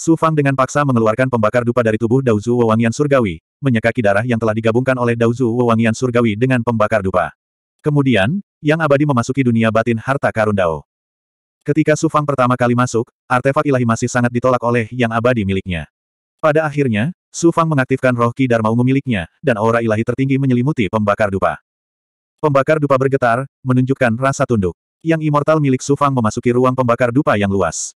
Su Fang dengan paksa mengeluarkan pembakar dupa dari tubuh Daozu Wewangian Surgawi, menyekaki darah yang telah digabungkan oleh Daozu Wewangian Surgawi dengan pembakar dupa. Kemudian, Yang Abadi memasuki dunia batin harta karun Dao. Ketika Su Fang pertama kali masuk, artefak ilahi masih sangat ditolak oleh Yang Abadi miliknya. Pada akhirnya, Su Fang mengaktifkan roh Ki Dharma Ungu miliknya, dan aura ilahi tertinggi menyelimuti pembakar dupa. Pembakar dupa bergetar, menunjukkan rasa tunduk. Yang immortal milik Su Fang memasuki ruang pembakar dupa yang luas.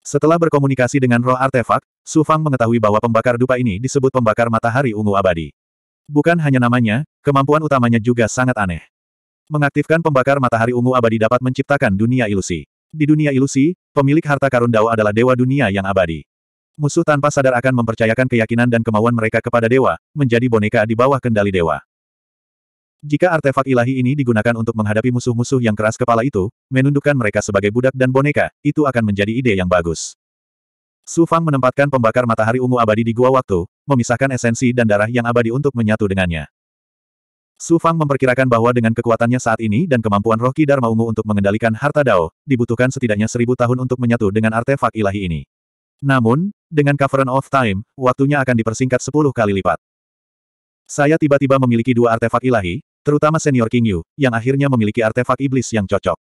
Setelah berkomunikasi dengan roh artefak, Su Fang mengetahui bahwa pembakar dupa ini disebut pembakar matahari ungu abadi. Bukan hanya namanya, kemampuan utamanya juga sangat aneh. Mengaktifkan pembakar matahari ungu abadi dapat menciptakan dunia ilusi. Di dunia ilusi, pemilik harta karun Dao adalah dewa dunia yang abadi. Musuh tanpa sadar akan mempercayakan keyakinan dan kemauan mereka kepada dewa, menjadi boneka di bawah kendali dewa. Jika artefak ilahi ini digunakan untuk menghadapi musuh-musuh yang keras kepala itu, menundukkan mereka sebagai budak dan boneka, itu akan menjadi ide yang bagus. Su Fang menempatkan pembakar matahari ungu abadi di gua waktu, memisahkan esensi dan darah yang abadi untuk menyatu dengannya. Su Fang memperkirakan bahwa dengan kekuatannya saat ini dan kemampuan roh Ki Dharma Ungu untuk mengendalikan harta Dao, dibutuhkan setidaknya seribu tahun untuk menyatu dengan artefak ilahi ini. Namun, dengan coveran of Time, waktunya akan dipersingkat sepuluh kali lipat. Saya tiba-tiba memiliki dua artefak ilahi, Terutama senior King Yu, yang akhirnya memiliki artefak iblis yang cocok.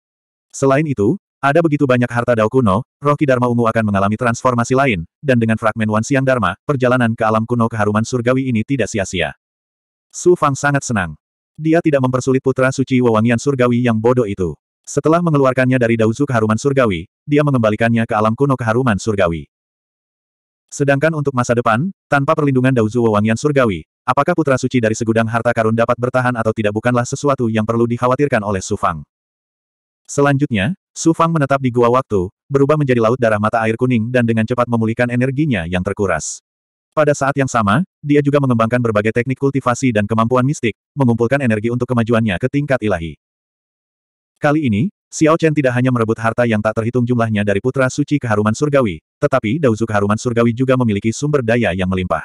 Selain itu, ada begitu banyak harta dao kuno, roh Dharma ungu akan mengalami transformasi lain, dan dengan fragmen Wan Siang Dharma, perjalanan ke alam kuno keharuman surgawi ini tidak sia-sia. Su Fang sangat senang. Dia tidak mempersulit putra suci wewangian surgawi yang bodoh itu. Setelah mengeluarkannya dari dauzu keharuman surgawi, dia mengembalikannya ke alam kuno keharuman surgawi. Sedangkan untuk masa depan, tanpa perlindungan dauzu wewangian surgawi, Apakah putra suci dari segudang harta karun dapat bertahan atau tidak bukanlah sesuatu yang perlu dikhawatirkan oleh Su Fang. Selanjutnya, Su Fang menetap di gua waktu, berubah menjadi laut darah mata air kuning dan dengan cepat memulihkan energinya yang terkuras. Pada saat yang sama, dia juga mengembangkan berbagai teknik kultivasi dan kemampuan mistik, mengumpulkan energi untuk kemajuannya ke tingkat ilahi. Kali ini, Xiao Chen tidak hanya merebut harta yang tak terhitung jumlahnya dari putra suci keharuman surgawi, tetapi Dauzu keharuman surgawi juga memiliki sumber daya yang melimpah.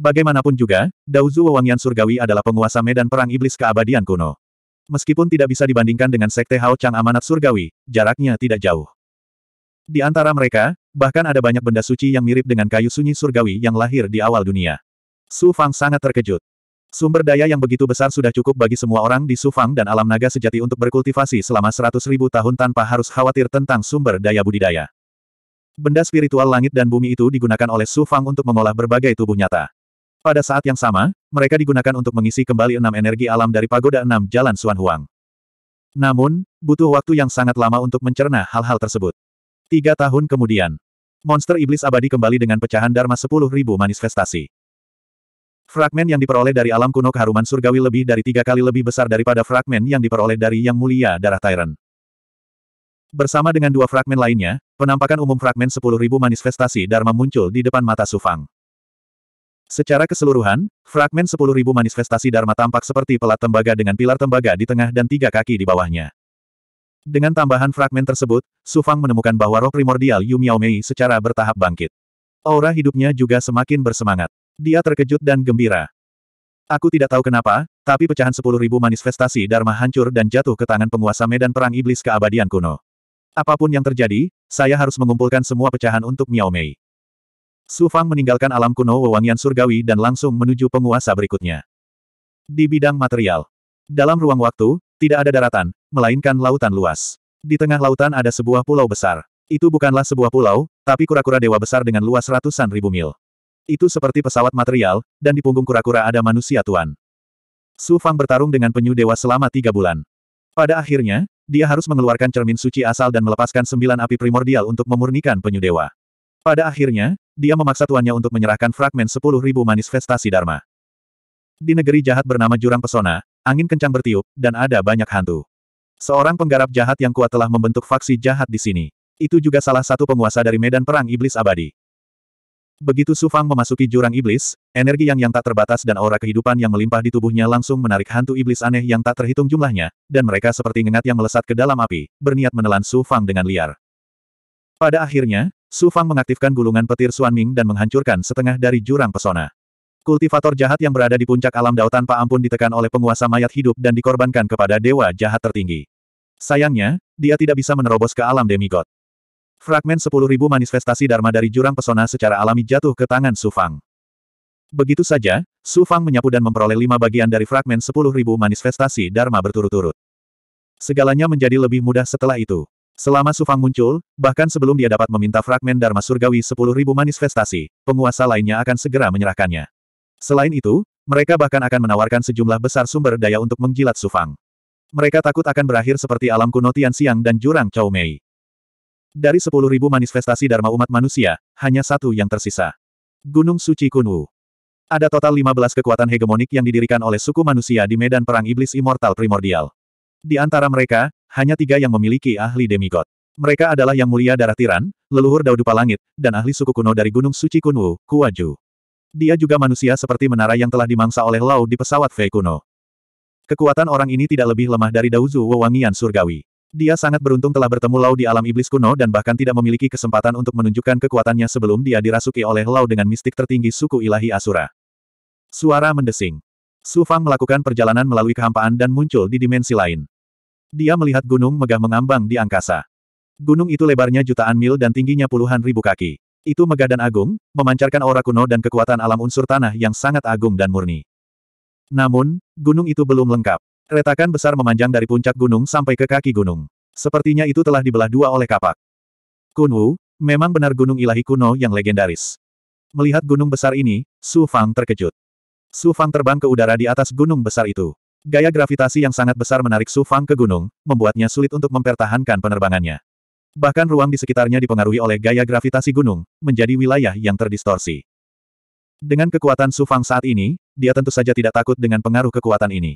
Bagaimanapun juga, Daozu Wewangian Surgawi adalah penguasa medan perang iblis keabadian kuno. Meskipun tidak bisa dibandingkan dengan Sekte Hao Chang Amanat Surgawi, jaraknya tidak jauh. Di antara mereka, bahkan ada banyak benda suci yang mirip dengan kayu sunyi surgawi yang lahir di awal dunia. Su Fang sangat terkejut. Sumber daya yang begitu besar sudah cukup bagi semua orang di Su Fang dan alam naga sejati untuk berkultivasi selama seratus ribu tahun tanpa harus khawatir tentang sumber daya budidaya. Benda spiritual langit dan bumi itu digunakan oleh Su Fang untuk mengolah berbagai tubuh nyata. Pada saat yang sama, mereka digunakan untuk mengisi kembali enam energi alam dari pagoda enam jalan Suan Huang. Namun, butuh waktu yang sangat lama untuk mencerna hal-hal tersebut. Tiga tahun kemudian, monster iblis abadi kembali dengan pecahan Dharma sepuluh ribu manifestasi. Fragmen yang diperoleh dari alam kuno keharuman surgawi lebih dari tiga kali lebih besar daripada fragmen yang diperoleh dari Yang Mulia Darah Tyran. Bersama dengan dua fragmen lainnya, penampakan umum fragmen sepuluh ribu manifestasi Dharma muncul di depan mata Sufang. Secara keseluruhan, fragmen 10.000 manifestasi Dharma tampak seperti pelat tembaga dengan pilar tembaga di tengah dan tiga kaki di bawahnya. Dengan tambahan fragmen tersebut, Su Fang menemukan bahwa roh primordial Yu Miao Mei secara bertahap bangkit. Aura hidupnya juga semakin bersemangat. Dia terkejut dan gembira. Aku tidak tahu kenapa, tapi pecahan 10.000 manifestasi Dharma hancur dan jatuh ke tangan penguasa medan perang iblis keabadian kuno. Apapun yang terjadi, saya harus mengumpulkan semua pecahan untuk Miao Mei. Su Fang meninggalkan alam kuno wewangian surgawi dan langsung menuju penguasa berikutnya. Di bidang material. Dalam ruang waktu, tidak ada daratan, melainkan lautan luas. Di tengah lautan ada sebuah pulau besar. Itu bukanlah sebuah pulau, tapi kura-kura dewa besar dengan luas ratusan ribu mil. Itu seperti pesawat material, dan di punggung kura-kura ada manusia tuan. Su Fang bertarung dengan penyu dewa selama tiga bulan. Pada akhirnya, dia harus mengeluarkan cermin suci asal dan melepaskan sembilan api primordial untuk memurnikan penyu dewa. Pada akhirnya, dia memaksa tuannya untuk menyerahkan fragmen 10.000 manifestasi Dharma. Di negeri jahat bernama Jurang Pesona, angin kencang bertiup, dan ada banyak hantu. Seorang penggarap jahat yang kuat telah membentuk faksi jahat di sini. Itu juga salah satu penguasa dari medan perang iblis abadi. Begitu Sufang memasuki jurang iblis, energi yang yang tak terbatas dan aura kehidupan yang melimpah di tubuhnya langsung menarik hantu iblis aneh yang tak terhitung jumlahnya, dan mereka seperti ngengat yang melesat ke dalam api, berniat menelan Sufang dengan liar. Pada akhirnya, Su Fang mengaktifkan gulungan petir Suan Ming dan menghancurkan setengah dari jurang pesona. Kultivator jahat yang berada di puncak alam dao tanpa ampun ditekan oleh penguasa mayat hidup dan dikorbankan kepada dewa jahat tertinggi. Sayangnya, dia tidak bisa menerobos ke alam demigod. Fragmen 10.000 manifestasi Dharma dari jurang pesona secara alami jatuh ke tangan Su Fang. Begitu saja, Su Fang menyapu dan memperoleh lima bagian dari fragmen 10.000 manifestasi Dharma berturut-turut. Segalanya menjadi lebih mudah setelah itu. Selama Sufang muncul, bahkan sebelum dia dapat meminta fragmen Dharma Surgawi 10.000 manifestasi, penguasa lainnya akan segera menyerahkannya. Selain itu, mereka bahkan akan menawarkan sejumlah besar sumber daya untuk menggilat Sufang. Mereka takut akan berakhir seperti alam kuno Tian Siang dan Jurang Chao Mei. Dari 10.000 manifestasi Dharma umat manusia, hanya satu yang tersisa. Gunung Suci Kunwu. Ada total 15 kekuatan hegemonik yang didirikan oleh suku manusia di medan perang iblis immortal primordial. Di antara mereka, hanya tiga yang memiliki ahli demigod. Mereka adalah Yang Mulia Darah Tiran, leluhur Daudupa Langit, dan ahli suku kuno dari Gunung Suci Kunwu, Kuwaju. Dia juga manusia seperti menara yang telah dimangsa oleh Lau di pesawat Fei kuno. Kekuatan orang ini tidak lebih lemah dari Dauzu Wewangian Surgawi. Dia sangat beruntung telah bertemu Lau di alam iblis kuno dan bahkan tidak memiliki kesempatan untuk menunjukkan kekuatannya sebelum dia dirasuki oleh Lau dengan mistik tertinggi suku ilahi Asura. Suara mendesing. Su Fang melakukan perjalanan melalui kehampaan dan muncul di dimensi lain. Dia melihat gunung megah mengambang di angkasa. Gunung itu lebarnya jutaan mil dan tingginya puluhan ribu kaki. Itu megah dan agung, memancarkan aura kuno dan kekuatan alam unsur tanah yang sangat agung dan murni. Namun, gunung itu belum lengkap. Retakan besar memanjang dari puncak gunung sampai ke kaki gunung. Sepertinya itu telah dibelah dua oleh kapak. Kunwu, memang benar gunung ilahi kuno yang legendaris. Melihat gunung besar ini, Su Fang terkejut. Su Fang terbang ke udara di atas gunung besar itu. Gaya gravitasi yang sangat besar menarik Su Fang ke gunung, membuatnya sulit untuk mempertahankan penerbangannya. Bahkan ruang di sekitarnya dipengaruhi oleh gaya gravitasi gunung, menjadi wilayah yang terdistorsi. Dengan kekuatan Su Fang saat ini, dia tentu saja tidak takut dengan pengaruh kekuatan ini.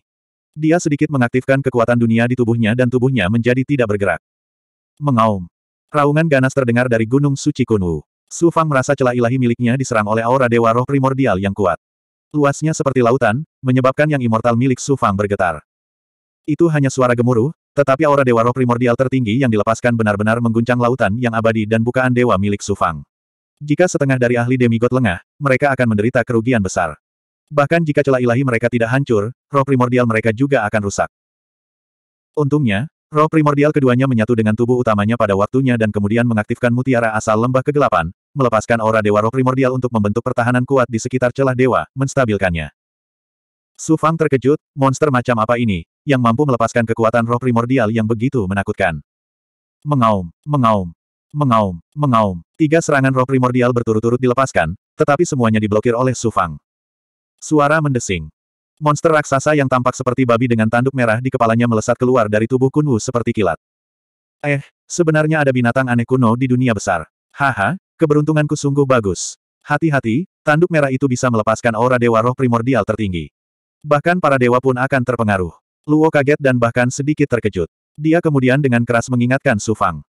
Dia sedikit mengaktifkan kekuatan dunia di tubuhnya dan tubuhnya menjadi tidak bergerak. Mengaum. Raungan ganas terdengar dari Gunung Suci Kunwu. Su Fang merasa celah ilahi miliknya diserang oleh aura dewa roh primordial yang kuat luasnya seperti lautan, menyebabkan yang immortal milik Su Fang bergetar. Itu hanya suara gemuruh, tetapi aura dewa roh primordial tertinggi yang dilepaskan benar-benar mengguncang lautan yang abadi dan bukaan dewa milik Su Fang. Jika setengah dari ahli demigod lengah, mereka akan menderita kerugian besar. Bahkan jika celah ilahi mereka tidak hancur, roh primordial mereka juga akan rusak. Untungnya, roh primordial keduanya menyatu dengan tubuh utamanya pada waktunya dan kemudian mengaktifkan mutiara asal lembah kegelapan, melepaskan aura Dewa Roh Primordial untuk membentuk pertahanan kuat di sekitar celah Dewa, menstabilkannya. Su Fang terkejut, monster macam apa ini, yang mampu melepaskan kekuatan roh primordial yang begitu menakutkan. Mengaum, mengaum, mengaum, mengaum. Tiga serangan roh primordial berturut-turut dilepaskan, tetapi semuanya diblokir oleh Su Fang. Suara mendesing. Monster raksasa yang tampak seperti babi dengan tanduk merah di kepalanya melesat keluar dari tubuh Kunwu seperti kilat. Eh, sebenarnya ada binatang aneh kuno di dunia besar. Haha, Keberuntunganku sungguh bagus. Hati-hati, tanduk merah itu bisa melepaskan aura dewa roh primordial tertinggi. Bahkan para dewa pun akan terpengaruh. Luo kaget dan bahkan sedikit terkejut. Dia kemudian dengan keras mengingatkan Su Fang.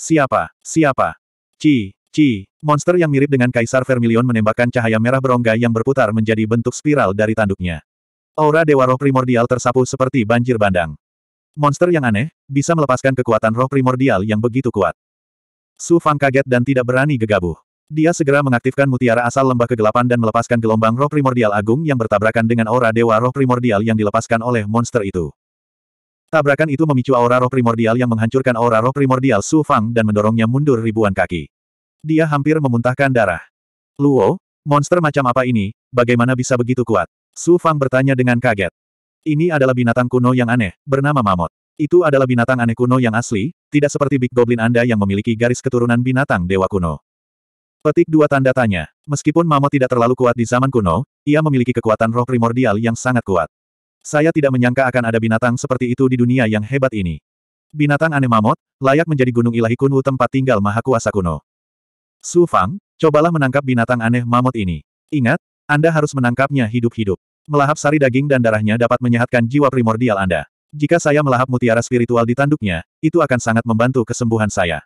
Siapa? Siapa? Ci, Ci, monster yang mirip dengan Kaisar Vermilion menembakkan cahaya merah berongga yang berputar menjadi bentuk spiral dari tanduknya. Aura Dewa Roh Primordial tersapu seperti banjir bandang. Monster yang aneh, bisa melepaskan kekuatan roh primordial yang begitu kuat. Su Fang kaget dan tidak berani gegabah. Dia segera mengaktifkan mutiara asal lembah kegelapan dan melepaskan gelombang roh primordial agung yang bertabrakan dengan aura dewa roh primordial yang dilepaskan oleh monster itu. Tabrakan itu memicu aura roh primordial yang menghancurkan aura roh primordial Su Fang dan mendorongnya mundur ribuan kaki. Dia hampir memuntahkan darah. Luo, monster macam apa ini, bagaimana bisa begitu kuat? Su Fang bertanya dengan kaget. Ini adalah binatang kuno yang aneh, bernama Mamot. Itu adalah binatang aneh kuno yang asli, tidak seperti Big Goblin Anda yang memiliki garis keturunan binatang dewa kuno. Petik dua tanda tanya. Meskipun Mamo tidak terlalu kuat di zaman kuno, ia memiliki kekuatan roh primordial yang sangat kuat. Saya tidak menyangka akan ada binatang seperti itu di dunia yang hebat ini. Binatang aneh mamot, layak menjadi gunung ilahi Kunwu tempat tinggal maha kuasa kuno. Su Fang, cobalah menangkap binatang aneh mamot ini. Ingat, Anda harus menangkapnya hidup-hidup. Melahap sari daging dan darahnya dapat menyehatkan jiwa primordial Anda. Jika saya melahap mutiara spiritual di tanduknya, itu akan sangat membantu kesembuhan saya.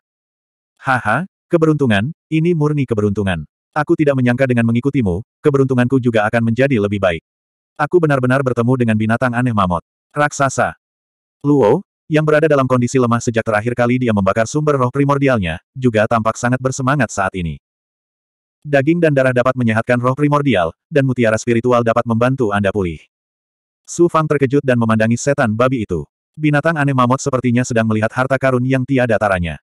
Haha, keberuntungan, ini murni keberuntungan. Aku tidak menyangka dengan mengikutimu, keberuntunganku juga akan menjadi lebih baik. Aku benar-benar bertemu dengan binatang aneh mamot. Raksasa. Luo, yang berada dalam kondisi lemah sejak terakhir kali dia membakar sumber roh primordialnya, juga tampak sangat bersemangat saat ini. Daging dan darah dapat menyehatkan roh primordial, dan mutiara spiritual dapat membantu Anda pulih. Su Fang terkejut dan memandangi setan babi itu. Binatang aneh mamot sepertinya sedang melihat harta karun yang tiada taranya.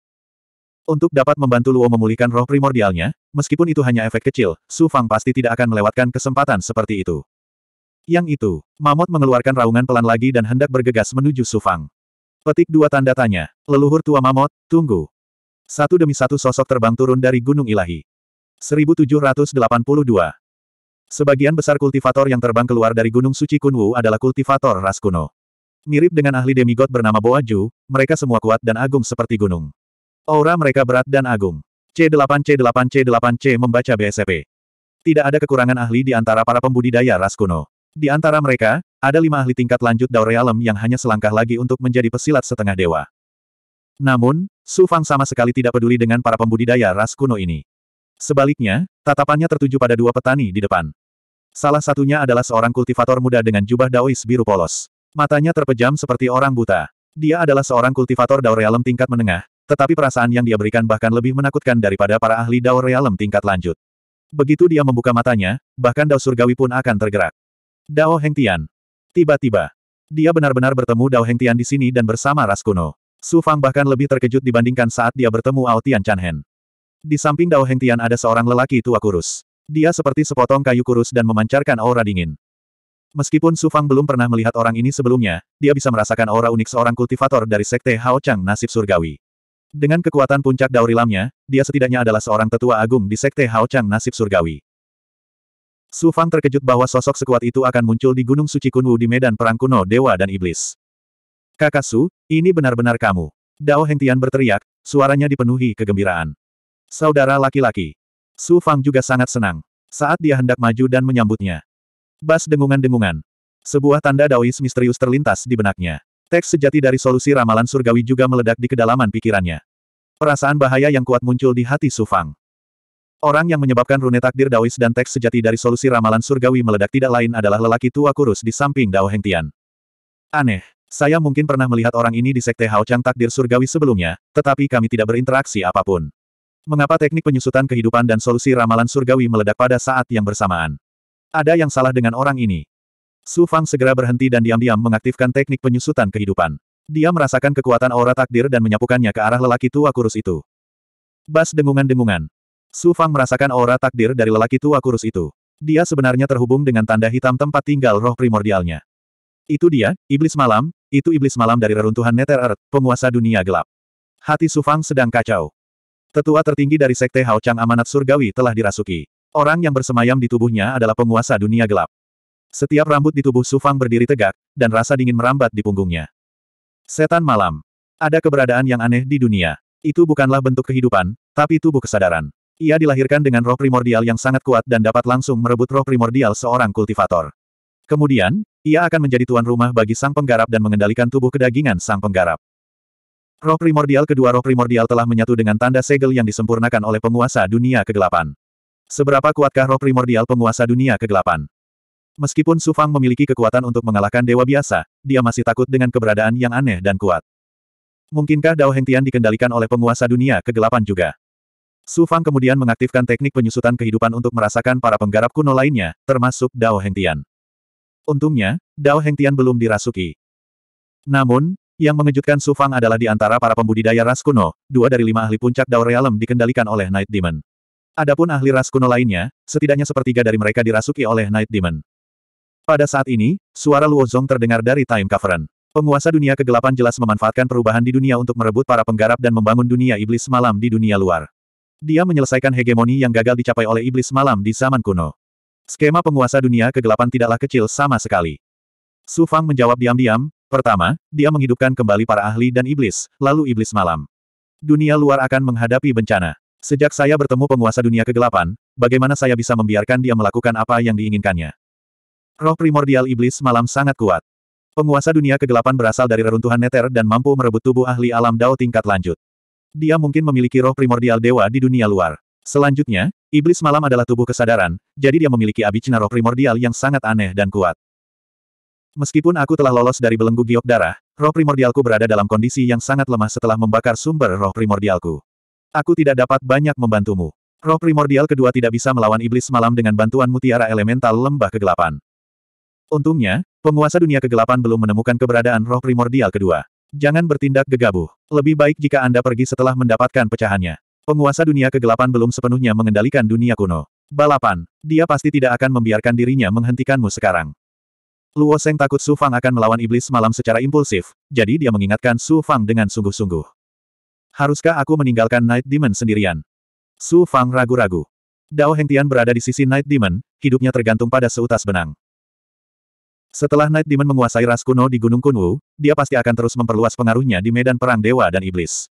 Untuk dapat membantu Luo memulihkan roh primordialnya, meskipun itu hanya efek kecil, Su Fang pasti tidak akan melewatkan kesempatan seperti itu. Yang itu, Mamot mengeluarkan raungan pelan lagi dan hendak bergegas menuju Su Fang. Petik dua tanda tanya, leluhur tua Mamot, tunggu. Satu demi satu sosok terbang turun dari Gunung Ilahi. 1782 Sebagian besar kultivator yang terbang keluar dari Gunung Suci Kunwu adalah kultivator ras kuno. Mirip dengan ahli demigod bernama Boaju, mereka semua kuat dan agung seperti gunung. Aura mereka berat dan agung. C8C8C8C membaca BSP. Tidak ada kekurangan ahli di antara para pembudidaya ras kuno. Di antara mereka, ada lima ahli tingkat lanjut Daurealem yang hanya selangkah lagi untuk menjadi pesilat setengah dewa. Namun, Su Fang sama sekali tidak peduli dengan para pembudidaya ras kuno ini. Sebaliknya, tatapannya tertuju pada dua petani di depan. Salah satunya adalah seorang kultivator muda dengan jubah daois biru polos. Matanya terpejam seperti orang buta. Dia adalah seorang kultivator Dao Realm tingkat menengah, tetapi perasaan yang dia berikan bahkan lebih menakutkan daripada para ahli Dao Realm tingkat lanjut. Begitu dia membuka matanya, bahkan Dao Surgawi pun akan tergerak. Dao Heng Tian. Tiba-tiba, dia benar-benar bertemu Dao Heng Tian di sini dan bersama Ras Kuno. Su Fang bahkan lebih terkejut dibandingkan saat dia bertemu Ao Tian Hen. Di samping Dao Hengtian ada seorang lelaki tua kurus. Dia seperti sepotong kayu kurus dan memancarkan aura dingin. Meskipun Su Fang belum pernah melihat orang ini sebelumnya, dia bisa merasakan aura unik seorang kultivator dari sekte Hao Chang nasib surgawi. Dengan kekuatan puncak daurilamnya, dia setidaknya adalah seorang tetua agung di sekte Hao Chang nasib surgawi. Su Fang terkejut bahwa sosok sekuat itu akan muncul di Gunung Suci Kunwu di medan perang kuno Dewa dan Iblis. Kakak Su, ini benar-benar kamu. Dao Hengtian berteriak, suaranya dipenuhi kegembiraan. Saudara laki-laki. Su Fang juga sangat senang. Saat dia hendak maju dan menyambutnya. Bas dengungan-dengungan. Sebuah tanda daois misterius terlintas di benaknya. Teks sejati dari solusi ramalan surgawi juga meledak di kedalaman pikirannya. Perasaan bahaya yang kuat muncul di hati Su Fang. Orang yang menyebabkan rune takdir Daois dan teks sejati dari solusi ramalan surgawi meledak tidak lain adalah lelaki tua kurus di samping Dao Hengtian. Aneh, saya mungkin pernah melihat orang ini di Sekte Hao Chang takdir surgawi sebelumnya, tetapi kami tidak berinteraksi apapun. Mengapa teknik penyusutan kehidupan dan solusi ramalan surgawi meledak pada saat yang bersamaan? Ada yang salah dengan orang ini. Su Fang segera berhenti dan diam-diam mengaktifkan teknik penyusutan kehidupan. Dia merasakan kekuatan aura takdir dan menyapukannya ke arah lelaki tua kurus itu. Bas dengungan-dengungan. Su Fang merasakan aura takdir dari lelaki tua kurus itu. Dia sebenarnya terhubung dengan tanda hitam tempat tinggal roh primordialnya. Itu dia, iblis malam, itu iblis malam dari reruntuhan Nether Earth, penguasa dunia gelap. Hati Su Fang sedang kacau. Tetua tertinggi dari Sekte Hao Chang Amanat Surgawi telah dirasuki. Orang yang bersemayam di tubuhnya adalah penguasa dunia gelap. Setiap rambut di tubuh Sufang berdiri tegak, dan rasa dingin merambat di punggungnya. Setan malam. Ada keberadaan yang aneh di dunia. Itu bukanlah bentuk kehidupan, tapi tubuh kesadaran. Ia dilahirkan dengan roh primordial yang sangat kuat dan dapat langsung merebut roh primordial seorang kultivator. Kemudian, ia akan menjadi tuan rumah bagi sang penggarap dan mengendalikan tubuh kedagingan sang penggarap. Roh primordial kedua roh primordial telah menyatu dengan tanda segel yang disempurnakan oleh penguasa dunia kegelapan. Seberapa kuatkah roh primordial penguasa dunia kegelapan? Meskipun Su Fang memiliki kekuatan untuk mengalahkan dewa biasa, dia masih takut dengan keberadaan yang aneh dan kuat. Mungkinkah Dao Hengtian dikendalikan oleh penguasa dunia kegelapan juga? Su Fang kemudian mengaktifkan teknik penyusutan kehidupan untuk merasakan para penggarap kuno lainnya, termasuk Dao Hengtian. Untungnya, Dao Hengtian belum dirasuki. Namun, yang mengejutkan Su Fang adalah di antara para pembudidaya ras kuno, dua dari lima ahli puncak Daur Realm dikendalikan oleh Night Demon. Adapun ahli ras kuno lainnya, setidaknya sepertiga dari mereka dirasuki oleh Night Demon. Pada saat ini, suara Luo Zong terdengar dari Time Cavern. Penguasa dunia kegelapan jelas memanfaatkan perubahan di dunia untuk merebut para penggarap dan membangun dunia iblis malam di dunia luar. Dia menyelesaikan hegemoni yang gagal dicapai oleh iblis malam di zaman kuno. Skema penguasa dunia kegelapan tidaklah kecil sama sekali. Su Fang menjawab diam-diam, Pertama, dia menghidupkan kembali para ahli dan iblis, lalu iblis malam. Dunia luar akan menghadapi bencana. Sejak saya bertemu penguasa dunia kegelapan, bagaimana saya bisa membiarkan dia melakukan apa yang diinginkannya? Roh primordial iblis malam sangat kuat. Penguasa dunia kegelapan berasal dari reruntuhan neter dan mampu merebut tubuh ahli alam dao tingkat lanjut. Dia mungkin memiliki roh primordial dewa di dunia luar. Selanjutnya, iblis malam adalah tubuh kesadaran, jadi dia memiliki abicina roh primordial yang sangat aneh dan kuat. Meskipun aku telah lolos dari belenggu giok darah, roh primordialku berada dalam kondisi yang sangat lemah setelah membakar sumber roh primordialku. Aku tidak dapat banyak membantumu. Roh primordial kedua tidak bisa melawan iblis malam dengan bantuan mutiara elemental lembah kegelapan. Untungnya, penguasa dunia kegelapan belum menemukan keberadaan roh primordial kedua. Jangan bertindak gegabah. Lebih baik jika Anda pergi setelah mendapatkan pecahannya. Penguasa dunia kegelapan belum sepenuhnya mengendalikan dunia kuno. Balapan. Dia pasti tidak akan membiarkan dirinya menghentikanmu sekarang. Luo Seng takut Su Fang akan melawan iblis malam secara impulsif, jadi dia mengingatkan Su Fang dengan sungguh-sungguh. Haruskah aku meninggalkan Night Demon sendirian? Su Fang ragu-ragu. Dao Tian berada di sisi Night Demon, hidupnya tergantung pada seutas benang. Setelah Night Demon menguasai ras kuno di Gunung Kunwu, dia pasti akan terus memperluas pengaruhnya di medan perang dewa dan iblis.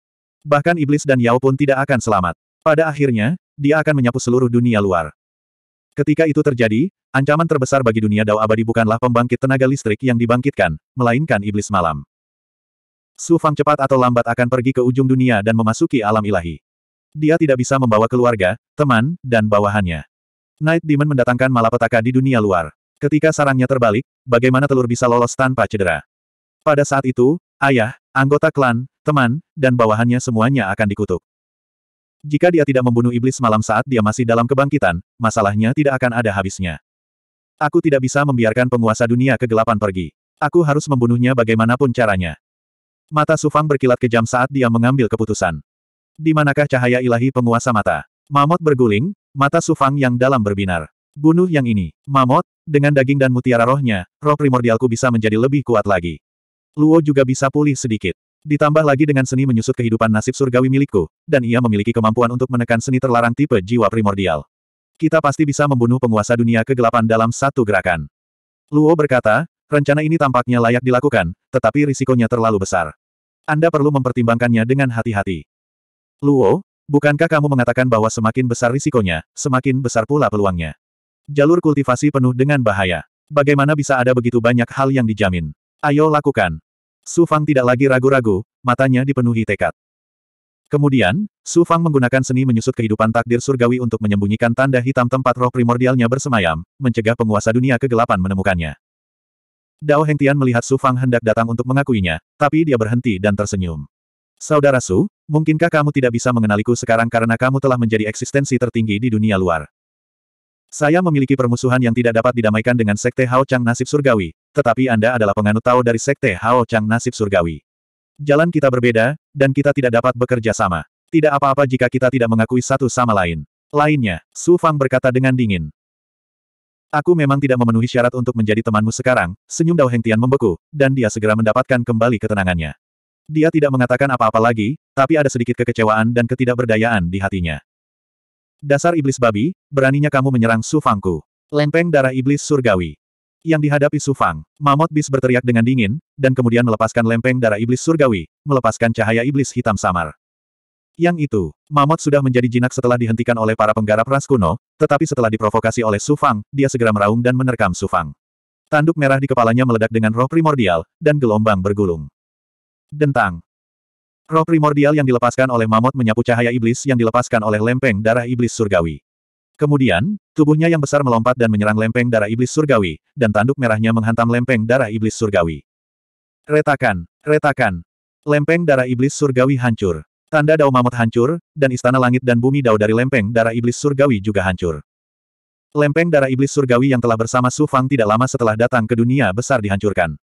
Bahkan iblis dan Yao pun tidak akan selamat. Pada akhirnya, dia akan menyapu seluruh dunia luar. Ketika itu terjadi, ancaman terbesar bagi dunia Dao abadi bukanlah pembangkit tenaga listrik yang dibangkitkan, melainkan iblis malam. Su Fang cepat atau lambat akan pergi ke ujung dunia dan memasuki alam ilahi. Dia tidak bisa membawa keluarga, teman, dan bawahannya. Night Demon mendatangkan malapetaka di dunia luar. Ketika sarangnya terbalik, bagaimana telur bisa lolos tanpa cedera? Pada saat itu, ayah, anggota klan, teman, dan bawahannya semuanya akan dikutuk. Jika dia tidak membunuh iblis malam saat dia masih dalam kebangkitan, masalahnya tidak akan ada habisnya. Aku tidak bisa membiarkan penguasa dunia kegelapan pergi. Aku harus membunuhnya bagaimanapun caranya. Mata Sufang berkilat kejam saat dia mengambil keputusan. Di manakah cahaya ilahi penguasa mata? Mamot berguling, mata Sufang yang dalam berbinar. Bunuh yang ini. Mamot, dengan daging dan mutiara rohnya, roh primordialku bisa menjadi lebih kuat lagi. Luo juga bisa pulih sedikit. Ditambah lagi dengan seni menyusut kehidupan nasib surgawi milikku, dan ia memiliki kemampuan untuk menekan seni terlarang tipe jiwa primordial. Kita pasti bisa membunuh penguasa dunia kegelapan dalam satu gerakan. Luo berkata, rencana ini tampaknya layak dilakukan, tetapi risikonya terlalu besar. Anda perlu mempertimbangkannya dengan hati-hati. Luo, bukankah kamu mengatakan bahwa semakin besar risikonya, semakin besar pula peluangnya? Jalur kultivasi penuh dengan bahaya. Bagaimana bisa ada begitu banyak hal yang dijamin? Ayo lakukan. Su Fang tidak lagi ragu-ragu, matanya dipenuhi tekad. Kemudian, Su Fang menggunakan seni menyusut kehidupan takdir surgawi untuk menyembunyikan tanda hitam tempat roh primordialnya bersemayam, mencegah penguasa dunia kegelapan menemukannya. Dao Hengtian melihat Su Fang hendak datang untuk mengakuinya, tapi dia berhenti dan tersenyum. Saudara Su, mungkinkah kamu tidak bisa mengenaliku sekarang karena kamu telah menjadi eksistensi tertinggi di dunia luar? Saya memiliki permusuhan yang tidak dapat didamaikan dengan Sekte Hao Chang Nasib Surgawi, tetapi Anda adalah penganut Tao dari Sekte Hao Chang Nasib Surgawi. Jalan kita berbeda, dan kita tidak dapat bekerja sama. Tidak apa-apa jika kita tidak mengakui satu sama lain. Lainnya, Su Fang berkata dengan dingin. Aku memang tidak memenuhi syarat untuk menjadi temanmu sekarang, senyum Dao Heng Tian membeku, dan dia segera mendapatkan kembali ketenangannya. Dia tidak mengatakan apa-apa lagi, tapi ada sedikit kekecewaan dan ketidakberdayaan di hatinya. Dasar iblis babi, beraninya kamu menyerang Su Fangku. Lempeng darah iblis surgawi. Yang dihadapi Sufang, Fang, Mamot Bis berteriak dengan dingin, dan kemudian melepaskan lempeng darah iblis surgawi, melepaskan cahaya iblis hitam samar. Yang itu, Mamot sudah menjadi jinak setelah dihentikan oleh para penggarap ras kuno, tetapi setelah diprovokasi oleh Sufang, dia segera meraung dan menerkam Sufang. Tanduk merah di kepalanya meledak dengan roh primordial, dan gelombang bergulung. Dentang, Roh primordial yang dilepaskan oleh mamut menyapu cahaya iblis yang dilepaskan oleh lempeng darah iblis surgawi. Kemudian, tubuhnya yang besar melompat dan menyerang lempeng darah iblis surgawi, dan tanduk merahnya menghantam lempeng darah iblis surgawi. Retakan, retakan. Lempeng darah iblis surgawi hancur. Tanda dao mamut hancur, dan istana langit dan bumi dao dari lempeng darah iblis surgawi juga hancur. Lempeng darah iblis surgawi yang telah bersama Su Fang tidak lama setelah datang ke dunia besar dihancurkan.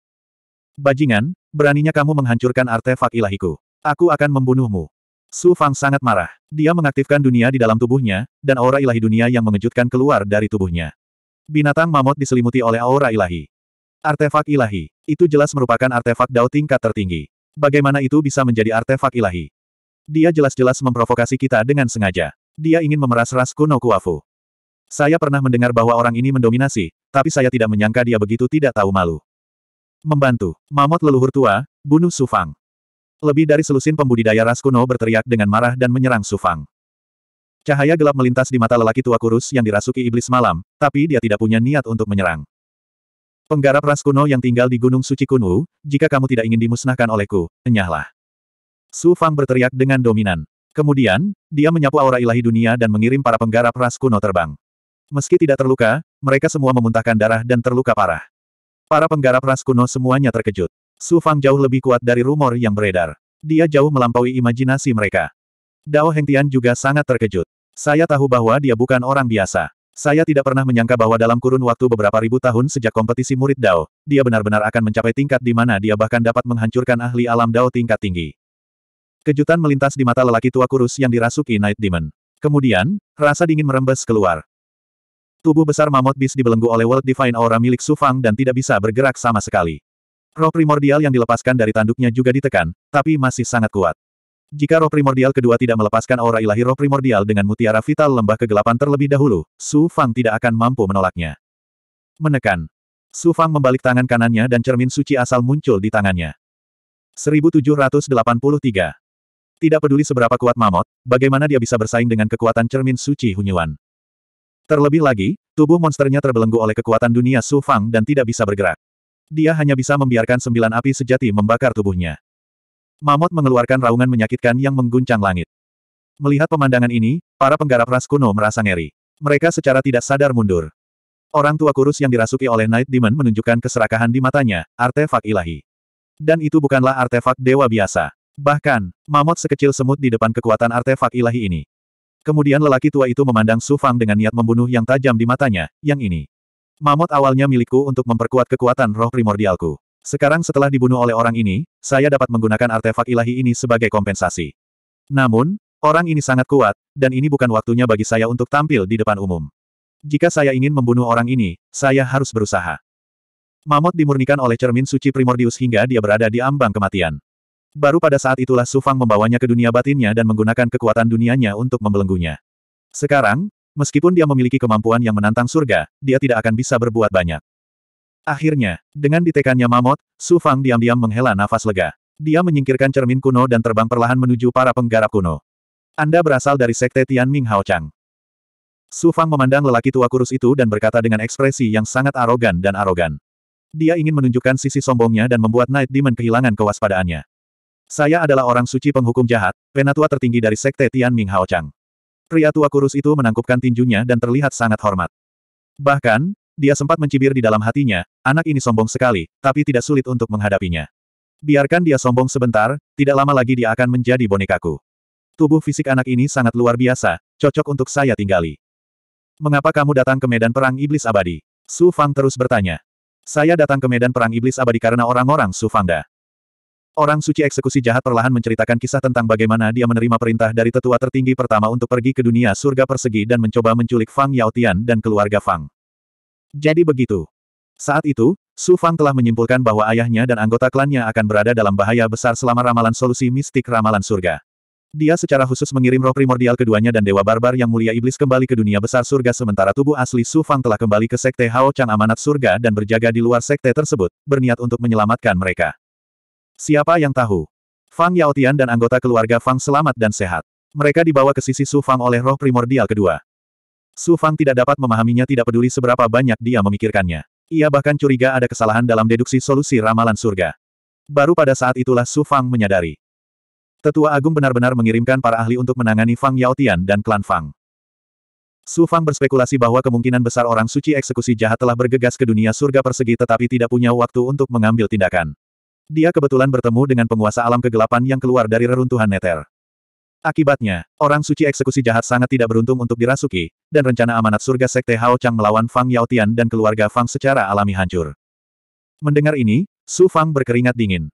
Bajingan, beraninya kamu menghancurkan artefak ilahiku. Aku akan membunuhmu. Su Fang sangat marah. Dia mengaktifkan dunia di dalam tubuhnya, dan aura ilahi dunia yang mengejutkan keluar dari tubuhnya. Binatang mamut diselimuti oleh aura ilahi. Artefak ilahi. Itu jelas merupakan artefak dao tingkat tertinggi. Bagaimana itu bisa menjadi artefak ilahi? Dia jelas-jelas memprovokasi kita dengan sengaja. Dia ingin memeras ras kuno Kuafu. Saya pernah mendengar bahwa orang ini mendominasi, tapi saya tidak menyangka dia begitu tidak tahu malu. Membantu. Mamot leluhur tua, bunuh Sufang. Lebih dari selusin pembudidaya ras kuno berteriak dengan marah dan menyerang Sufang. Cahaya gelap melintas di mata lelaki tua kurus yang dirasuki iblis malam, tapi dia tidak punya niat untuk menyerang. Penggarap ras kuno yang tinggal di Gunung Suci Kunwu, jika kamu tidak ingin dimusnahkan olehku, enyahlah. Su Fang berteriak dengan dominan. Kemudian, dia menyapu aura ilahi dunia dan mengirim para penggarap ras kuno terbang. Meski tidak terluka, mereka semua memuntahkan darah dan terluka parah. Para penggarap ras kuno semuanya terkejut. Su Fang jauh lebih kuat dari rumor yang beredar. Dia jauh melampaui imajinasi mereka. Dao Hengtian juga sangat terkejut. Saya tahu bahwa dia bukan orang biasa. Saya tidak pernah menyangka bahwa dalam kurun waktu beberapa ribu tahun sejak kompetisi murid Dao, dia benar-benar akan mencapai tingkat di mana dia bahkan dapat menghancurkan ahli alam Dao tingkat tinggi. Kejutan melintas di mata lelaki tua kurus yang dirasuki Night Demon. Kemudian, rasa dingin merembes keluar. Tubuh besar mamut bis dibelenggu oleh World Divine Aura milik Sufang dan tidak bisa bergerak sama sekali. Roh primordial yang dilepaskan dari tanduknya juga ditekan, tapi masih sangat kuat. Jika roh primordial kedua tidak melepaskan aura ilahi roh primordial dengan mutiara vital lembah kegelapan terlebih dahulu, Su Fang tidak akan mampu menolaknya. Menekan. Su Fang membalik tangan kanannya dan cermin suci asal muncul di tangannya. 1783. Tidak peduli seberapa kuat Mamot, bagaimana dia bisa bersaing dengan kekuatan cermin suci Hunyuan. Terlebih lagi, tubuh monsternya terbelenggu oleh kekuatan dunia Su Fang dan tidak bisa bergerak dia hanya bisa membiarkan sembilan api sejati membakar tubuhnya. Mamot mengeluarkan raungan menyakitkan yang mengguncang langit. Melihat pemandangan ini, para penggarap ras kuno merasa ngeri. Mereka secara tidak sadar mundur. Orang tua kurus yang dirasuki oleh Night Demon menunjukkan keserakahan di matanya, artefak ilahi. Dan itu bukanlah artefak dewa biasa. Bahkan, mamot sekecil semut di depan kekuatan artefak ilahi ini. Kemudian lelaki tua itu memandang Su Fang dengan niat membunuh yang tajam di matanya, yang ini. Mamot awalnya milikku untuk memperkuat kekuatan roh primordialku. Sekarang setelah dibunuh oleh orang ini, saya dapat menggunakan artefak ilahi ini sebagai kompensasi. Namun, orang ini sangat kuat, dan ini bukan waktunya bagi saya untuk tampil di depan umum. Jika saya ingin membunuh orang ini, saya harus berusaha. Mamot dimurnikan oleh cermin suci Primordius hingga dia berada di ambang kematian. Baru pada saat itulah Sufang membawanya ke dunia batinnya dan menggunakan kekuatan dunianya untuk membelenggunya. Sekarang, Meskipun dia memiliki kemampuan yang menantang surga, dia tidak akan bisa berbuat banyak. Akhirnya, dengan ditekannya mamot, Su Fang diam-diam menghela nafas lega. Dia menyingkirkan cermin kuno dan terbang perlahan menuju para penggarap kuno. Anda berasal dari sekte Tian Ming Hao Chang. Su Fang memandang lelaki tua kurus itu dan berkata dengan ekspresi yang sangat arogan dan arogan. Dia ingin menunjukkan sisi sombongnya dan membuat Night Demon kehilangan kewaspadaannya. Saya adalah orang suci penghukum jahat, penatua tertinggi dari sekte Tian Ming Hao Chang. Pria tua kurus itu menangkupkan tinjunya dan terlihat sangat hormat. Bahkan, dia sempat mencibir di dalam hatinya, anak ini sombong sekali, tapi tidak sulit untuk menghadapinya. Biarkan dia sombong sebentar, tidak lama lagi dia akan menjadi bonekaku. Tubuh fisik anak ini sangat luar biasa, cocok untuk saya tinggali. Mengapa kamu datang ke medan perang iblis abadi? Su Fang terus bertanya. Saya datang ke medan perang iblis abadi karena orang-orang Su Fangda. Orang suci eksekusi jahat perlahan menceritakan kisah tentang bagaimana dia menerima perintah dari tetua tertinggi pertama untuk pergi ke dunia surga persegi dan mencoba menculik Fang Yaotian dan keluarga Fang. Jadi begitu. Saat itu, Su Fang telah menyimpulkan bahwa ayahnya dan anggota klannya akan berada dalam bahaya besar selama ramalan solusi mistik ramalan surga. Dia secara khusus mengirim roh primordial keduanya dan Dewa Barbar yang mulia iblis kembali ke dunia besar surga sementara tubuh asli Su Fang telah kembali ke Sekte Hao Chang Amanat Surga dan berjaga di luar Sekte tersebut, berniat untuk menyelamatkan mereka. Siapa yang tahu? Fang Yaotian dan anggota keluarga Fang selamat dan sehat. Mereka dibawa ke sisi Su Fang oleh roh primordial kedua. Su Fang tidak dapat memahaminya tidak peduli seberapa banyak dia memikirkannya. Ia bahkan curiga ada kesalahan dalam deduksi solusi ramalan surga. Baru pada saat itulah Su Fang menyadari. Tetua Agung benar-benar mengirimkan para ahli untuk menangani Fang Yaotian dan klan Fang. Su Fang berspekulasi bahwa kemungkinan besar orang suci eksekusi jahat telah bergegas ke dunia surga persegi tetapi tidak punya waktu untuk mengambil tindakan. Dia kebetulan bertemu dengan penguasa alam kegelapan yang keluar dari reruntuhan Neter. Akibatnya, orang suci eksekusi jahat sangat tidak beruntung untuk dirasuki, dan rencana amanat surga Sekte Hao Chang melawan Fang Yaotian dan keluarga Fang secara alami hancur. Mendengar ini, Su Fang berkeringat dingin.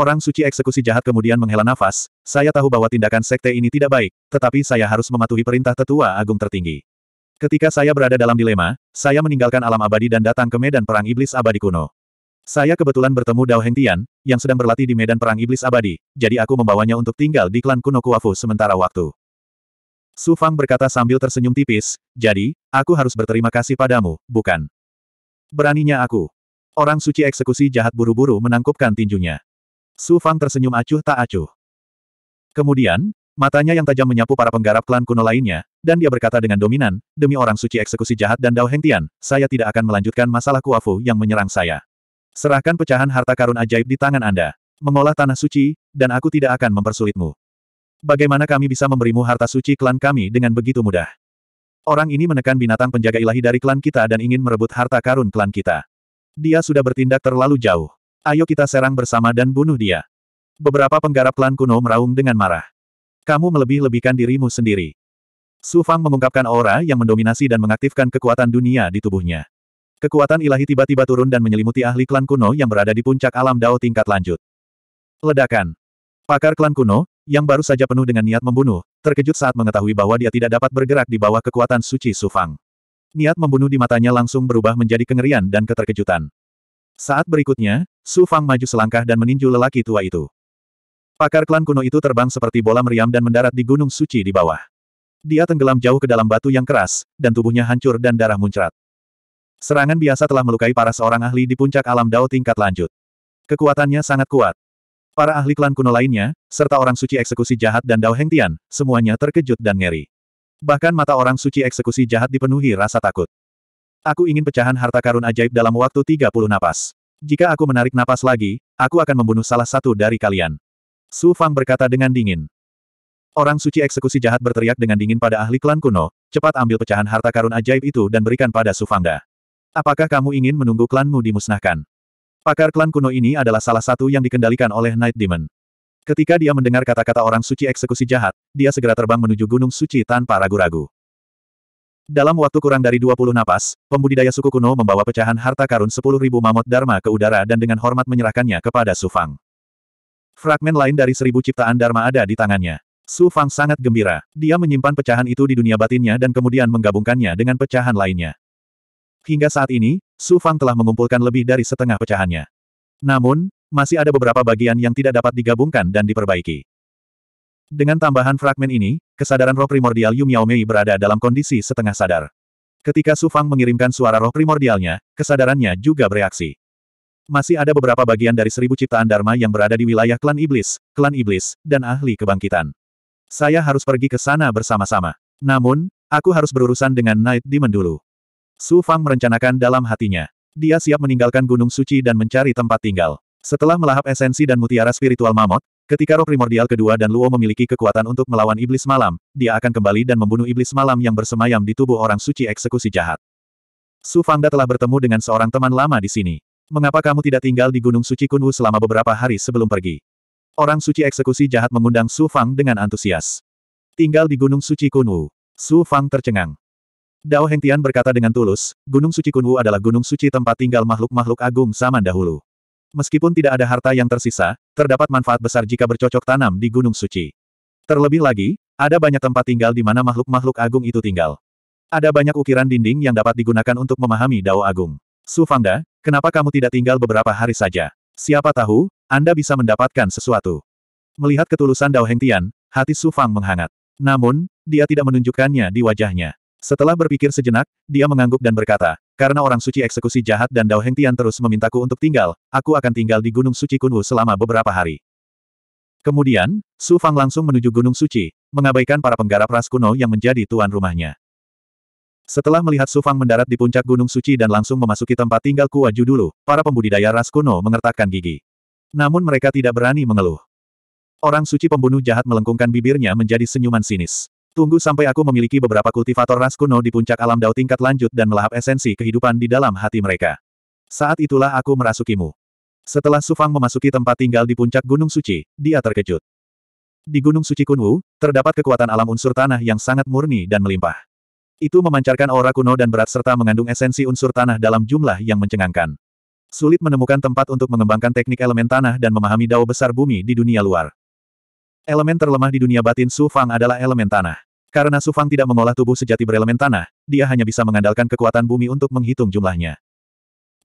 Orang suci eksekusi jahat kemudian menghela nafas, saya tahu bahwa tindakan sekte ini tidak baik, tetapi saya harus mematuhi perintah tetua agung tertinggi. Ketika saya berada dalam dilema, saya meninggalkan alam abadi dan datang ke medan perang iblis abadi kuno. Saya kebetulan bertemu Dao Hengtian, yang sedang berlatih di medan perang iblis abadi, jadi aku membawanya untuk tinggal di klan kuno Kuafu sementara waktu. Su Fang berkata sambil tersenyum tipis, jadi, aku harus berterima kasih padamu, bukan? Beraninya aku. Orang suci eksekusi jahat buru-buru menangkupkan tinjunya. Su Fang tersenyum acuh tak acuh. Kemudian, matanya yang tajam menyapu para penggarap klan kuno lainnya, dan dia berkata dengan dominan, demi orang suci eksekusi jahat dan Dao Hengtian, saya tidak akan melanjutkan masalah Kuafu yang menyerang saya. Serahkan pecahan harta karun ajaib di tangan Anda. Mengolah tanah suci, dan aku tidak akan mempersulitmu. Bagaimana kami bisa memberimu harta suci klan kami dengan begitu mudah? Orang ini menekan binatang penjaga ilahi dari klan kita dan ingin merebut harta karun klan kita. Dia sudah bertindak terlalu jauh. Ayo kita serang bersama dan bunuh dia. Beberapa penggarap klan kuno meraung dengan marah. Kamu melebih-lebihkan dirimu sendiri. Su Fang mengungkapkan aura yang mendominasi dan mengaktifkan kekuatan dunia di tubuhnya. Kekuatan ilahi tiba-tiba turun dan menyelimuti ahli klan kuno yang berada di puncak alam Dao tingkat lanjut. Ledakan. Pakar klan kuno, yang baru saja penuh dengan niat membunuh, terkejut saat mengetahui bahwa dia tidak dapat bergerak di bawah kekuatan suci Sufang. Niat membunuh di matanya langsung berubah menjadi kengerian dan keterkejutan. Saat berikutnya, Sufang maju selangkah dan meninju lelaki tua itu. Pakar klan kuno itu terbang seperti bola meriam dan mendarat di gunung suci di bawah. Dia tenggelam jauh ke dalam batu yang keras, dan tubuhnya hancur dan darah muncrat. Serangan biasa telah melukai para seorang ahli di puncak alam Dao tingkat lanjut. Kekuatannya sangat kuat. Para ahli klan kuno lainnya, serta orang suci eksekusi jahat dan Dao Hengtian, semuanya terkejut dan ngeri. Bahkan mata orang suci eksekusi jahat dipenuhi rasa takut. Aku ingin pecahan harta karun ajaib dalam waktu 30 napas. Jika aku menarik napas lagi, aku akan membunuh salah satu dari kalian. Su Fang berkata dengan dingin. Orang suci eksekusi jahat berteriak dengan dingin pada ahli klan kuno, cepat ambil pecahan harta karun ajaib itu dan berikan pada Su Fangda. Apakah kamu ingin menunggu klanmu dimusnahkan? Pakar klan kuno ini adalah salah satu yang dikendalikan oleh Night Demon. Ketika dia mendengar kata-kata orang suci eksekusi jahat, dia segera terbang menuju Gunung Suci tanpa ragu-ragu. Dalam waktu kurang dari 20 napas, pembudidaya suku kuno membawa pecahan harta karun 10.000 mamot dharma ke udara dan dengan hormat menyerahkannya kepada Su Fang. Fragmen lain dari seribu ciptaan dharma ada di tangannya. Su Fang sangat gembira. Dia menyimpan pecahan itu di dunia batinnya dan kemudian menggabungkannya dengan pecahan lainnya. Hingga saat ini, Su Fang telah mengumpulkan lebih dari setengah pecahannya. Namun, masih ada beberapa bagian yang tidak dapat digabungkan dan diperbaiki. Dengan tambahan fragmen ini, kesadaran roh primordial Yu Miaomei berada dalam kondisi setengah sadar. Ketika Su Fang mengirimkan suara roh primordialnya, kesadarannya juga bereaksi. Masih ada beberapa bagian dari seribu ciptaan Dharma yang berada di wilayah klan iblis, klan iblis, dan ahli kebangkitan. Saya harus pergi ke sana bersama-sama. Namun, aku harus berurusan dengan Knight Demon dulu. Su Fang merencanakan dalam hatinya. Dia siap meninggalkan Gunung Suci dan mencari tempat tinggal. Setelah melahap esensi dan mutiara spiritual mamot, ketika roh primordial kedua dan Luo memiliki kekuatan untuk melawan iblis malam, dia akan kembali dan membunuh iblis malam yang bersemayam di tubuh orang suci eksekusi jahat. Su Fangda telah bertemu dengan seorang teman lama di sini. Mengapa kamu tidak tinggal di Gunung Suci Kunwu selama beberapa hari sebelum pergi? Orang suci eksekusi jahat mengundang Su Fang dengan antusias. Tinggal di Gunung Suci Kunwu. Su Fang tercengang. Dao Hengtian berkata dengan tulus, Gunung Suci Kunwu adalah gunung suci tempat tinggal makhluk-makhluk agung zaman dahulu. Meskipun tidak ada harta yang tersisa, terdapat manfaat besar jika bercocok tanam di Gunung Suci. Terlebih lagi, ada banyak tempat tinggal di mana makhluk-makhluk agung itu tinggal. Ada banyak ukiran dinding yang dapat digunakan untuk memahami Dao Agung. Su Fangda, kenapa kamu tidak tinggal beberapa hari saja? Siapa tahu, Anda bisa mendapatkan sesuatu. Melihat ketulusan Dao Hengtian, hati Su Fang menghangat. Namun, dia tidak menunjukkannya di wajahnya. Setelah berpikir sejenak, dia mengangguk dan berkata, karena orang suci eksekusi jahat dan Dao Hengtian terus memintaku untuk tinggal, aku akan tinggal di Gunung Suci Kunwu selama beberapa hari. Kemudian, Su Fang langsung menuju Gunung Suci, mengabaikan para penggarap ras kuno yang menjadi tuan rumahnya. Setelah melihat Su Fang mendarat di puncak Gunung Suci dan langsung memasuki tempat tinggal Kuwaju dulu, para pembudidaya ras kuno mengertakkan gigi. Namun mereka tidak berani mengeluh. Orang suci pembunuh jahat melengkungkan bibirnya menjadi senyuman sinis. Tunggu sampai aku memiliki beberapa kultivator ras kuno di puncak alam dao tingkat lanjut dan melahap esensi kehidupan di dalam hati mereka. Saat itulah aku merasukimu. Setelah Sufang memasuki tempat tinggal di puncak Gunung Suci, dia terkejut. Di Gunung Suci Kunwu, terdapat kekuatan alam unsur tanah yang sangat murni dan melimpah. Itu memancarkan aura kuno dan berat serta mengandung esensi unsur tanah dalam jumlah yang mencengangkan. Sulit menemukan tempat untuk mengembangkan teknik elemen tanah dan memahami dao besar bumi di dunia luar. Elemen terlemah di dunia batin Sufang adalah elemen tanah. Karena Sufang tidak mengolah tubuh sejati berelemen tanah, dia hanya bisa mengandalkan kekuatan bumi untuk menghitung jumlahnya.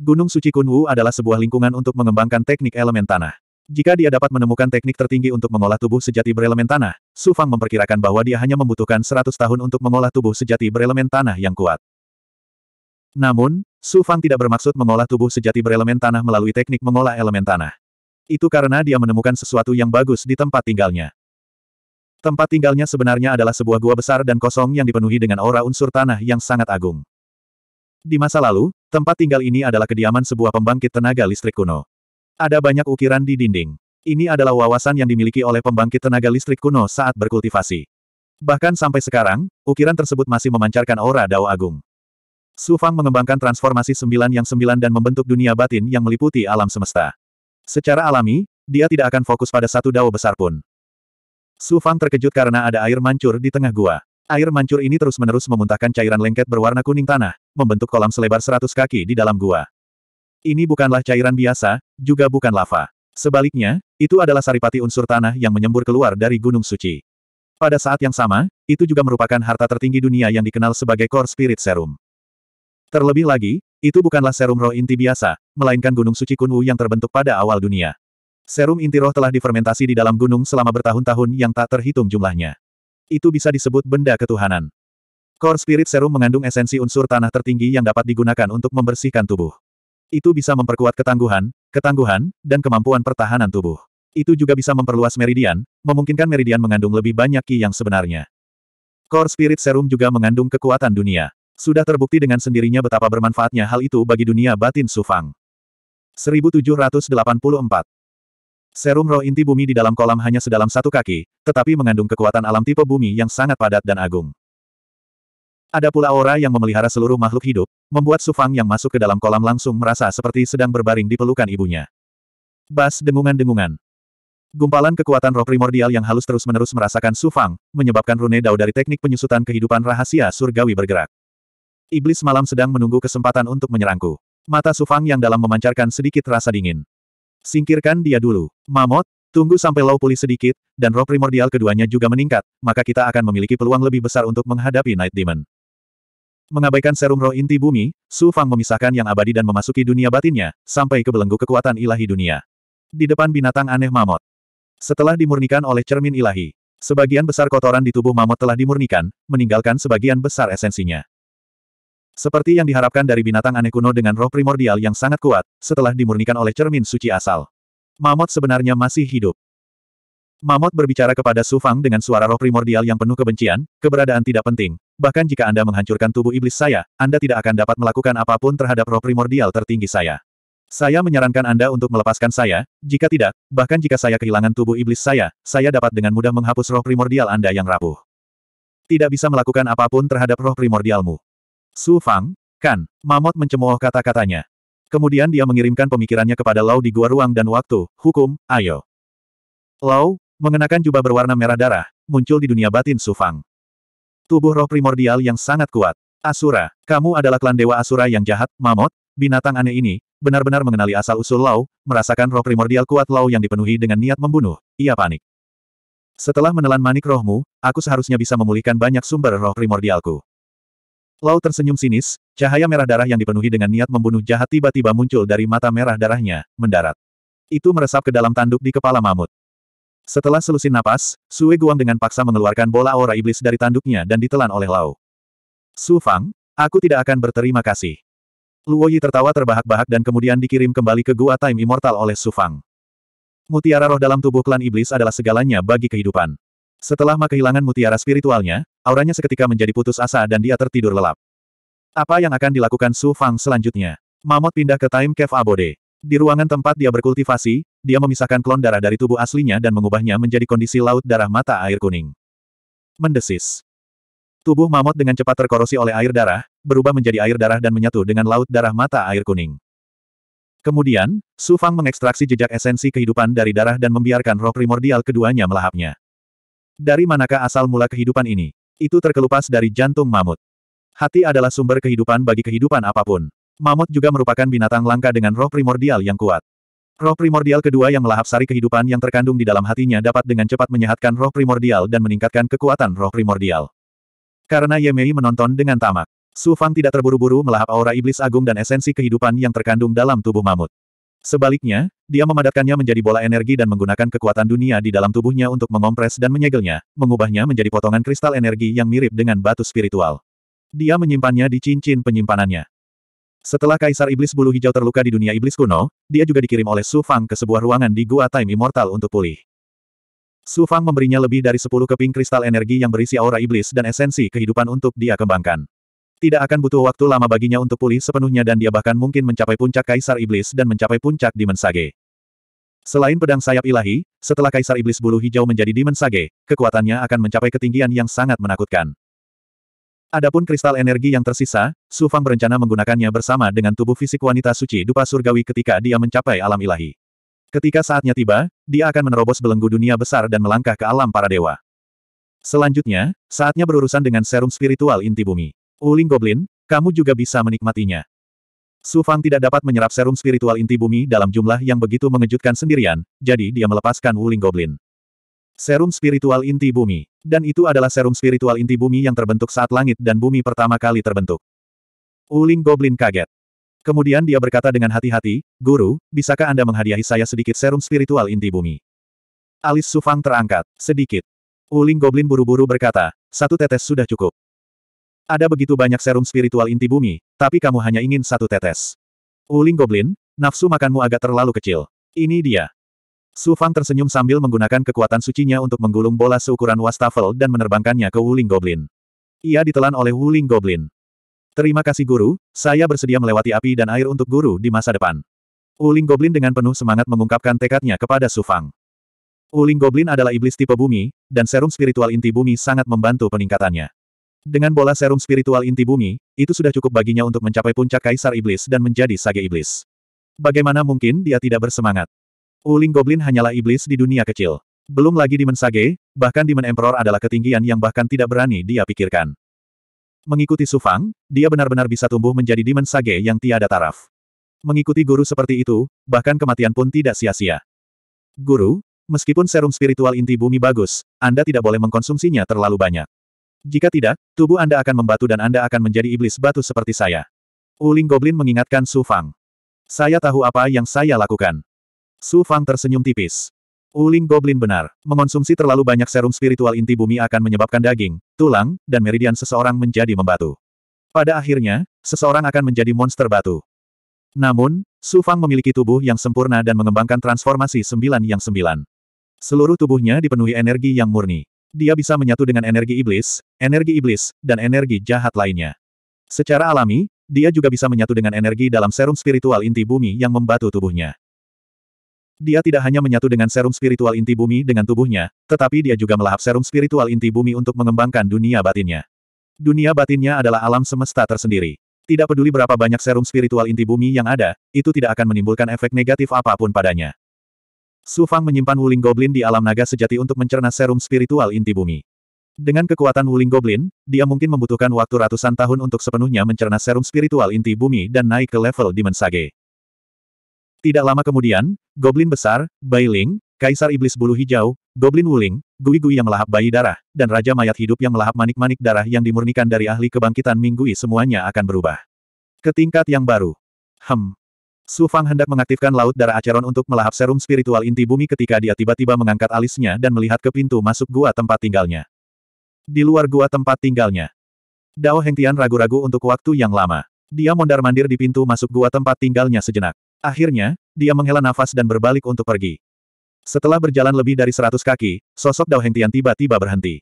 Gunung Suci Kunwu adalah sebuah lingkungan untuk mengembangkan teknik elemen tanah. Jika dia dapat menemukan teknik tertinggi untuk mengolah tubuh sejati berelemen tanah, Sufang memperkirakan bahwa dia hanya membutuhkan 100 tahun untuk mengolah tubuh sejati berelemen tanah yang kuat. Namun, Sufang tidak bermaksud mengolah tubuh sejati berelemen tanah melalui teknik mengolah elemen tanah. Itu karena dia menemukan sesuatu yang bagus di tempat tinggalnya. Tempat tinggalnya sebenarnya adalah sebuah gua besar dan kosong yang dipenuhi dengan aura unsur tanah yang sangat agung. Di masa lalu, tempat tinggal ini adalah kediaman sebuah pembangkit tenaga listrik kuno. Ada banyak ukiran di dinding. Ini adalah wawasan yang dimiliki oleh pembangkit tenaga listrik kuno saat berkultivasi. Bahkan sampai sekarang, ukiran tersebut masih memancarkan aura dao agung. Su Fang mengembangkan transformasi sembilan yang sembilan dan membentuk dunia batin yang meliputi alam semesta. Secara alami, dia tidak akan fokus pada satu dao besar pun. Su Fang terkejut karena ada air mancur di tengah gua. Air mancur ini terus-menerus memuntahkan cairan lengket berwarna kuning tanah, membentuk kolam selebar seratus kaki di dalam gua. Ini bukanlah cairan biasa, juga bukan lava. Sebaliknya, itu adalah saripati unsur tanah yang menyembur keluar dari Gunung Suci. Pada saat yang sama, itu juga merupakan harta tertinggi dunia yang dikenal sebagai Core Spirit Serum. Terlebih lagi, itu bukanlah serum roh inti biasa, melainkan Gunung Suci Kunwu yang terbentuk pada awal dunia. Serum inti roh telah difermentasi di dalam gunung selama bertahun-tahun yang tak terhitung jumlahnya. Itu bisa disebut benda ketuhanan. Core Spirit Serum mengandung esensi unsur tanah tertinggi yang dapat digunakan untuk membersihkan tubuh. Itu bisa memperkuat ketangguhan, ketangguhan, dan kemampuan pertahanan tubuh. Itu juga bisa memperluas meridian, memungkinkan meridian mengandung lebih banyak ki yang sebenarnya. Core Spirit Serum juga mengandung kekuatan dunia. Sudah terbukti dengan sendirinya betapa bermanfaatnya hal itu bagi dunia batin Sufang. 1784 Serum roh inti bumi di dalam kolam hanya sedalam satu kaki, tetapi mengandung kekuatan alam tipe bumi yang sangat padat dan agung. Ada pula aura yang memelihara seluruh makhluk hidup, membuat Sufang yang masuk ke dalam kolam langsung merasa seperti sedang berbaring di pelukan ibunya. Bas dengungan-dengungan. Gumpalan kekuatan roh primordial yang halus terus-menerus merasakan Sufang, menyebabkan rune dao dari teknik penyusutan kehidupan rahasia surgawi bergerak. Iblis malam sedang menunggu kesempatan untuk menyerangku. Mata Sufang yang dalam memancarkan sedikit rasa dingin. Singkirkan dia dulu. Mamot, tunggu sampai Lau pulih sedikit, dan roh primordial keduanya juga meningkat, maka kita akan memiliki peluang lebih besar untuk menghadapi Night Demon. Mengabaikan serum roh inti bumi, Su Fang memisahkan yang abadi dan memasuki dunia batinnya, sampai ke belenggu kekuatan ilahi dunia. Di depan binatang aneh Mamot. Setelah dimurnikan oleh cermin ilahi, sebagian besar kotoran di tubuh Mamot telah dimurnikan, meninggalkan sebagian besar esensinya. Seperti yang diharapkan dari binatang aneh kuno dengan roh primordial yang sangat kuat, setelah dimurnikan oleh cermin suci asal. Mamot sebenarnya masih hidup. Mamot berbicara kepada sufang dengan suara roh primordial yang penuh kebencian, keberadaan tidak penting. Bahkan jika Anda menghancurkan tubuh iblis saya, Anda tidak akan dapat melakukan apapun terhadap roh primordial tertinggi saya. Saya menyarankan Anda untuk melepaskan saya, jika tidak, bahkan jika saya kehilangan tubuh iblis saya, saya dapat dengan mudah menghapus roh primordial Anda yang rapuh. Tidak bisa melakukan apapun terhadap roh primordialmu. Su Fang, kan, Mamot mencemooh kata-katanya. Kemudian dia mengirimkan pemikirannya kepada Lau di gua ruang dan waktu, hukum, ayo. Lau, mengenakan jubah berwarna merah darah, muncul di dunia batin Su Fang. Tubuh roh primordial yang sangat kuat. Asura, kamu adalah klan dewa Asura yang jahat, Mamot, binatang aneh ini, benar-benar mengenali asal-usul Lau, merasakan roh primordial kuat Lau yang dipenuhi dengan niat membunuh, ia panik. Setelah menelan manik rohmu, aku seharusnya bisa memulihkan banyak sumber roh primordialku. Lau tersenyum sinis, cahaya merah darah yang dipenuhi dengan niat membunuh jahat tiba-tiba muncul dari mata merah darahnya, mendarat. Itu meresap ke dalam tanduk di kepala mamut. Setelah selusin napas, Sue Guang dengan paksa mengeluarkan bola aura iblis dari tanduknya dan ditelan oleh Lau. Su Fang, aku tidak akan berterima kasih. Luo Yi tertawa terbahak-bahak dan kemudian dikirim kembali ke gua Time Immortal oleh Su Fang. Mutiara roh dalam tubuh klan iblis adalah segalanya bagi kehidupan. Setelah Ma kehilangan mutiara spiritualnya, Auranya seketika menjadi putus asa dan dia tertidur lelap. Apa yang akan dilakukan Su Fang selanjutnya? Mamot pindah ke Time Cave Abode. Di ruangan tempat dia berkultivasi, dia memisahkan klon darah dari tubuh aslinya dan mengubahnya menjadi kondisi laut darah mata air kuning. Mendesis. Tubuh Mamot dengan cepat terkorosi oleh air darah, berubah menjadi air darah dan menyatu dengan laut darah mata air kuning. Kemudian, Su Fang mengekstraksi jejak esensi kehidupan dari darah dan membiarkan roh primordial keduanya melahapnya. Dari manakah asal mula kehidupan ini? Itu terkelupas dari jantung mamut. Hati adalah sumber kehidupan bagi kehidupan apapun. Mamut juga merupakan binatang langka dengan roh primordial yang kuat. Roh primordial kedua yang melahap sari kehidupan yang terkandung di dalam hatinya dapat dengan cepat menyehatkan roh primordial dan meningkatkan kekuatan roh primordial. Karena Yemei menonton dengan tamak, Su Fang tidak terburu-buru melahap aura iblis agung dan esensi kehidupan yang terkandung dalam tubuh mamut. Sebaliknya, dia memadatkannya menjadi bola energi dan menggunakan kekuatan dunia di dalam tubuhnya untuk mengompres dan menyegelnya, mengubahnya menjadi potongan kristal energi yang mirip dengan batu spiritual. Dia menyimpannya di cincin penyimpanannya. Setelah Kaisar Iblis Bulu Hijau terluka di dunia Iblis kuno, dia juga dikirim oleh Su Fang ke sebuah ruangan di Gua Time Immortal untuk pulih. Su Fang memberinya lebih dari 10 keping kristal energi yang berisi aura iblis dan esensi kehidupan untuk dia kembangkan. Tidak akan butuh waktu lama baginya untuk pulih sepenuhnya dan dia bahkan mungkin mencapai puncak Kaisar Iblis dan mencapai puncak Demon Sage. Selain pedang sayap ilahi, setelah Kaisar Iblis bulu hijau menjadi Demon Sage, kekuatannya akan mencapai ketinggian yang sangat menakutkan. Adapun kristal energi yang tersisa, Su Fang berencana menggunakannya bersama dengan tubuh fisik wanita suci dupa surgawi ketika dia mencapai alam ilahi. Ketika saatnya tiba, dia akan menerobos belenggu dunia besar dan melangkah ke alam para dewa. Selanjutnya, saatnya berurusan dengan serum spiritual inti bumi. Uling Goblin, kamu juga bisa menikmatinya. Su Fang tidak dapat menyerap serum spiritual inti bumi dalam jumlah yang begitu mengejutkan sendirian, jadi dia melepaskan Wuling Goblin. Serum spiritual inti bumi. Dan itu adalah serum spiritual inti bumi yang terbentuk saat langit dan bumi pertama kali terbentuk. Wuling Goblin kaget. Kemudian dia berkata dengan hati-hati, Guru, bisakah Anda menghadiahi saya sedikit serum spiritual inti bumi? Alis Su Fang terangkat, sedikit. Wuling Goblin buru-buru berkata, satu tetes sudah cukup. Ada begitu banyak serum spiritual inti bumi, tapi kamu hanya ingin satu tetes. Wuling Goblin, nafsu makanmu agak terlalu kecil. Ini dia. Su Fang tersenyum sambil menggunakan kekuatan sucinya untuk menggulung bola seukuran wastafel dan menerbangkannya ke Wuling Goblin. Ia ditelan oleh Wuling Goblin. Terima kasih guru, saya bersedia melewati api dan air untuk guru di masa depan. Wuling Goblin dengan penuh semangat mengungkapkan tekadnya kepada Su Fang. Wuling Goblin adalah iblis tipe bumi, dan serum spiritual inti bumi sangat membantu peningkatannya. Dengan bola serum spiritual inti bumi, itu sudah cukup baginya untuk mencapai puncak kaisar iblis dan menjadi sage iblis. Bagaimana mungkin dia tidak bersemangat? Uling Goblin hanyalah iblis di dunia kecil. Belum lagi Demon Sage, bahkan Demon Emperor adalah ketinggian yang bahkan tidak berani dia pikirkan. Mengikuti Sufang, dia benar-benar bisa tumbuh menjadi Demon Sage yang tiada taraf. Mengikuti guru seperti itu, bahkan kematian pun tidak sia-sia. Guru, meskipun serum spiritual inti bumi bagus, Anda tidak boleh mengkonsumsinya terlalu banyak. Jika tidak, tubuh Anda akan membatu dan Anda akan menjadi iblis batu seperti saya. Uling Goblin mengingatkan Su Fang. Saya tahu apa yang saya lakukan. Su Fang tersenyum tipis. Uling Goblin benar. Mengonsumsi terlalu banyak serum spiritual inti bumi akan menyebabkan daging, tulang, dan meridian seseorang menjadi membatu. Pada akhirnya, seseorang akan menjadi monster batu. Namun, Su Fang memiliki tubuh yang sempurna dan mengembangkan transformasi sembilan yang sembilan. Seluruh tubuhnya dipenuhi energi yang murni dia bisa menyatu dengan energi iblis, energi iblis, dan energi jahat lainnya. Secara alami, dia juga bisa menyatu dengan energi dalam serum spiritual inti bumi yang membatu tubuhnya. Dia tidak hanya menyatu dengan serum spiritual inti bumi dengan tubuhnya, tetapi dia juga melahap serum spiritual inti bumi untuk mengembangkan dunia batinnya. Dunia batinnya adalah alam semesta tersendiri. Tidak peduli berapa banyak serum spiritual inti bumi yang ada, itu tidak akan menimbulkan efek negatif apapun padanya. Su Fang menyimpan Wuling Goblin di alam naga sejati untuk mencerna serum spiritual inti bumi. Dengan kekuatan Wuling Goblin, dia mungkin membutuhkan waktu ratusan tahun untuk sepenuhnya mencerna serum spiritual inti bumi dan naik ke level Demon Sage. Tidak lama kemudian, Goblin besar, Bai Ling, Kaisar Iblis Bulu Hijau, Goblin Wuling, Gui-Gui yang melahap bayi darah, dan Raja Mayat Hidup yang melahap manik-manik darah yang dimurnikan dari ahli kebangkitan Minggui semuanya akan berubah. Ke tingkat yang baru. Hem, Su Fang hendak mengaktifkan laut darah Acheron untuk melahap serum spiritual inti bumi ketika dia tiba-tiba mengangkat alisnya dan melihat ke pintu masuk gua tempat tinggalnya. Di luar gua tempat tinggalnya. Dao Hengtian ragu-ragu untuk waktu yang lama. Dia mondar-mandir di pintu masuk gua tempat tinggalnya sejenak. Akhirnya, dia menghela nafas dan berbalik untuk pergi. Setelah berjalan lebih dari seratus kaki, sosok Dao Hengtian tiba-tiba berhenti.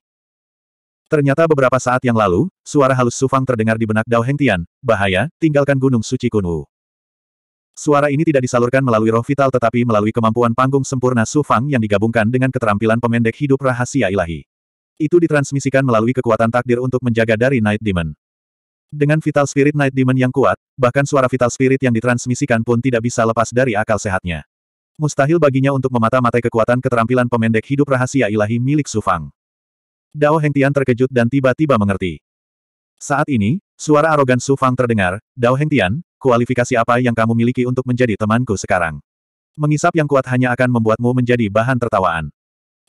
Ternyata beberapa saat yang lalu, suara halus Sufang terdengar di benak Dao Hengtian, bahaya, tinggalkan Gunung Suci Kunwu. Suara ini tidak disalurkan melalui roh vital tetapi melalui kemampuan panggung sempurna Su Fang yang digabungkan dengan keterampilan pemendek hidup rahasia ilahi. Itu ditransmisikan melalui kekuatan takdir untuk menjaga dari Night Demon. Dengan vital spirit Night Demon yang kuat, bahkan suara vital spirit yang ditransmisikan pun tidak bisa lepas dari akal sehatnya. Mustahil baginya untuk memata-matai kekuatan keterampilan pemendek hidup rahasia ilahi milik Su Fang. Dao Hengtian terkejut dan tiba-tiba mengerti. Saat ini, suara arogan Su Fang terdengar, Dao Hengtian, kualifikasi apa yang kamu miliki untuk menjadi temanku sekarang? Mengisap yang kuat hanya akan membuatmu menjadi bahan tertawaan.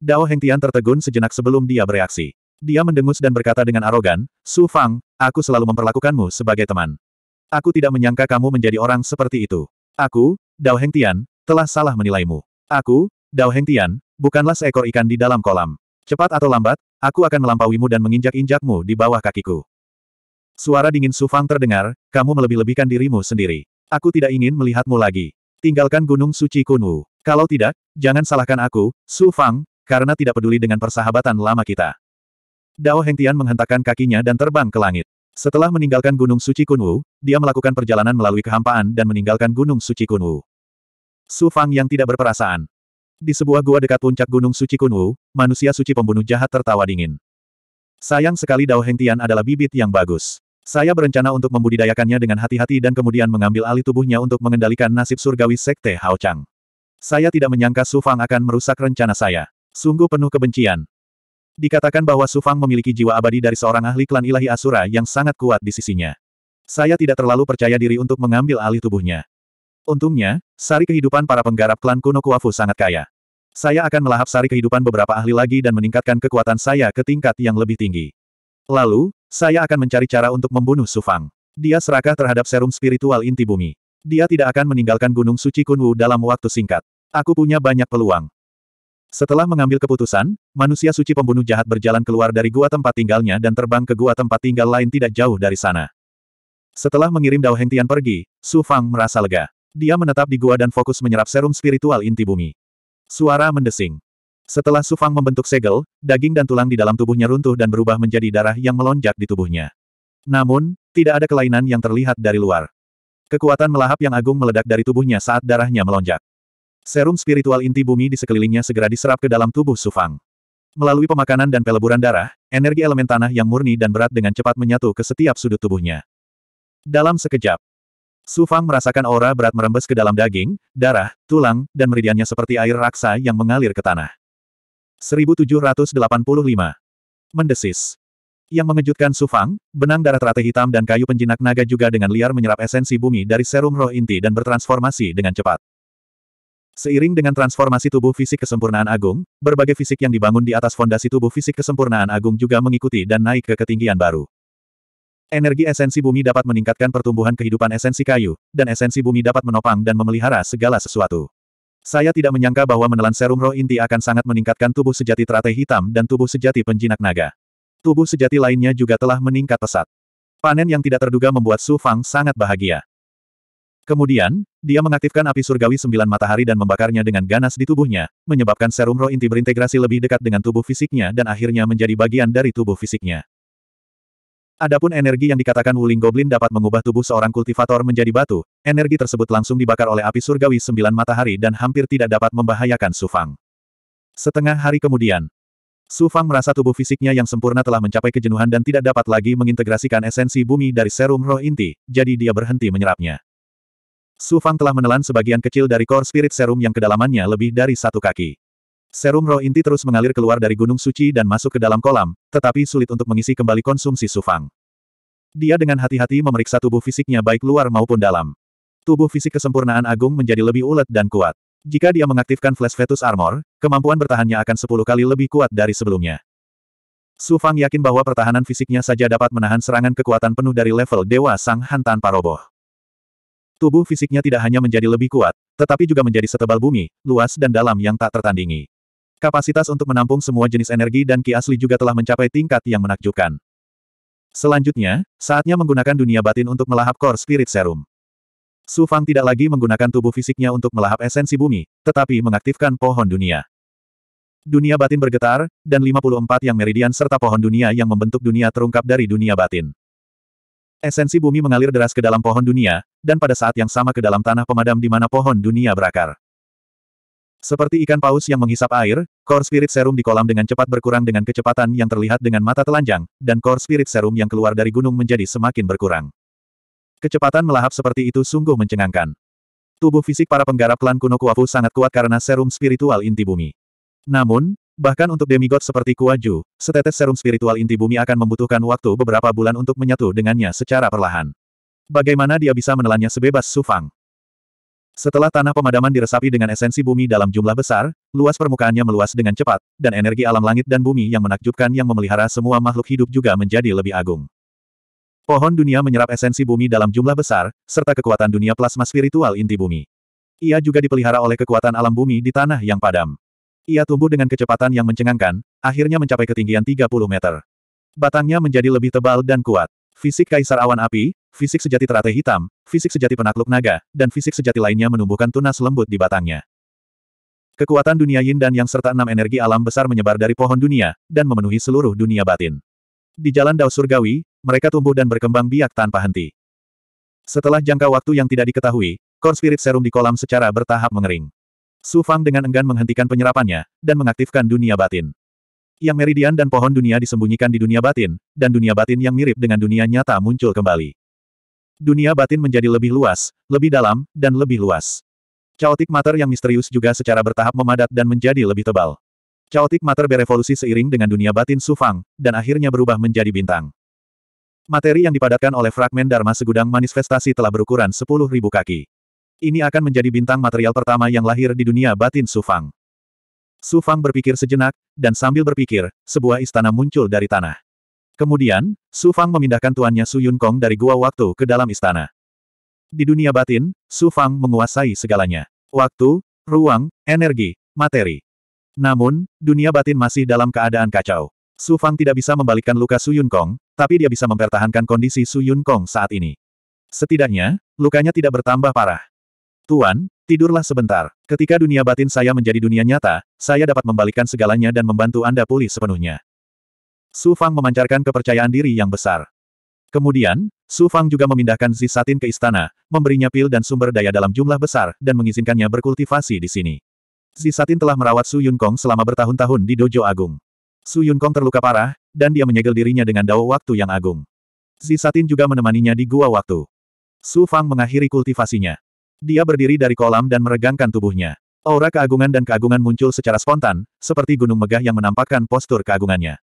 Dao Hengtian tertegun sejenak sebelum dia bereaksi. Dia mendengus dan berkata dengan arogan, Su Fang, aku selalu memperlakukanmu sebagai teman. Aku tidak menyangka kamu menjadi orang seperti itu. Aku, Dao Hengtian, telah salah menilaimu. Aku, Dao Hengtian, bukanlah seekor ikan di dalam kolam. Cepat atau lambat, aku akan melampauimu dan menginjak-injakmu di bawah kakiku. Suara dingin Su Fang terdengar, kamu melebih-lebihkan dirimu sendiri. Aku tidak ingin melihatmu lagi. Tinggalkan Gunung Suci Kunwu. Kalau tidak, jangan salahkan aku, Su Fang, karena tidak peduli dengan persahabatan lama kita. Dao Hengtian menghentakkan kakinya dan terbang ke langit. Setelah meninggalkan Gunung Suci Kunwu, dia melakukan perjalanan melalui kehampaan dan meninggalkan Gunung Suci Kunwu. Su Fang yang tidak berperasaan. Di sebuah gua dekat puncak Gunung Suci Kunwu, manusia suci pembunuh jahat tertawa dingin. Sayang sekali Dao Hengtian adalah bibit yang bagus. Saya berencana untuk membudidayakannya dengan hati-hati dan kemudian mengambil alih tubuhnya untuk mengendalikan nasib surgawi Sekte Hao Chang. Saya tidak menyangka Su Fang akan merusak rencana saya. Sungguh penuh kebencian. Dikatakan bahwa Su Fang memiliki jiwa abadi dari seorang ahli klan ilahi Asura yang sangat kuat di sisinya. Saya tidak terlalu percaya diri untuk mengambil alih tubuhnya. Untungnya, sari kehidupan para penggarap klan kuno Kuafu sangat kaya. Saya akan melahap sari kehidupan beberapa ahli lagi dan meningkatkan kekuatan saya ke tingkat yang lebih tinggi. Lalu, saya akan mencari cara untuk membunuh Sufang. Dia serakah terhadap serum spiritual inti bumi. Dia tidak akan meninggalkan Gunung Suci Kunwu dalam waktu singkat. Aku punya banyak peluang. Setelah mengambil keputusan, manusia suci pembunuh jahat berjalan keluar dari gua tempat tinggalnya dan terbang ke gua tempat tinggal lain tidak jauh dari sana. Setelah mengirim Dao Hengtian pergi, Su Fang merasa lega. Dia menetap di gua dan fokus menyerap serum spiritual inti bumi. Suara mendesing. Setelah Sufang membentuk segel, daging dan tulang di dalam tubuhnya runtuh dan berubah menjadi darah yang melonjak di tubuhnya. Namun, tidak ada kelainan yang terlihat dari luar. Kekuatan melahap yang agung meledak dari tubuhnya saat darahnya melonjak. Serum spiritual inti bumi di sekelilingnya segera diserap ke dalam tubuh Sufang. Melalui pemakanan dan peleburan darah, energi elemen tanah yang murni dan berat dengan cepat menyatu ke setiap sudut tubuhnya. Dalam sekejap, Sufang merasakan aura berat merembes ke dalam daging, darah, tulang, dan meridiannya seperti air raksa yang mengalir ke tanah. 1785. Mendesis. Yang mengejutkan Sufang, benang darah teratai hitam dan kayu penjinak naga juga dengan liar menyerap esensi bumi dari serum roh inti dan bertransformasi dengan cepat. Seiring dengan transformasi tubuh fisik kesempurnaan agung, berbagai fisik yang dibangun di atas fondasi tubuh fisik kesempurnaan agung juga mengikuti dan naik ke ketinggian baru. Energi esensi bumi dapat meningkatkan pertumbuhan kehidupan esensi kayu, dan esensi bumi dapat menopang dan memelihara segala sesuatu. Saya tidak menyangka bahwa menelan serum roh inti akan sangat meningkatkan tubuh sejati teratai hitam dan tubuh sejati penjinak naga. Tubuh sejati lainnya juga telah meningkat pesat. Panen yang tidak terduga membuat Su Fang sangat bahagia. Kemudian, dia mengaktifkan api surgawi sembilan matahari dan membakarnya dengan ganas di tubuhnya, menyebabkan serum roh inti berintegrasi lebih dekat dengan tubuh fisiknya dan akhirnya menjadi bagian dari tubuh fisiknya. Adapun energi yang dikatakan Wuling Goblin dapat mengubah tubuh seorang kultivator menjadi batu, energi tersebut langsung dibakar oleh api surgawi sembilan matahari dan hampir tidak dapat membahayakan Sufang. Setengah hari kemudian, Sufang merasa tubuh fisiknya yang sempurna telah mencapai kejenuhan dan tidak dapat lagi mengintegrasikan esensi bumi dari serum roh inti, jadi dia berhenti menyerapnya. Sufang telah menelan sebagian kecil dari core spirit serum yang kedalamannya lebih dari satu kaki. Serum roh inti terus mengalir keluar dari gunung suci dan masuk ke dalam kolam, tetapi sulit untuk mengisi kembali konsumsi Sufang. Dia dengan hati-hati memeriksa tubuh fisiknya baik luar maupun dalam. Tubuh fisik kesempurnaan agung menjadi lebih ulet dan kuat. Jika dia mengaktifkan Flash Fetus Armor, kemampuan bertahannya akan 10 kali lebih kuat dari sebelumnya. Su Fang yakin bahwa pertahanan fisiknya saja dapat menahan serangan kekuatan penuh dari level Dewa Sang Han tanpa roboh. Tubuh fisiknya tidak hanya menjadi lebih kuat, tetapi juga menjadi setebal bumi, luas dan dalam yang tak tertandingi. Kapasitas untuk menampung semua jenis energi dan ki asli juga telah mencapai tingkat yang menakjubkan. Selanjutnya, saatnya menggunakan dunia batin untuk melahap core spirit serum. Su Fang tidak lagi menggunakan tubuh fisiknya untuk melahap esensi bumi, tetapi mengaktifkan pohon dunia. Dunia batin bergetar, dan 54 yang meridian serta pohon dunia yang membentuk dunia terungkap dari dunia batin. Esensi bumi mengalir deras ke dalam pohon dunia, dan pada saat yang sama ke dalam tanah pemadam di mana pohon dunia berakar. Seperti ikan paus yang menghisap air, core spirit serum di kolam dengan cepat berkurang dengan kecepatan yang terlihat dengan mata telanjang, dan core spirit serum yang keluar dari gunung menjadi semakin berkurang. Kecepatan melahap seperti itu sungguh mencengangkan. Tubuh fisik para penggarap klan kuno Kuafu sangat kuat karena serum spiritual inti bumi. Namun, bahkan untuk demigod seperti Kuaju, setetes serum spiritual inti bumi akan membutuhkan waktu beberapa bulan untuk menyatu dengannya secara perlahan. Bagaimana dia bisa menelannya sebebas Sufang? Setelah tanah pemadaman diresapi dengan esensi bumi dalam jumlah besar, luas permukaannya meluas dengan cepat, dan energi alam langit dan bumi yang menakjubkan yang memelihara semua makhluk hidup juga menjadi lebih agung. Pohon dunia menyerap esensi bumi dalam jumlah besar, serta kekuatan dunia plasma spiritual inti bumi. Ia juga dipelihara oleh kekuatan alam bumi di tanah yang padam. Ia tumbuh dengan kecepatan yang mencengangkan, akhirnya mencapai ketinggian 30 meter. Batangnya menjadi lebih tebal dan kuat. Fisik Kaisar Awan Api, fisik sejati teratai hitam, fisik sejati penakluk naga, dan fisik sejati lainnya menumbuhkan tunas lembut di batangnya. Kekuatan dunia yin dan yang serta enam energi alam besar menyebar dari pohon dunia, dan memenuhi seluruh dunia batin. Di jalan Dao Surgawi, mereka tumbuh dan berkembang biak tanpa henti. Setelah jangka waktu yang tidak diketahui, Core Spirit Serum di kolam secara bertahap mengering. Su Fang dengan enggan menghentikan penyerapannya, dan mengaktifkan dunia batin. Yang meridian dan pohon dunia disembunyikan di dunia batin, dan dunia batin yang mirip dengan dunia nyata muncul kembali dunia batin menjadi lebih luas, lebih dalam, dan lebih luas. Chaotic matter yang misterius juga secara bertahap memadat dan menjadi lebih tebal. Chaotic matter berevolusi seiring dengan dunia batin Sufang, dan akhirnya berubah menjadi bintang. Materi yang dipadatkan oleh fragmen Dharma segudang manifestasi telah berukuran 10.000 kaki. Ini akan menjadi bintang material pertama yang lahir di dunia batin Sufang. Sufang berpikir sejenak, dan sambil berpikir, sebuah istana muncul dari tanah. Kemudian, Su Fang memindahkan tuannya Su Yun Kong dari gua waktu ke dalam istana. Di dunia batin, Su Fang menguasai segalanya. Waktu, ruang, energi, materi. Namun, dunia batin masih dalam keadaan kacau. Su Fang tidak bisa membalikkan luka Su Yun Kong, tapi dia bisa mempertahankan kondisi Su Yun Kong saat ini. Setidaknya, lukanya tidak bertambah parah. Tuan, tidurlah sebentar. Ketika dunia batin saya menjadi dunia nyata, saya dapat membalikkan segalanya dan membantu Anda pulih sepenuhnya. Su Fang memancarkan kepercayaan diri yang besar. Kemudian, Su Fang juga memindahkan Zi Satin ke istana, memberinya pil dan sumber daya dalam jumlah besar, dan mengizinkannya berkultivasi di sini. Zi Satin telah merawat Su Yun Kong selama bertahun-tahun di Dojo Agung. Su Yun Kong terluka parah, dan dia menyegel dirinya dengan dao waktu yang agung. Zi Satin juga menemaninya di gua waktu. Su Fang mengakhiri kultivasinya. Dia berdiri dari kolam dan meregangkan tubuhnya. Aura keagungan dan keagungan muncul secara spontan, seperti gunung megah yang menampakkan postur keagungannya.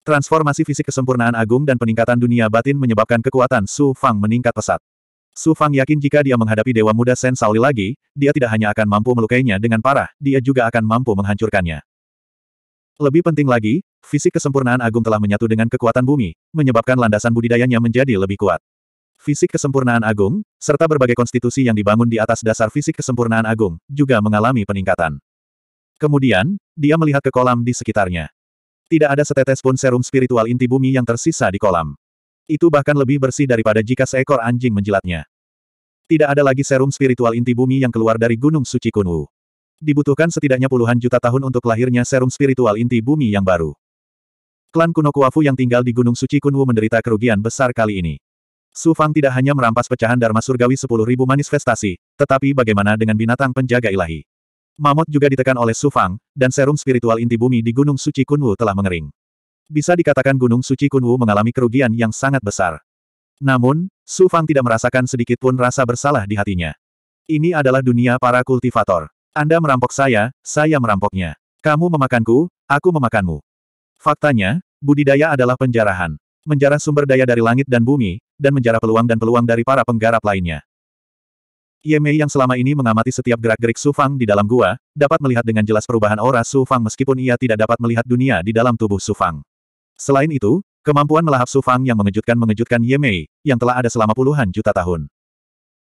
Transformasi fisik kesempurnaan agung dan peningkatan dunia batin menyebabkan kekuatan Su Fang meningkat pesat. Su Fang yakin jika dia menghadapi Dewa Muda Sen Sauli lagi, dia tidak hanya akan mampu melukainya dengan parah, dia juga akan mampu menghancurkannya. Lebih penting lagi, fisik kesempurnaan agung telah menyatu dengan kekuatan bumi, menyebabkan landasan budidayanya menjadi lebih kuat. Fisik kesempurnaan agung, serta berbagai konstitusi yang dibangun di atas dasar fisik kesempurnaan agung, juga mengalami peningkatan. Kemudian, dia melihat ke kolam di sekitarnya. Tidak ada setetes pun serum spiritual inti bumi yang tersisa di kolam. Itu bahkan lebih bersih daripada jika seekor anjing menjilatnya. Tidak ada lagi serum spiritual inti bumi yang keluar dari Gunung Suci Kunwu. Dibutuhkan setidaknya puluhan juta tahun untuk lahirnya serum spiritual inti bumi yang baru. Klan kuno Kuafu yang tinggal di Gunung Suci Kunwu menderita kerugian besar kali ini. Su Fang tidak hanya merampas pecahan Dharma Surgawi 10.000 manifestasi, tetapi bagaimana dengan binatang penjaga ilahi? Mamot juga ditekan oleh Sufang, dan serum spiritual inti bumi di Gunung Suci Kunwu telah mengering. Bisa dikatakan Gunung Suci Kunwu mengalami kerugian yang sangat besar. Namun, Sufang tidak merasakan sedikit pun rasa bersalah di hatinya. Ini adalah dunia para kultivator. Anda merampok saya, saya merampoknya. Kamu memakanku, aku memakanmu. Faktanya, budidaya adalah penjarahan. menjarah sumber daya dari langit dan bumi, dan menjarah peluang dan peluang dari para penggarap lainnya. Ye Mei yang selama ini mengamati setiap gerak-gerik Su Fang di dalam gua, dapat melihat dengan jelas perubahan aura Su Fang meskipun ia tidak dapat melihat dunia di dalam tubuh Su Fang. Selain itu, kemampuan melahap Su Fang yang mengejutkan-mengejutkan Ye Mei, yang telah ada selama puluhan juta tahun.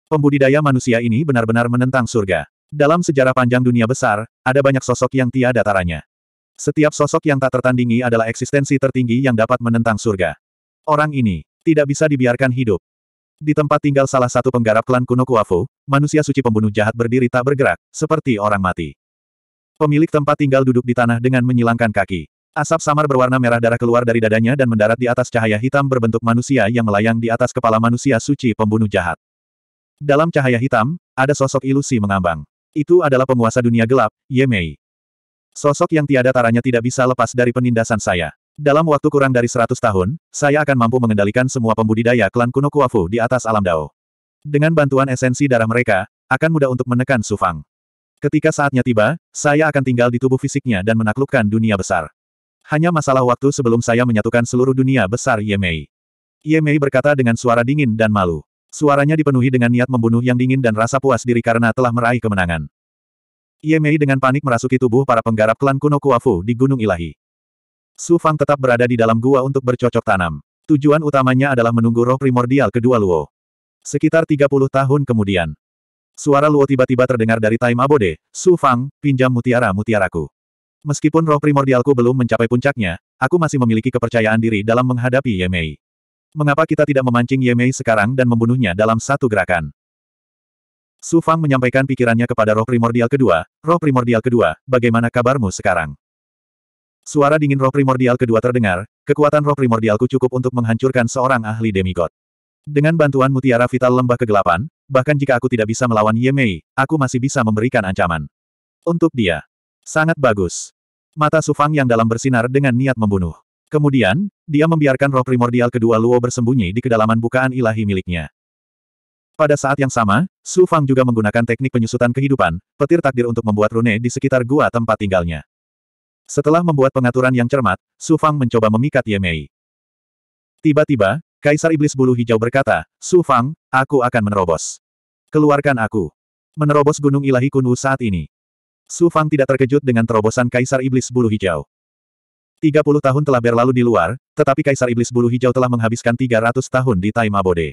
Pembudidaya manusia ini benar-benar menentang surga. Dalam sejarah panjang dunia besar, ada banyak sosok yang tiada taranya. Setiap sosok yang tak tertandingi adalah eksistensi tertinggi yang dapat menentang surga. Orang ini tidak bisa dibiarkan hidup. Di tempat tinggal salah satu penggarap klan kuno Kuafu, manusia suci pembunuh jahat berdiri tak bergerak, seperti orang mati. Pemilik tempat tinggal duduk di tanah dengan menyilangkan kaki. Asap samar berwarna merah darah keluar dari dadanya dan mendarat di atas cahaya hitam berbentuk manusia yang melayang di atas kepala manusia suci pembunuh jahat. Dalam cahaya hitam, ada sosok ilusi mengambang. Itu adalah penguasa dunia gelap, Yemei. Sosok yang tiada taranya tidak bisa lepas dari penindasan saya. Dalam waktu kurang dari 100 tahun, saya akan mampu mengendalikan semua pembudidaya klan kuno Kuafu di atas alam Dao. Dengan bantuan esensi darah mereka, akan mudah untuk menekan Sufang. Ketika saatnya tiba, saya akan tinggal di tubuh fisiknya dan menaklukkan dunia besar. Hanya masalah waktu sebelum saya menyatukan seluruh dunia besar Yemei. Yemei berkata dengan suara dingin dan malu. Suaranya dipenuhi dengan niat membunuh yang dingin dan rasa puas diri karena telah meraih kemenangan. Yemei dengan panik merasuki tubuh para penggarap klan kuno Kuafu di Gunung Ilahi. Su Fang tetap berada di dalam gua untuk bercocok tanam. Tujuan utamanya adalah menunggu roh primordial kedua Luo. Sekitar 30 tahun kemudian. Suara Luo tiba-tiba terdengar dari Time Abode, Su Fang, pinjam mutiara-mutiaraku. Meskipun roh primordialku belum mencapai puncaknya, aku masih memiliki kepercayaan diri dalam menghadapi Yemei. Mengapa kita tidak memancing Yemei sekarang dan membunuhnya dalam satu gerakan? Su Fang menyampaikan pikirannya kepada roh primordial kedua, roh primordial kedua, bagaimana kabarmu sekarang? Suara dingin roh primordial kedua terdengar, kekuatan roh primordialku cukup untuk menghancurkan seorang ahli demigod. Dengan bantuan mutiara vital lembah kegelapan, bahkan jika aku tidak bisa melawan Ye Mei, aku masih bisa memberikan ancaman. Untuk dia. Sangat bagus. Mata Sufang yang dalam bersinar dengan niat membunuh. Kemudian, dia membiarkan roh primordial kedua Luo bersembunyi di kedalaman bukaan ilahi miliknya. Pada saat yang sama, Su Fang juga menggunakan teknik penyusutan kehidupan, petir takdir untuk membuat rune di sekitar gua tempat tinggalnya. Setelah membuat pengaturan yang cermat, Su Fang mencoba memikat Ye Mei. Tiba-tiba, Kaisar Iblis Bulu Hijau berkata, Su Fang, aku akan menerobos. Keluarkan aku. Menerobos Gunung Ilahi Kunwu saat ini. Su Fang tidak terkejut dengan terobosan Kaisar Iblis Bulu Hijau. 30 tahun telah berlalu di luar, tetapi Kaisar Iblis Bulu Hijau telah menghabiskan 300 tahun di Time Abode.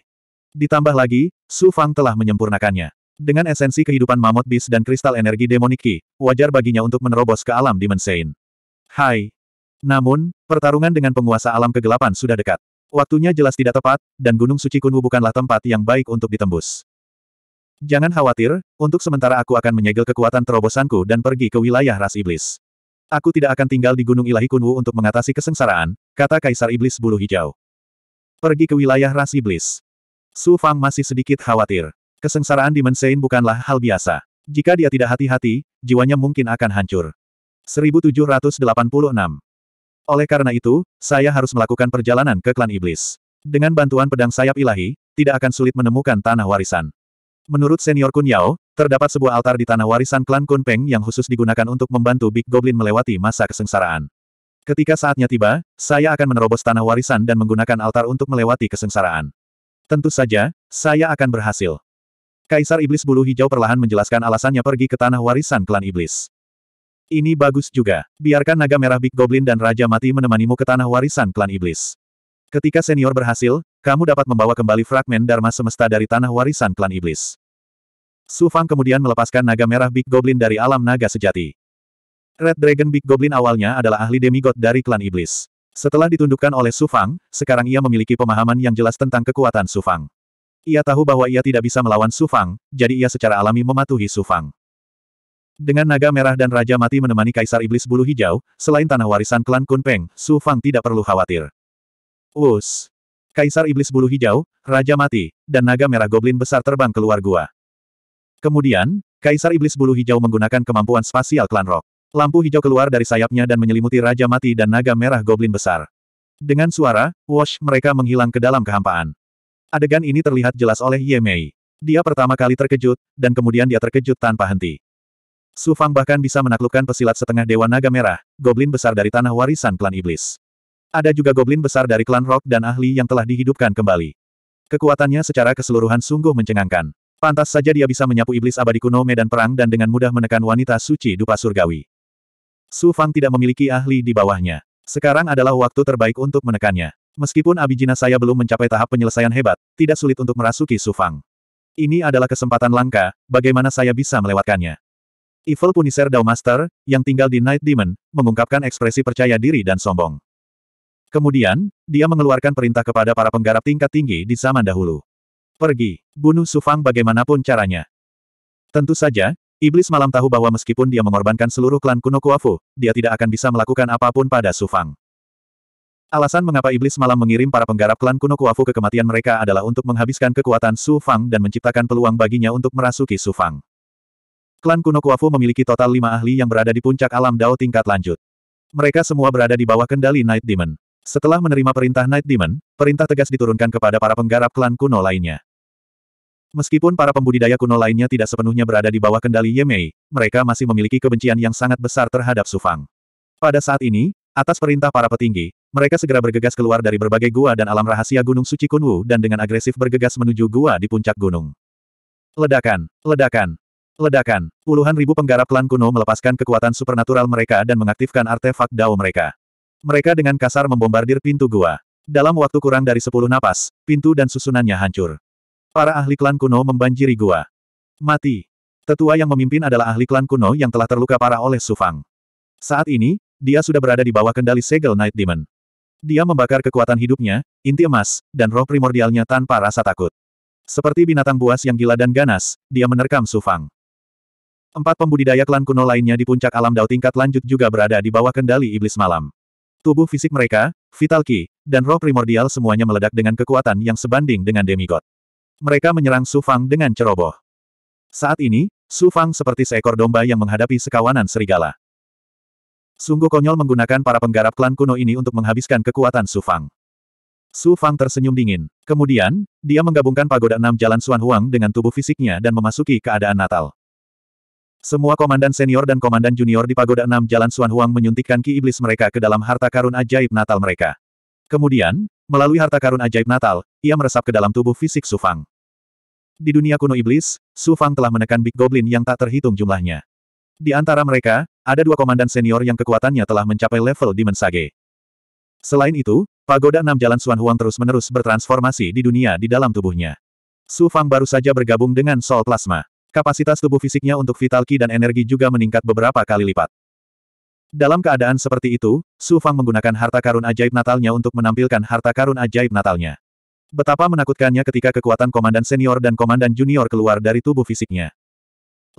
Ditambah lagi, Su Fang telah menyempurnakannya. Dengan esensi kehidupan mamot bis dan kristal energi demoniki, wajar baginya untuk menerobos ke alam dimensein. Hai. Namun, pertarungan dengan penguasa alam kegelapan sudah dekat. Waktunya jelas tidak tepat, dan Gunung Suci Kunwu bukanlah tempat yang baik untuk ditembus. Jangan khawatir, untuk sementara aku akan menyegel kekuatan terobosanku dan pergi ke wilayah ras iblis. Aku tidak akan tinggal di Gunung Ilahi Kunwu untuk mengatasi kesengsaraan, kata Kaisar Iblis Bulu Hijau. Pergi ke wilayah ras iblis. Su Fang masih sedikit khawatir. Kesengsaraan di Mensein bukanlah hal biasa. Jika dia tidak hati-hati, jiwanya mungkin akan hancur. 1786. Oleh karena itu, saya harus melakukan perjalanan ke klan iblis. Dengan bantuan pedang sayap ilahi, tidak akan sulit menemukan tanah warisan. Menurut senior Kun Yao, terdapat sebuah altar di tanah warisan klan Kun Peng yang khusus digunakan untuk membantu Big Goblin melewati masa kesengsaraan. Ketika saatnya tiba, saya akan menerobos tanah warisan dan menggunakan altar untuk melewati kesengsaraan. Tentu saja, saya akan berhasil. Kaisar Iblis Bulu Hijau perlahan menjelaskan alasannya pergi ke tanah warisan klan Iblis. Ini bagus juga. Biarkan naga merah Big Goblin dan Raja Mati menemanimu ke tanah warisan klan iblis. Ketika senior berhasil, kamu dapat membawa kembali fragmen Dharma semesta dari tanah warisan klan iblis. Su Fang kemudian melepaskan naga merah Big Goblin dari alam naga sejati. Red Dragon Big Goblin awalnya adalah ahli demigod dari klan iblis. Setelah ditundukkan oleh Su Fang, sekarang ia memiliki pemahaman yang jelas tentang kekuatan Su Fang. Ia tahu bahwa ia tidak bisa melawan Su Fang, jadi ia secara alami mematuhi Su Fang. Dengan naga merah dan Raja Mati menemani Kaisar Iblis Bulu Hijau, selain tanah warisan klan Kunpeng, Su Fang tidak perlu khawatir. Us! Kaisar Iblis Bulu Hijau, Raja Mati, dan naga merah goblin besar terbang keluar gua. Kemudian, Kaisar Iblis Bulu Hijau menggunakan kemampuan spasial klan Rock. Lampu hijau keluar dari sayapnya dan menyelimuti Raja Mati dan naga merah goblin besar. Dengan suara, wash, mereka menghilang ke dalam kehampaan. Adegan ini terlihat jelas oleh Ye Mei. Dia pertama kali terkejut, dan kemudian dia terkejut tanpa henti. Su Fang bahkan bisa menaklukkan pesilat setengah Dewa Naga Merah, goblin besar dari tanah warisan klan iblis. Ada juga goblin besar dari klan Rock dan ahli yang telah dihidupkan kembali. Kekuatannya secara keseluruhan sungguh mencengangkan. Pantas saja dia bisa menyapu iblis abadi kuno medan perang dan dengan mudah menekan wanita suci dupa surgawi. Su Fang tidak memiliki ahli di bawahnya. Sekarang adalah waktu terbaik untuk menekannya. Meskipun abijina saya belum mencapai tahap penyelesaian hebat, tidak sulit untuk merasuki Su Fang. Ini adalah kesempatan langka, bagaimana saya bisa melewatkannya. Evil Punisher Master, yang tinggal di Night Demon, mengungkapkan ekspresi percaya diri dan sombong. Kemudian, dia mengeluarkan perintah kepada para penggarap tingkat tinggi di zaman dahulu. Pergi, bunuh Sufang bagaimanapun caranya. Tentu saja, Iblis malam tahu bahwa meskipun dia mengorbankan seluruh klan kuno Kuafu, dia tidak akan bisa melakukan apapun pada Sufang. Alasan mengapa Iblis malam mengirim para penggarap klan kuno Kuafu ke kematian mereka adalah untuk menghabiskan kekuatan Sufang dan menciptakan peluang baginya untuk merasuki Sufang. Klan kuno Kuafu memiliki total lima ahli yang berada di puncak alam Dao tingkat lanjut. Mereka semua berada di bawah kendali Night Demon. Setelah menerima perintah Night Demon, perintah tegas diturunkan kepada para penggarap klan kuno lainnya. Meskipun para pembudidaya kuno lainnya tidak sepenuhnya berada di bawah kendali Yemei, mereka masih memiliki kebencian yang sangat besar terhadap Sufang. Pada saat ini, atas perintah para petinggi, mereka segera bergegas keluar dari berbagai gua dan alam rahasia Gunung Suci Kunwu dan dengan agresif bergegas menuju gua di puncak gunung. Ledakan, ledakan, Ledakan. Puluhan ribu penggarap klan kuno melepaskan kekuatan supernatural mereka dan mengaktifkan artefak dao mereka. Mereka dengan kasar membombardir pintu gua. Dalam waktu kurang dari sepuluh napas, pintu dan susunannya hancur. Para ahli klan kuno membanjiri gua. Mati. Tetua yang memimpin adalah ahli klan kuno yang telah terluka parah oleh Sufang. Saat ini, dia sudah berada di bawah kendali segel Night Demon. Dia membakar kekuatan hidupnya, inti emas, dan roh primordialnya tanpa rasa takut. Seperti binatang buas yang gila dan ganas, dia menerkam Sufang. Empat pembudidaya klan kuno lainnya di puncak alam dao tingkat lanjut juga berada di bawah kendali iblis malam. Tubuh fisik mereka, vital ki, dan roh primordial semuanya meledak dengan kekuatan yang sebanding dengan demigod. Mereka menyerang Su Fang dengan ceroboh. Saat ini, Su Fang seperti seekor domba yang menghadapi sekawanan serigala. Sungguh konyol menggunakan para penggarap klan kuno ini untuk menghabiskan kekuatan Su Fang. Su Fang tersenyum dingin. Kemudian, dia menggabungkan pagoda enam jalan Suanhuang Huang dengan tubuh fisiknya dan memasuki keadaan Natal. Semua komandan senior dan komandan junior di Pagoda Enam Jalan Suan Huang menyuntikkan ki iblis mereka ke dalam harta karun ajaib Natal mereka. Kemudian, melalui harta karun ajaib Natal, ia meresap ke dalam tubuh fisik Su Fang. Di dunia kuno iblis, Su Fang telah menekan Big Goblin yang tak terhitung jumlahnya. Di antara mereka, ada dua komandan senior yang kekuatannya telah mencapai level Demon Sage. Selain itu, Pagoda Enam Jalan Suan Huang terus-menerus bertransformasi di dunia di dalam tubuhnya. Su Fang baru saja bergabung dengan Sol Plasma. Kapasitas tubuh fisiknya untuk vitalki dan energi juga meningkat beberapa kali lipat. Dalam keadaan seperti itu, Su Fang menggunakan harta karun ajaib Natalnya untuk menampilkan harta karun ajaib Natalnya. Betapa menakutkannya ketika kekuatan komandan senior dan komandan junior keluar dari tubuh fisiknya.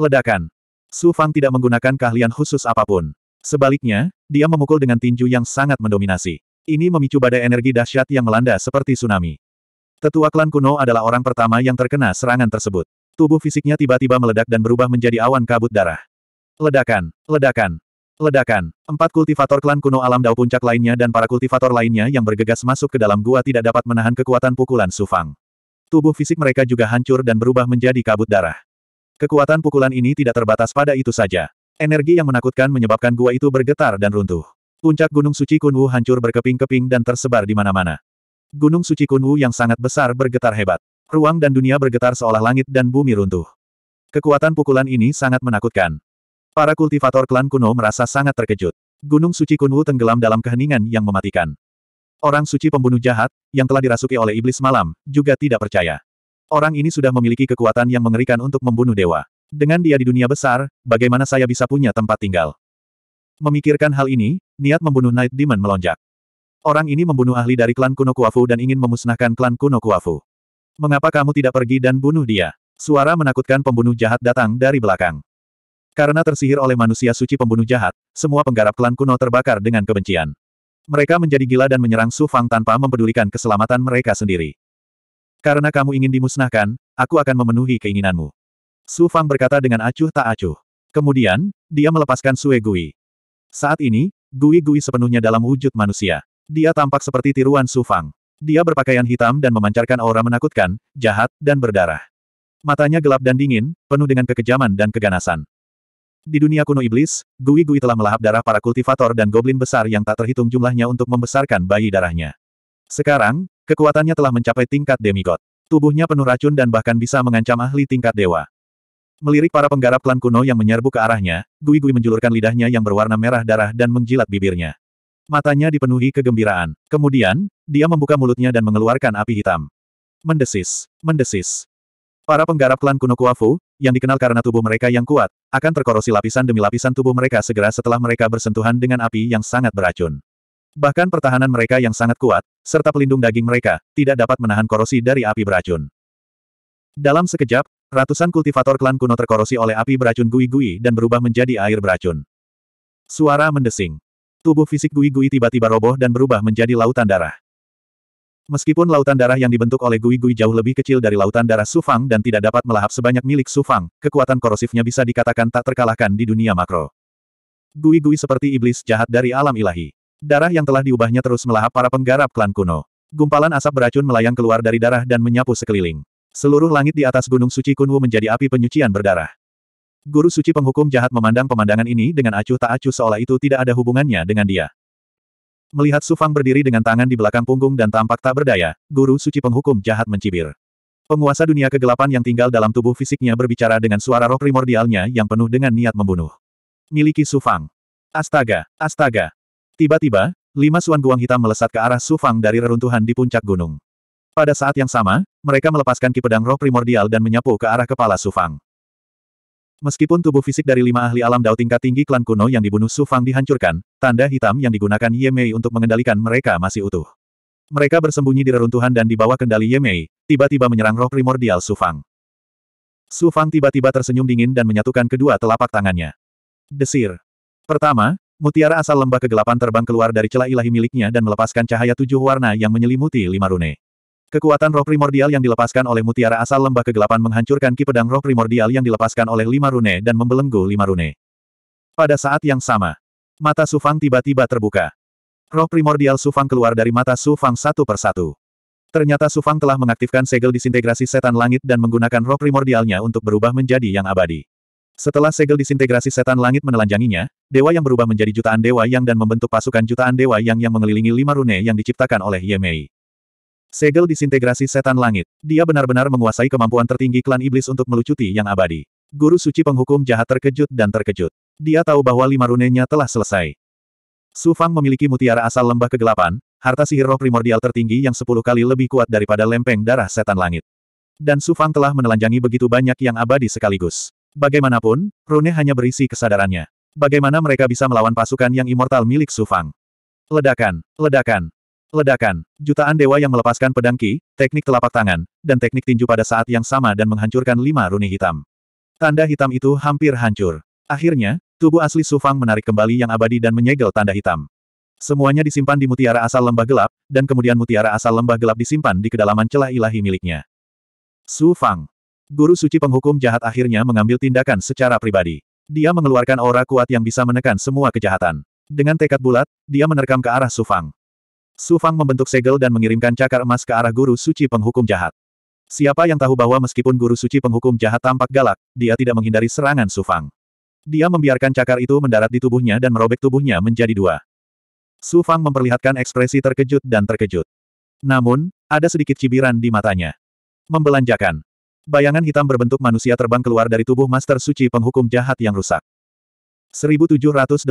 Ledakan. Su Fang tidak menggunakan keahlian khusus apapun. Sebaliknya, dia memukul dengan tinju yang sangat mendominasi. Ini memicu badai energi dahsyat yang melanda seperti tsunami. Tetua klan kuno adalah orang pertama yang terkena serangan tersebut. Tubuh fisiknya tiba-tiba meledak dan berubah menjadi awan kabut darah. Ledakan, ledakan, ledakan. Empat kultivator klan kuno alam dao puncak lainnya dan para kultivator lainnya yang bergegas masuk ke dalam gua tidak dapat menahan kekuatan pukulan Sufang. Tubuh fisik mereka juga hancur dan berubah menjadi kabut darah. Kekuatan pukulan ini tidak terbatas pada itu saja. Energi yang menakutkan menyebabkan gua itu bergetar dan runtuh. Puncak Gunung Suci Kunwu hancur berkeping-keping dan tersebar di mana-mana. Gunung Suci Kunwu yang sangat besar bergetar hebat. Ruang dan dunia bergetar seolah langit dan bumi runtuh. Kekuatan pukulan ini sangat menakutkan. Para kultivator klan kuno merasa sangat terkejut. Gunung suci Kuno tenggelam dalam keheningan yang mematikan. Orang suci pembunuh jahat, yang telah dirasuki oleh iblis malam, juga tidak percaya. Orang ini sudah memiliki kekuatan yang mengerikan untuk membunuh dewa. Dengan dia di dunia besar, bagaimana saya bisa punya tempat tinggal? Memikirkan hal ini, niat membunuh Night Demon melonjak. Orang ini membunuh ahli dari klan kuno Kuafu dan ingin memusnahkan klan kuno Kuafu. Mengapa kamu tidak pergi dan bunuh dia? Suara menakutkan pembunuh jahat datang dari belakang. Karena tersihir oleh manusia suci pembunuh jahat, semua penggarap klan kuno terbakar dengan kebencian. Mereka menjadi gila dan menyerang Su Fang tanpa mempedulikan keselamatan mereka sendiri. Karena kamu ingin dimusnahkan, aku akan memenuhi keinginanmu. Su Fang berkata dengan acuh tak acuh. Kemudian, dia melepaskan Sue Gui. Saat ini, Gui Gui sepenuhnya dalam wujud manusia. Dia tampak seperti tiruan Su Fang. Dia berpakaian hitam dan memancarkan aura menakutkan, jahat, dan berdarah. Matanya gelap dan dingin, penuh dengan kekejaman dan keganasan. Di dunia kuno iblis, Gui Gui telah melahap darah para kultivator dan goblin besar yang tak terhitung jumlahnya untuk membesarkan bayi darahnya. Sekarang, kekuatannya telah mencapai tingkat demigod. Tubuhnya penuh racun dan bahkan bisa mengancam ahli tingkat dewa. Melirik para penggarap klan kuno yang menyerbu ke arahnya, Gui Gui menjulurkan lidahnya yang berwarna merah darah dan menjilat bibirnya. Matanya dipenuhi kegembiraan. Kemudian, dia membuka mulutnya dan mengeluarkan api hitam. Mendesis, mendesis. Para penggarap klan kuno Kuafu, yang dikenal karena tubuh mereka yang kuat, akan terkorosi lapisan demi lapisan tubuh mereka segera setelah mereka bersentuhan dengan api yang sangat beracun. Bahkan pertahanan mereka yang sangat kuat, serta pelindung daging mereka, tidak dapat menahan korosi dari api beracun. Dalam sekejap, ratusan kultivator klan kuno terkorosi oleh api beracun gui-gui dan berubah menjadi air beracun. Suara mendesing. Tubuh fisik Gui Gui tiba-tiba roboh dan berubah menjadi lautan darah. Meskipun lautan darah yang dibentuk oleh Gui Gui jauh lebih kecil dari lautan darah Sufang dan tidak dapat melahap sebanyak milik Sufang, kekuatan korosifnya bisa dikatakan tak terkalahkan di dunia makro. Gui Gui seperti iblis jahat dari alam ilahi. Darah yang telah diubahnya terus melahap para penggarap klan kuno. Gumpalan asap beracun melayang keluar dari darah dan menyapu sekeliling. Seluruh langit di atas gunung suci Kunwu menjadi api penyucian berdarah. Guru suci penghukum jahat memandang pemandangan ini dengan acuh tak acuh seolah itu tidak ada hubungannya dengan dia. Melihat Sufang berdiri dengan tangan di belakang punggung dan tampak tak berdaya, guru suci penghukum jahat mencibir. Penguasa dunia kegelapan yang tinggal dalam tubuh fisiknya berbicara dengan suara roh primordialnya yang penuh dengan niat membunuh. Miliki Sufang. Astaga, astaga. Tiba-tiba, lima suan guang hitam melesat ke arah Sufang dari reruntuhan di puncak gunung. Pada saat yang sama, mereka melepaskan ki roh primordial dan menyapu ke arah kepala Sufang. Meskipun tubuh fisik dari lima ahli alam dao tingkat tinggi klan kuno yang dibunuh Su Fang dihancurkan, tanda hitam yang digunakan Ye Mei untuk mengendalikan mereka masih utuh. Mereka bersembunyi di reruntuhan dan di bawah kendali Ye Mei, tiba-tiba menyerang roh primordial Su Fang. Su Fang tiba-tiba tersenyum dingin dan menyatukan kedua telapak tangannya. Desir. Pertama, mutiara asal lembah kegelapan terbang keluar dari celah ilahi miliknya dan melepaskan cahaya tujuh warna yang menyelimuti lima rune. Kekuatan roh primordial yang dilepaskan oleh mutiara asal lembah kegelapan menghancurkan ki pedang roh primordial yang dilepaskan oleh lima rune dan membelenggu lima rune. Pada saat yang sama, mata Sufang tiba-tiba terbuka. Roh primordial Sufang keluar dari mata Sufang satu persatu. Ternyata Sufang telah mengaktifkan segel disintegrasi setan langit dan menggunakan roh primordialnya untuk berubah menjadi yang abadi. Setelah segel disintegrasi setan langit menelanjanginya, dewa yang berubah menjadi jutaan dewa yang dan membentuk pasukan jutaan dewa yang yang mengelilingi lima rune yang diciptakan oleh Yemei. Segel disintegrasi setan langit. Dia benar-benar menguasai kemampuan tertinggi klan iblis untuk melucuti yang abadi. Guru suci penghukum jahat terkejut dan terkejut. Dia tahu bahwa lima runenya telah selesai. Su Fang memiliki mutiara asal lembah kegelapan, harta sihir roh primordial tertinggi yang sepuluh kali lebih kuat daripada lempeng darah setan langit. Dan Su Fang telah menelanjangi begitu banyak yang abadi sekaligus. Bagaimanapun, rune hanya berisi kesadarannya. Bagaimana mereka bisa melawan pasukan yang immortal milik Su Fang? Ledakan, ledakan, Ledakan, jutaan dewa yang melepaskan pedang Ki, teknik telapak tangan, dan teknik tinju pada saat yang sama dan menghancurkan lima runi hitam. Tanda hitam itu hampir hancur. Akhirnya, tubuh asli Sufang menarik kembali yang abadi dan menyegel tanda hitam. Semuanya disimpan di mutiara asal lembah gelap, dan kemudian mutiara asal lembah gelap disimpan di kedalaman celah ilahi miliknya. Sufang. Guru suci penghukum jahat akhirnya mengambil tindakan secara pribadi. Dia mengeluarkan aura kuat yang bisa menekan semua kejahatan. Dengan tekad bulat, dia menerkam ke arah Sufang. Su Fang membentuk segel dan mengirimkan cakar emas ke arah guru suci penghukum jahat. Siapa yang tahu bahwa meskipun guru suci penghukum jahat tampak galak, dia tidak menghindari serangan Su Fang. Dia membiarkan cakar itu mendarat di tubuhnya dan merobek tubuhnya menjadi dua. Su Fang memperlihatkan ekspresi terkejut dan terkejut. Namun, ada sedikit cibiran di matanya. Membelanjakan. Bayangan hitam berbentuk manusia terbang keluar dari tubuh Master Suci penghukum jahat yang rusak. 1787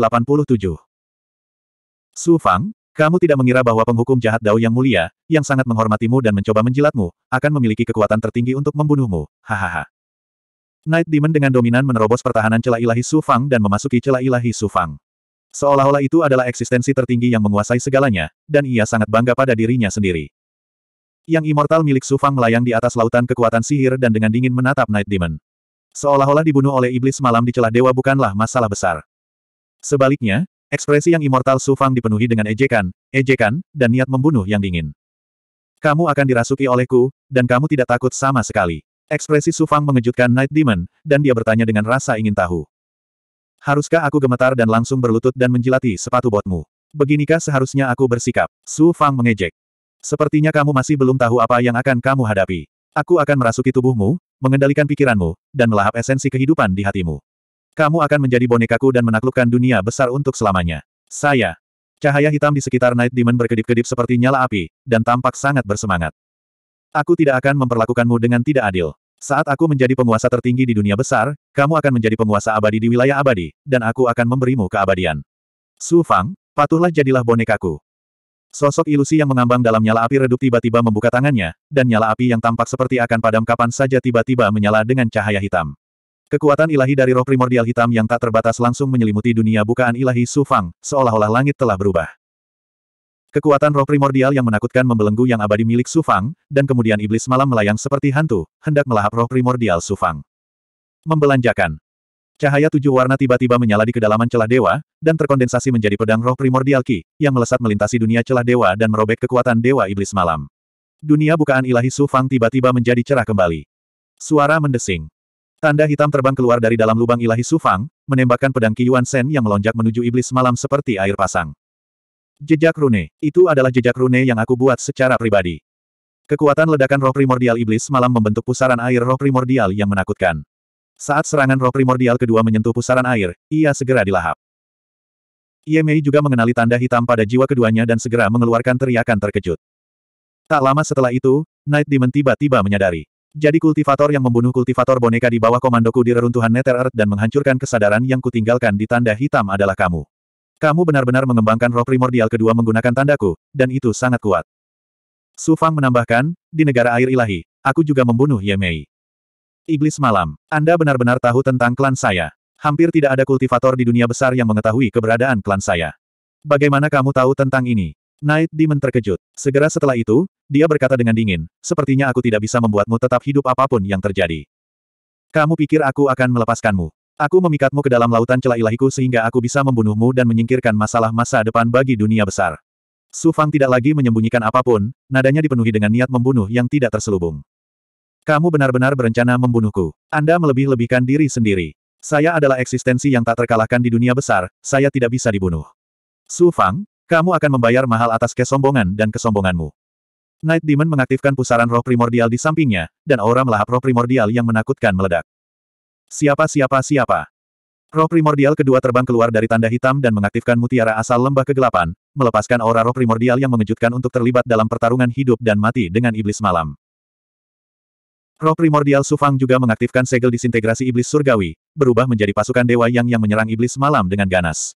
Su Fang, kamu tidak mengira bahwa penghukum jahat Dao yang mulia, yang sangat menghormatimu dan mencoba menjilatmu, akan memiliki kekuatan tertinggi untuk membunuhmu, hahaha. Night Demon dengan dominan menerobos pertahanan celah ilahi Su Fang dan memasuki celah ilahi Su Fang. Seolah-olah itu adalah eksistensi tertinggi yang menguasai segalanya, dan ia sangat bangga pada dirinya sendiri. Yang immortal milik Su Fang melayang di atas lautan kekuatan sihir dan dengan dingin menatap Night Demon. Seolah-olah dibunuh oleh iblis malam di celah dewa bukanlah masalah besar. Sebaliknya, Ekspresi yang immortal Su Fang dipenuhi dengan ejekan, ejekan, dan niat membunuh yang dingin. Kamu akan dirasuki olehku, dan kamu tidak takut sama sekali. Ekspresi Su Fang mengejutkan Night Demon, dan dia bertanya dengan rasa ingin tahu. Haruskah aku gemetar dan langsung berlutut dan menjilati sepatu botmu? Beginikah seharusnya aku bersikap? Su Fang mengejek. Sepertinya kamu masih belum tahu apa yang akan kamu hadapi. Aku akan merasuki tubuhmu, mengendalikan pikiranmu, dan melahap esensi kehidupan di hatimu. Kamu akan menjadi bonekaku dan menaklukkan dunia besar untuk selamanya. Saya. Cahaya hitam di sekitar Night Demon berkedip-kedip seperti nyala api, dan tampak sangat bersemangat. Aku tidak akan memperlakukanmu dengan tidak adil. Saat aku menjadi penguasa tertinggi di dunia besar, kamu akan menjadi penguasa abadi di wilayah abadi, dan aku akan memberimu keabadian. Su Fang, patuhlah jadilah bonekaku. Sosok ilusi yang mengambang dalam nyala api redup tiba-tiba membuka tangannya, dan nyala api yang tampak seperti akan padam kapan saja tiba-tiba menyala dengan cahaya hitam. Kekuatan ilahi dari roh primordial hitam yang tak terbatas langsung menyelimuti dunia bukaan ilahi Su Fang, seolah-olah langit telah berubah. Kekuatan roh primordial yang menakutkan membelenggu yang abadi milik Su Fang, dan kemudian iblis malam melayang seperti hantu, hendak melahap roh primordial Su Fang. Membelanjakan. Cahaya tujuh warna tiba-tiba menyala di kedalaman celah dewa, dan terkondensasi menjadi pedang roh primordial Ki, yang melesat melintasi dunia celah dewa dan merobek kekuatan dewa iblis malam. Dunia bukaan ilahi Su Fang tiba-tiba menjadi cerah kembali. Suara mendesing. Tanda hitam terbang keluar dari dalam lubang ilahi Sufang, menembakkan pedang Yuan Sen yang melonjak menuju iblis malam seperti air pasang. Jejak rune. Itu adalah jejak rune yang aku buat secara pribadi. Kekuatan ledakan roh primordial iblis malam membentuk pusaran air roh primordial yang menakutkan. Saat serangan roh primordial kedua menyentuh pusaran air, ia segera dilahap. Ye Mei juga mengenali tanda hitam pada jiwa keduanya dan segera mengeluarkan teriakan terkejut. Tak lama setelah itu, Night Demon tiba-tiba menyadari. Jadi kultivator yang membunuh kultivator boneka di bawah komandoku di reruntuhan Nether Earth dan menghancurkan kesadaran yang kutinggalkan di tanda hitam adalah kamu. Kamu benar-benar mengembangkan roh primordial kedua menggunakan tandaku, dan itu sangat kuat. Su Fang menambahkan, di negara air ilahi, aku juga membunuh Ye Mei. Iblis malam, Anda benar-benar tahu tentang klan saya. Hampir tidak ada kultivator di dunia besar yang mengetahui keberadaan klan saya. Bagaimana kamu tahu tentang ini? Night Demon terkejut. Segera setelah itu, dia berkata dengan dingin, sepertinya aku tidak bisa membuatmu tetap hidup apapun yang terjadi. Kamu pikir aku akan melepaskanmu. Aku memikatmu ke dalam lautan celah ilahiku sehingga aku bisa membunuhmu dan menyingkirkan masalah masa depan bagi dunia besar. Su Fang tidak lagi menyembunyikan apapun, nadanya dipenuhi dengan niat membunuh yang tidak terselubung. Kamu benar-benar berencana membunuhku. Anda melebih-lebihkan diri sendiri. Saya adalah eksistensi yang tak terkalahkan di dunia besar, saya tidak bisa dibunuh. Su Fang, kamu akan membayar mahal atas kesombongan dan kesombonganmu. Night Demon mengaktifkan pusaran roh primordial di sampingnya, dan aura melahap roh primordial yang menakutkan meledak. Siapa siapa siapa? Roh primordial kedua terbang keluar dari tanda hitam dan mengaktifkan mutiara asal lembah kegelapan, melepaskan aura roh primordial yang mengejutkan untuk terlibat dalam pertarungan hidup dan mati dengan iblis malam. Roh primordial Sufang juga mengaktifkan segel disintegrasi iblis surgawi, berubah menjadi pasukan dewa yang yang menyerang iblis malam dengan ganas.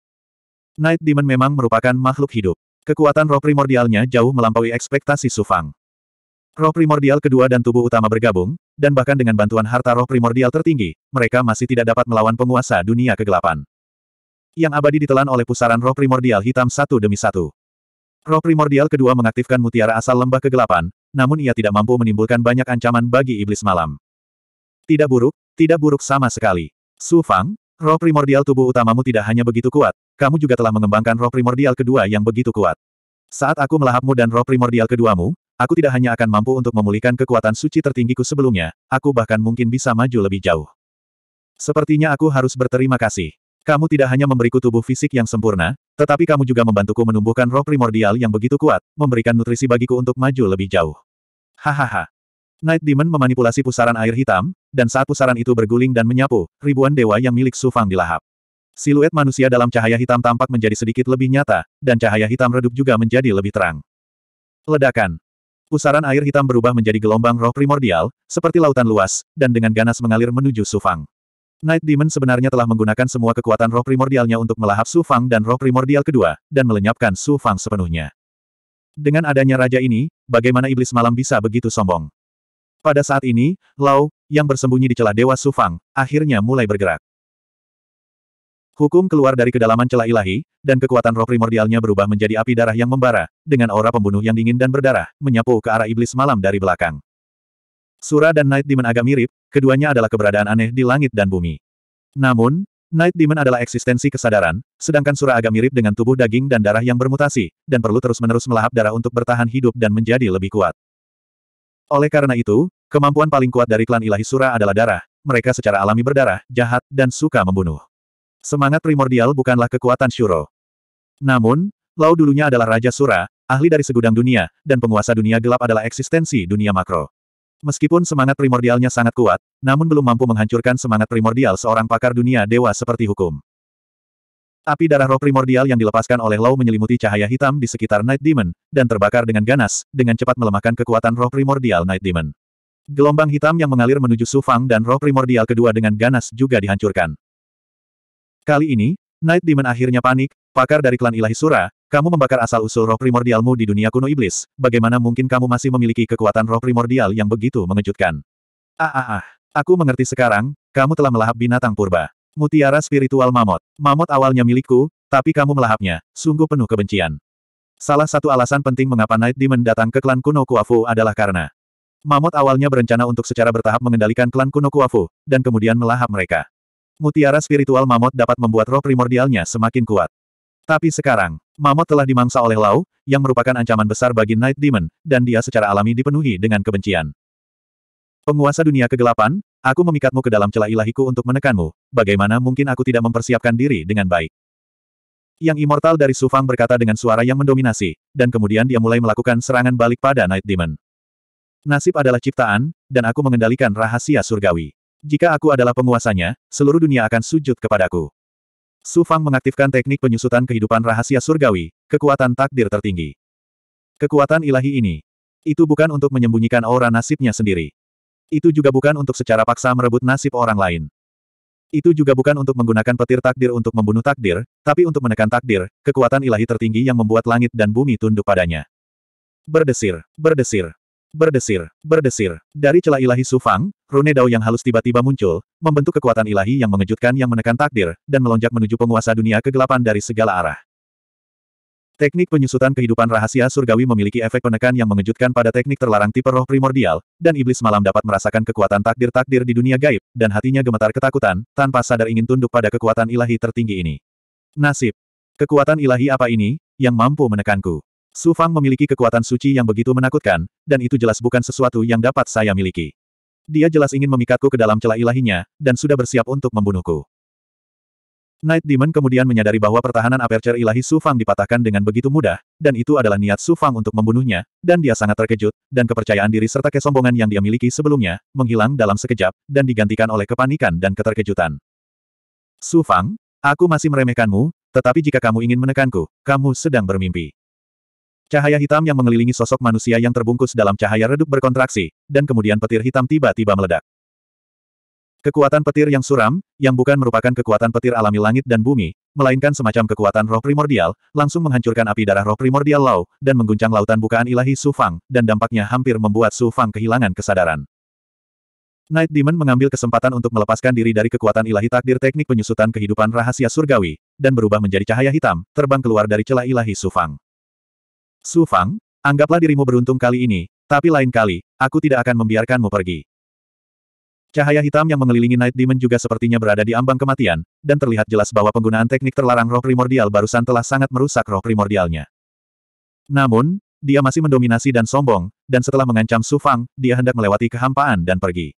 Night Demon memang merupakan makhluk hidup. Kekuatan roh primordialnya jauh melampaui ekspektasi Sufang. Roh primordial kedua dan tubuh utama bergabung, dan bahkan dengan bantuan harta roh primordial tertinggi, mereka masih tidak dapat melawan penguasa dunia kegelapan. Yang abadi ditelan oleh pusaran roh primordial hitam satu demi satu. Roh primordial kedua mengaktifkan mutiara asal lembah kegelapan, namun ia tidak mampu menimbulkan banyak ancaman bagi iblis malam. Tidak buruk, tidak buruk sama sekali. Su Fang, Roh primordial tubuh utamamu tidak hanya begitu kuat, kamu juga telah mengembangkan roh primordial kedua yang begitu kuat. Saat aku melahapmu dan roh primordial keduamu, aku tidak hanya akan mampu untuk memulihkan kekuatan suci tertinggiku sebelumnya, aku bahkan mungkin bisa maju lebih jauh. Sepertinya aku harus berterima kasih. Kamu tidak hanya memberiku tubuh fisik yang sempurna, tetapi kamu juga membantuku menumbuhkan roh primordial yang begitu kuat, memberikan nutrisi bagiku untuk maju lebih jauh. Hahaha. Night Demon memanipulasi pusaran air hitam, dan saat pusaran itu berguling dan menyapu, ribuan dewa yang milik Su Fang dilahap. Siluet manusia dalam cahaya hitam tampak menjadi sedikit lebih nyata, dan cahaya hitam redup juga menjadi lebih terang. Ledakan. Pusaran air hitam berubah menjadi gelombang roh primordial, seperti lautan luas, dan dengan ganas mengalir menuju Sufang. Night Demon sebenarnya telah menggunakan semua kekuatan roh primordialnya untuk melahap Sufang dan roh primordial kedua, dan melenyapkan Sufang sepenuhnya. Dengan adanya raja ini, bagaimana iblis malam bisa begitu sombong? Pada saat ini, Lau, yang bersembunyi di celah Dewa Sufang, akhirnya mulai bergerak. Hukum keluar dari kedalaman celah ilahi, dan kekuatan roh primordialnya berubah menjadi api darah yang membara, dengan aura pembunuh yang dingin dan berdarah, menyapu ke arah iblis malam dari belakang. Sura dan Night Demon agak mirip, keduanya adalah keberadaan aneh di langit dan bumi. Namun, Night Demon adalah eksistensi kesadaran, sedangkan Sura agak mirip dengan tubuh daging dan darah yang bermutasi, dan perlu terus-menerus melahap darah untuk bertahan hidup dan menjadi lebih kuat. Oleh karena itu, Kemampuan paling kuat dari klan ilahi Sura adalah darah, mereka secara alami berdarah, jahat, dan suka membunuh. Semangat primordial bukanlah kekuatan Shuro. Namun, Lau dulunya adalah Raja Sura, ahli dari segudang dunia, dan penguasa dunia gelap adalah eksistensi dunia makro. Meskipun semangat primordialnya sangat kuat, namun belum mampu menghancurkan semangat primordial seorang pakar dunia dewa seperti hukum. Api darah roh primordial yang dilepaskan oleh Lau menyelimuti cahaya hitam di sekitar Night Demon, dan terbakar dengan ganas, dengan cepat melemahkan kekuatan roh primordial Night Demon. Gelombang hitam yang mengalir menuju Sufang dan roh primordial kedua dengan ganas juga dihancurkan. Kali ini, Night Demon akhirnya panik, pakar dari klan Ilahi Sura, kamu membakar asal-usul roh primordialmu di dunia kuno iblis, bagaimana mungkin kamu masih memiliki kekuatan roh primordial yang begitu mengejutkan? Ah ah ah, aku mengerti sekarang, kamu telah melahap binatang purba. Mutiara spiritual Mamot. Mamot awalnya milikku, tapi kamu melahapnya, sungguh penuh kebencian. Salah satu alasan penting mengapa Night Demon datang ke klan kuno Kuafu adalah karena Mamot awalnya berencana untuk secara bertahap mengendalikan klan kuno Kuafu, dan kemudian melahap mereka. Mutiara spiritual Mamot dapat membuat roh primordialnya semakin kuat. Tapi sekarang, Mamot telah dimangsa oleh Lau, yang merupakan ancaman besar bagi Night Demon, dan dia secara alami dipenuhi dengan kebencian. Penguasa dunia kegelapan, aku memikatmu ke dalam celah ilahiku untuk menekanmu, bagaimana mungkin aku tidak mempersiapkan diri dengan baik. Yang immortal dari Sufang berkata dengan suara yang mendominasi, dan kemudian dia mulai melakukan serangan balik pada Night Demon. Nasib adalah ciptaan, dan aku mengendalikan rahasia surgawi. Jika aku adalah penguasanya, seluruh dunia akan sujud kepadaku. Su Fang mengaktifkan teknik penyusutan kehidupan rahasia surgawi, kekuatan takdir tertinggi. Kekuatan ilahi ini. Itu bukan untuk menyembunyikan aura nasibnya sendiri. Itu juga bukan untuk secara paksa merebut nasib orang lain. Itu juga bukan untuk menggunakan petir takdir untuk membunuh takdir, tapi untuk menekan takdir, kekuatan ilahi tertinggi yang membuat langit dan bumi tunduk padanya. Berdesir, berdesir, Berdesir, berdesir. Dari celah ilahi Sufang, rune dao yang halus tiba-tiba muncul, membentuk kekuatan ilahi yang mengejutkan yang menekan takdir, dan melonjak menuju penguasa dunia kegelapan dari segala arah. Teknik penyusutan kehidupan rahasia surgawi memiliki efek penekan yang mengejutkan pada teknik terlarang tipe roh primordial, dan iblis malam dapat merasakan kekuatan takdir-takdir di dunia gaib, dan hatinya gemetar ketakutan, tanpa sadar ingin tunduk pada kekuatan ilahi tertinggi ini. Nasib. Kekuatan ilahi apa ini, yang mampu menekanku? Su Fang memiliki kekuatan suci yang begitu menakutkan, dan itu jelas bukan sesuatu yang dapat saya miliki. Dia jelas ingin memikatku ke dalam celah ilahinya, dan sudah bersiap untuk membunuhku. Night Demon kemudian menyadari bahwa pertahanan aperture ilahi Su Fang dipatahkan dengan begitu mudah, dan itu adalah niat Su Fang untuk membunuhnya, dan dia sangat terkejut, dan kepercayaan diri serta kesombongan yang dia miliki sebelumnya, menghilang dalam sekejap, dan digantikan oleh kepanikan dan keterkejutan. Su Fang, aku masih meremehkanmu, tetapi jika kamu ingin menekanku, kamu sedang bermimpi. Cahaya hitam yang mengelilingi sosok manusia yang terbungkus dalam cahaya redup berkontraksi, dan kemudian petir hitam tiba-tiba meledak. Kekuatan petir yang suram, yang bukan merupakan kekuatan petir alami langit dan bumi, melainkan semacam kekuatan roh primordial, langsung menghancurkan api darah roh primordial Lau, dan mengguncang lautan bukaan ilahi Su Fang, dan dampaknya hampir membuat Su Fang kehilangan kesadaran. Night Demon mengambil kesempatan untuk melepaskan diri dari kekuatan ilahi takdir teknik penyusutan kehidupan rahasia surgawi, dan berubah menjadi cahaya hitam, terbang keluar dari celah ilahi Su Fang. Su Fang, anggaplah dirimu beruntung kali ini, tapi lain kali, aku tidak akan membiarkanmu pergi. Cahaya hitam yang mengelilingi Night Demon juga sepertinya berada di ambang kematian, dan terlihat jelas bahwa penggunaan teknik terlarang roh primordial barusan telah sangat merusak roh primordialnya. Namun, dia masih mendominasi dan sombong, dan setelah mengancam Su Fang, dia hendak melewati kehampaan dan pergi.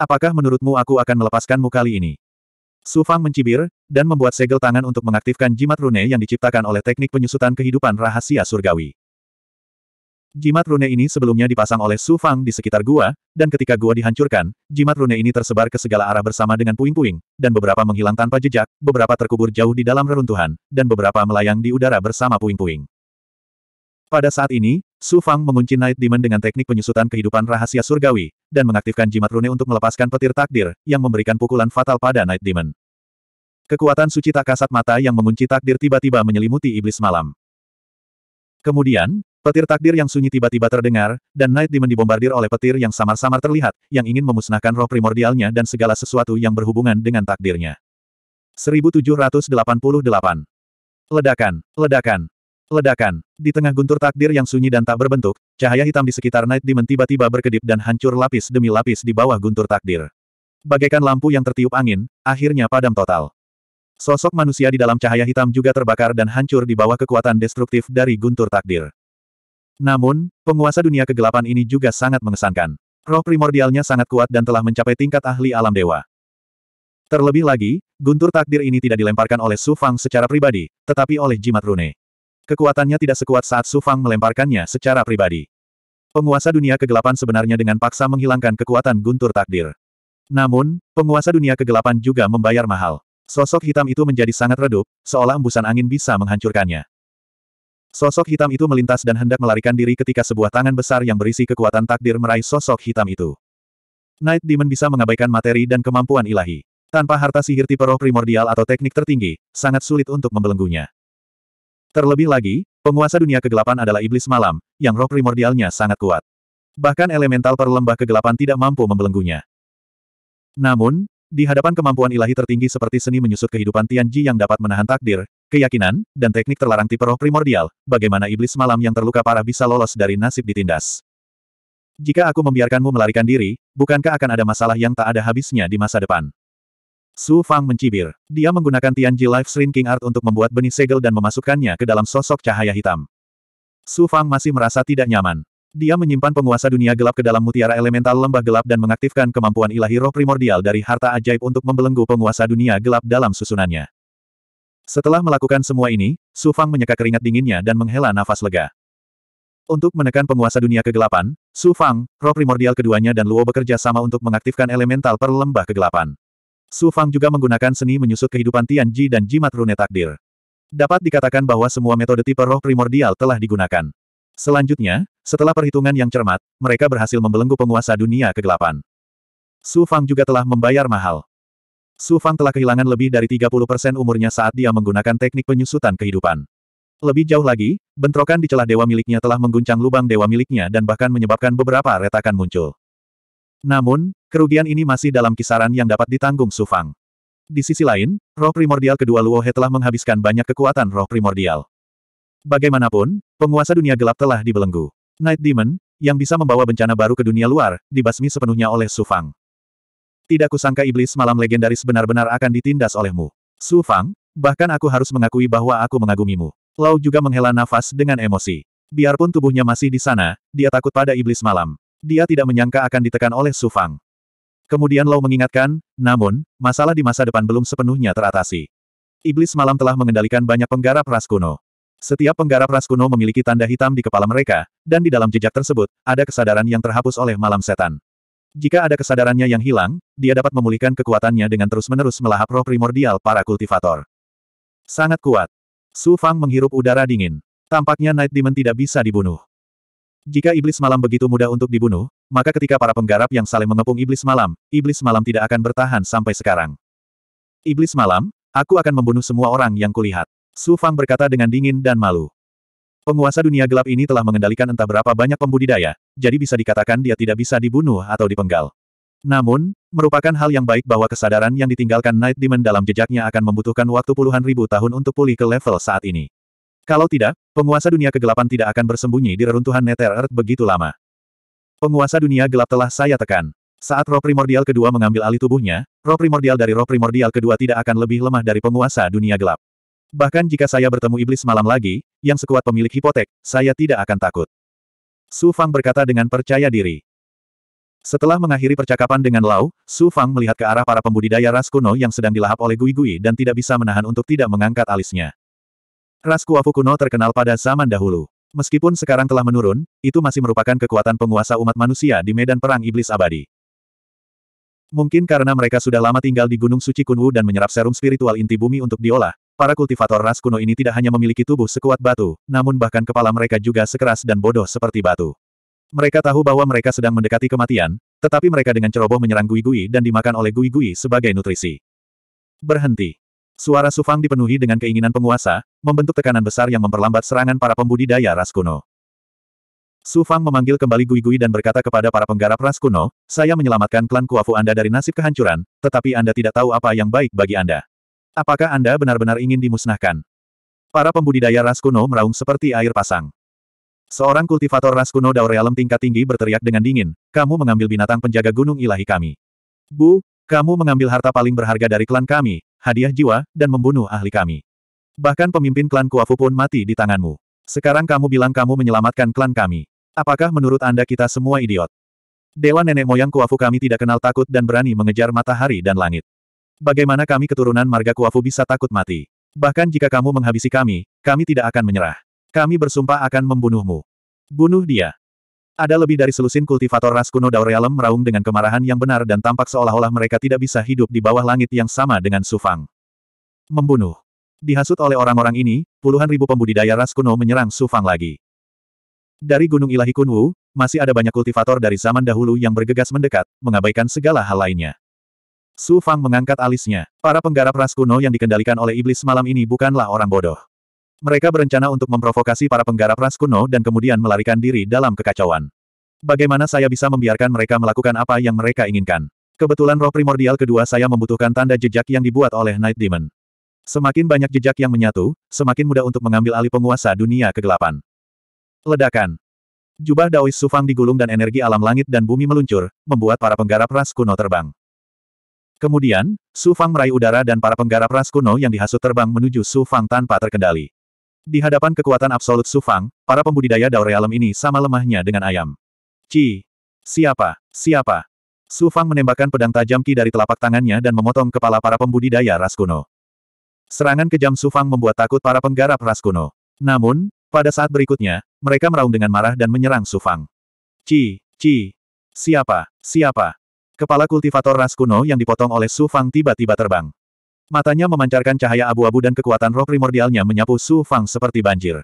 Apakah menurutmu aku akan melepaskanmu kali ini? Su Fang mencibir, dan membuat segel tangan untuk mengaktifkan jimat rune yang diciptakan oleh teknik penyusutan kehidupan rahasia surgawi. Jimat rune ini sebelumnya dipasang oleh Su Fang di sekitar gua, dan ketika gua dihancurkan, jimat rune ini tersebar ke segala arah bersama dengan puing-puing, dan beberapa menghilang tanpa jejak, beberapa terkubur jauh di dalam reruntuhan, dan beberapa melayang di udara bersama puing-puing. Pada saat ini, Su Fang mengunci Night Demon dengan teknik penyusutan kehidupan rahasia surgawi, dan mengaktifkan jimat rune untuk melepaskan petir takdir, yang memberikan pukulan fatal pada Night Demon. Kekuatan suci tak kasat mata yang mengunci takdir tiba-tiba menyelimuti iblis malam. Kemudian, petir takdir yang sunyi tiba-tiba terdengar, dan Night Demon dibombardir oleh petir yang samar-samar terlihat, yang ingin memusnahkan roh primordialnya dan segala sesuatu yang berhubungan dengan takdirnya. 1788 Ledakan, ledakan, Ledakan. Di tengah guntur takdir yang sunyi dan tak berbentuk, cahaya hitam di sekitar Night Demon tiba-tiba berkedip dan hancur lapis demi lapis di bawah guntur takdir. Bagaikan lampu yang tertiup angin, akhirnya padam total. Sosok manusia di dalam cahaya hitam juga terbakar dan hancur di bawah kekuatan destruktif dari guntur takdir. Namun, penguasa dunia kegelapan ini juga sangat mengesankan. Roh primordialnya sangat kuat dan telah mencapai tingkat ahli alam dewa. Terlebih lagi, guntur takdir ini tidak dilemparkan oleh Su Fang secara pribadi, tetapi oleh jimat rune. Kekuatannya tidak sekuat saat Su Fang melemparkannya secara pribadi. Penguasa dunia kegelapan sebenarnya dengan paksa menghilangkan kekuatan guntur takdir. Namun, penguasa dunia kegelapan juga membayar mahal. Sosok hitam itu menjadi sangat redup, seolah embusan angin bisa menghancurkannya. Sosok hitam itu melintas dan hendak melarikan diri ketika sebuah tangan besar yang berisi kekuatan takdir meraih sosok hitam itu. Knight Demon bisa mengabaikan materi dan kemampuan ilahi. Tanpa harta sihir tipe roh primordial atau teknik tertinggi, sangat sulit untuk membelenggunya. Terlebih lagi, penguasa dunia kegelapan adalah iblis malam, yang roh primordialnya sangat kuat. Bahkan elemental perlembah kegelapan tidak mampu membelenggunya. Namun, di hadapan kemampuan ilahi tertinggi seperti seni menyusut kehidupan Tian Tianji yang dapat menahan takdir, keyakinan, dan teknik terlarang tipe roh primordial, bagaimana iblis malam yang terluka parah bisa lolos dari nasib ditindas. Jika aku membiarkanmu melarikan diri, bukankah akan ada masalah yang tak ada habisnya di masa depan? Su Fang mencibir. Dia menggunakan Tianji Life Shrinking Art untuk membuat benih segel dan memasukkannya ke dalam sosok cahaya hitam. Su Fang masih merasa tidak nyaman. Dia menyimpan penguasa dunia gelap ke dalam mutiara elemental lembah gelap dan mengaktifkan kemampuan ilahi roh primordial dari harta ajaib untuk membelenggu penguasa dunia gelap dalam susunannya. Setelah melakukan semua ini, Su Fang menyeka keringat dinginnya dan menghela nafas lega. Untuk menekan penguasa dunia kegelapan, Su Fang, roh primordial keduanya dan Luo bekerja sama untuk mengaktifkan elemental per lembah kegelapan. Su Fang juga menggunakan seni menyusut kehidupan Tian Ji dan jimat rune takdir. Dapat dikatakan bahwa semua metode tipe roh primordial telah digunakan. Selanjutnya, setelah perhitungan yang cermat, mereka berhasil membelenggu penguasa dunia kegelapan. Su Fang juga telah membayar mahal. Su Fang telah kehilangan lebih dari 30% umurnya saat dia menggunakan teknik penyusutan kehidupan. Lebih jauh lagi, bentrokan di celah dewa miliknya telah mengguncang lubang dewa miliknya dan bahkan menyebabkan beberapa retakan muncul. Namun, Kerugian ini masih dalam kisaran yang dapat ditanggung Sufang. Di sisi lain, roh primordial kedua Luo He telah menghabiskan banyak kekuatan roh primordial. Bagaimanapun, penguasa dunia gelap telah dibelenggu. Night Demon, yang bisa membawa bencana baru ke dunia luar, dibasmi sepenuhnya oleh Sufang. Tidak kusangka iblis malam legendaris benar-benar akan ditindas olehmu. Sufang, bahkan aku harus mengakui bahwa aku mengagumimu. Lau juga menghela nafas dengan emosi. Biarpun tubuhnya masih di sana, dia takut pada iblis malam. Dia tidak menyangka akan ditekan oleh Sufang. Kemudian Lau mengingatkan, namun, masalah di masa depan belum sepenuhnya teratasi. Iblis malam telah mengendalikan banyak penggarap ras kuno. Setiap penggarap ras kuno memiliki tanda hitam di kepala mereka, dan di dalam jejak tersebut, ada kesadaran yang terhapus oleh malam setan. Jika ada kesadarannya yang hilang, dia dapat memulihkan kekuatannya dengan terus-menerus melahap roh primordial para kultivator. Sangat kuat. Su Fang menghirup udara dingin. Tampaknya Night Demon tidak bisa dibunuh. Jika iblis malam begitu mudah untuk dibunuh, maka ketika para penggarap yang saling mengepung iblis malam, iblis malam tidak akan bertahan sampai sekarang. Iblis malam, aku akan membunuh semua orang yang kulihat. Su Fang berkata dengan dingin dan malu. Penguasa dunia gelap ini telah mengendalikan entah berapa banyak pembudidaya, jadi bisa dikatakan dia tidak bisa dibunuh atau dipenggal. Namun, merupakan hal yang baik bahwa kesadaran yang ditinggalkan Night Demon dalam jejaknya akan membutuhkan waktu puluhan ribu tahun untuk pulih ke level saat ini. Kalau tidak, penguasa dunia kegelapan tidak akan bersembunyi di reruntuhan Nether Earth begitu lama. Penguasa dunia gelap telah saya tekan. Saat roh primordial kedua mengambil alih tubuhnya, roh primordial dari roh primordial kedua tidak akan lebih lemah dari penguasa dunia gelap. Bahkan jika saya bertemu iblis malam lagi, yang sekuat pemilik hipotek, saya tidak akan takut. Su Fang berkata dengan percaya diri. Setelah mengakhiri percakapan dengan Lau, Su Fang melihat ke arah para pembudidaya ras kuno yang sedang dilahap oleh Gui Gui dan tidak bisa menahan untuk tidak mengangkat alisnya. Ras kuafu kuno terkenal pada zaman dahulu. Meskipun sekarang telah menurun, itu masih merupakan kekuatan penguasa umat manusia di medan perang iblis abadi. Mungkin karena mereka sudah lama tinggal di Gunung Suci Kunwu dan menyerap serum spiritual inti bumi untuk diolah, para kultivator ras kuno ini tidak hanya memiliki tubuh sekuat batu, namun bahkan kepala mereka juga sekeras dan bodoh seperti batu. Mereka tahu bahwa mereka sedang mendekati kematian, tetapi mereka dengan ceroboh menyerang Gui-Gui dan dimakan oleh Gui-Gui sebagai nutrisi. Berhenti. Suara Sufang dipenuhi dengan keinginan penguasa, membentuk tekanan besar yang memperlambat serangan para pembudidaya ras kuno. Su Fang memanggil kembali Gui Gui dan berkata kepada para penggarap ras kuno, saya menyelamatkan klan Kuafu Anda dari nasib kehancuran, tetapi Anda tidak tahu apa yang baik bagi Anda. Apakah Anda benar-benar ingin dimusnahkan? Para pembudidaya ras kuno meraung seperti air pasang. Seorang kultivator ras kuno Daurealem tingkat tinggi berteriak dengan dingin, kamu mengambil binatang penjaga gunung ilahi kami. Bu, kamu mengambil harta paling berharga dari klan kami, hadiah jiwa, dan membunuh ahli kami. Bahkan pemimpin klan Kuafu pun mati di tanganmu. Sekarang kamu bilang kamu menyelamatkan klan kami. Apakah menurut Anda kita semua idiot? Dewa nenek moyang Kuafu kami tidak kenal takut dan berani mengejar matahari dan langit. Bagaimana kami keturunan marga Kuafu bisa takut mati? Bahkan jika kamu menghabisi kami, kami tidak akan menyerah. Kami bersumpah akan membunuhmu. Bunuh dia. Ada lebih dari selusin kultivator ras kuno Daurealem meraung dengan kemarahan yang benar dan tampak seolah-olah mereka tidak bisa hidup di bawah langit yang sama dengan Sufang. Membunuh. Dihasut oleh orang-orang ini, puluhan ribu pembudidaya ras kuno menyerang Su Fang lagi. Dari Gunung Ilahi Kunwu, masih ada banyak kultivator dari zaman dahulu yang bergegas mendekat, mengabaikan segala hal lainnya. Su Fang mengangkat alisnya. Para penggarap ras kuno yang dikendalikan oleh iblis malam ini bukanlah orang bodoh. Mereka berencana untuk memprovokasi para penggarap ras kuno dan kemudian melarikan diri dalam kekacauan. Bagaimana saya bisa membiarkan mereka melakukan apa yang mereka inginkan? Kebetulan roh primordial kedua saya membutuhkan tanda jejak yang dibuat oleh Night Demon. Semakin banyak jejak yang menyatu, semakin mudah untuk mengambil alih penguasa dunia kegelapan. Ledakan. Jubah Daois Sufang digulung dan energi alam langit dan bumi meluncur, membuat para penggarap ras kuno terbang. Kemudian, Sufang meraih udara dan para penggarap ras kuno yang dihasut terbang menuju Sufang tanpa terkendali. Di hadapan kekuatan absolut Sufang, para pembudidaya Daurealem ini sama lemahnya dengan ayam. Ci. Siapa? Siapa? Sufang menembakkan pedang tajam Ki dari telapak tangannya dan memotong kepala para pembudidaya ras kuno. Serangan kejam Sufang membuat takut para penggarap ras kuno. Namun, pada saat berikutnya, mereka meraung dengan marah dan menyerang Sufang. Ci, ci, siapa, siapa? Kepala kultivator ras kuno yang dipotong oleh Sufang tiba-tiba terbang. Matanya memancarkan cahaya abu-abu dan kekuatan roh primordialnya menyapu Sufang seperti banjir.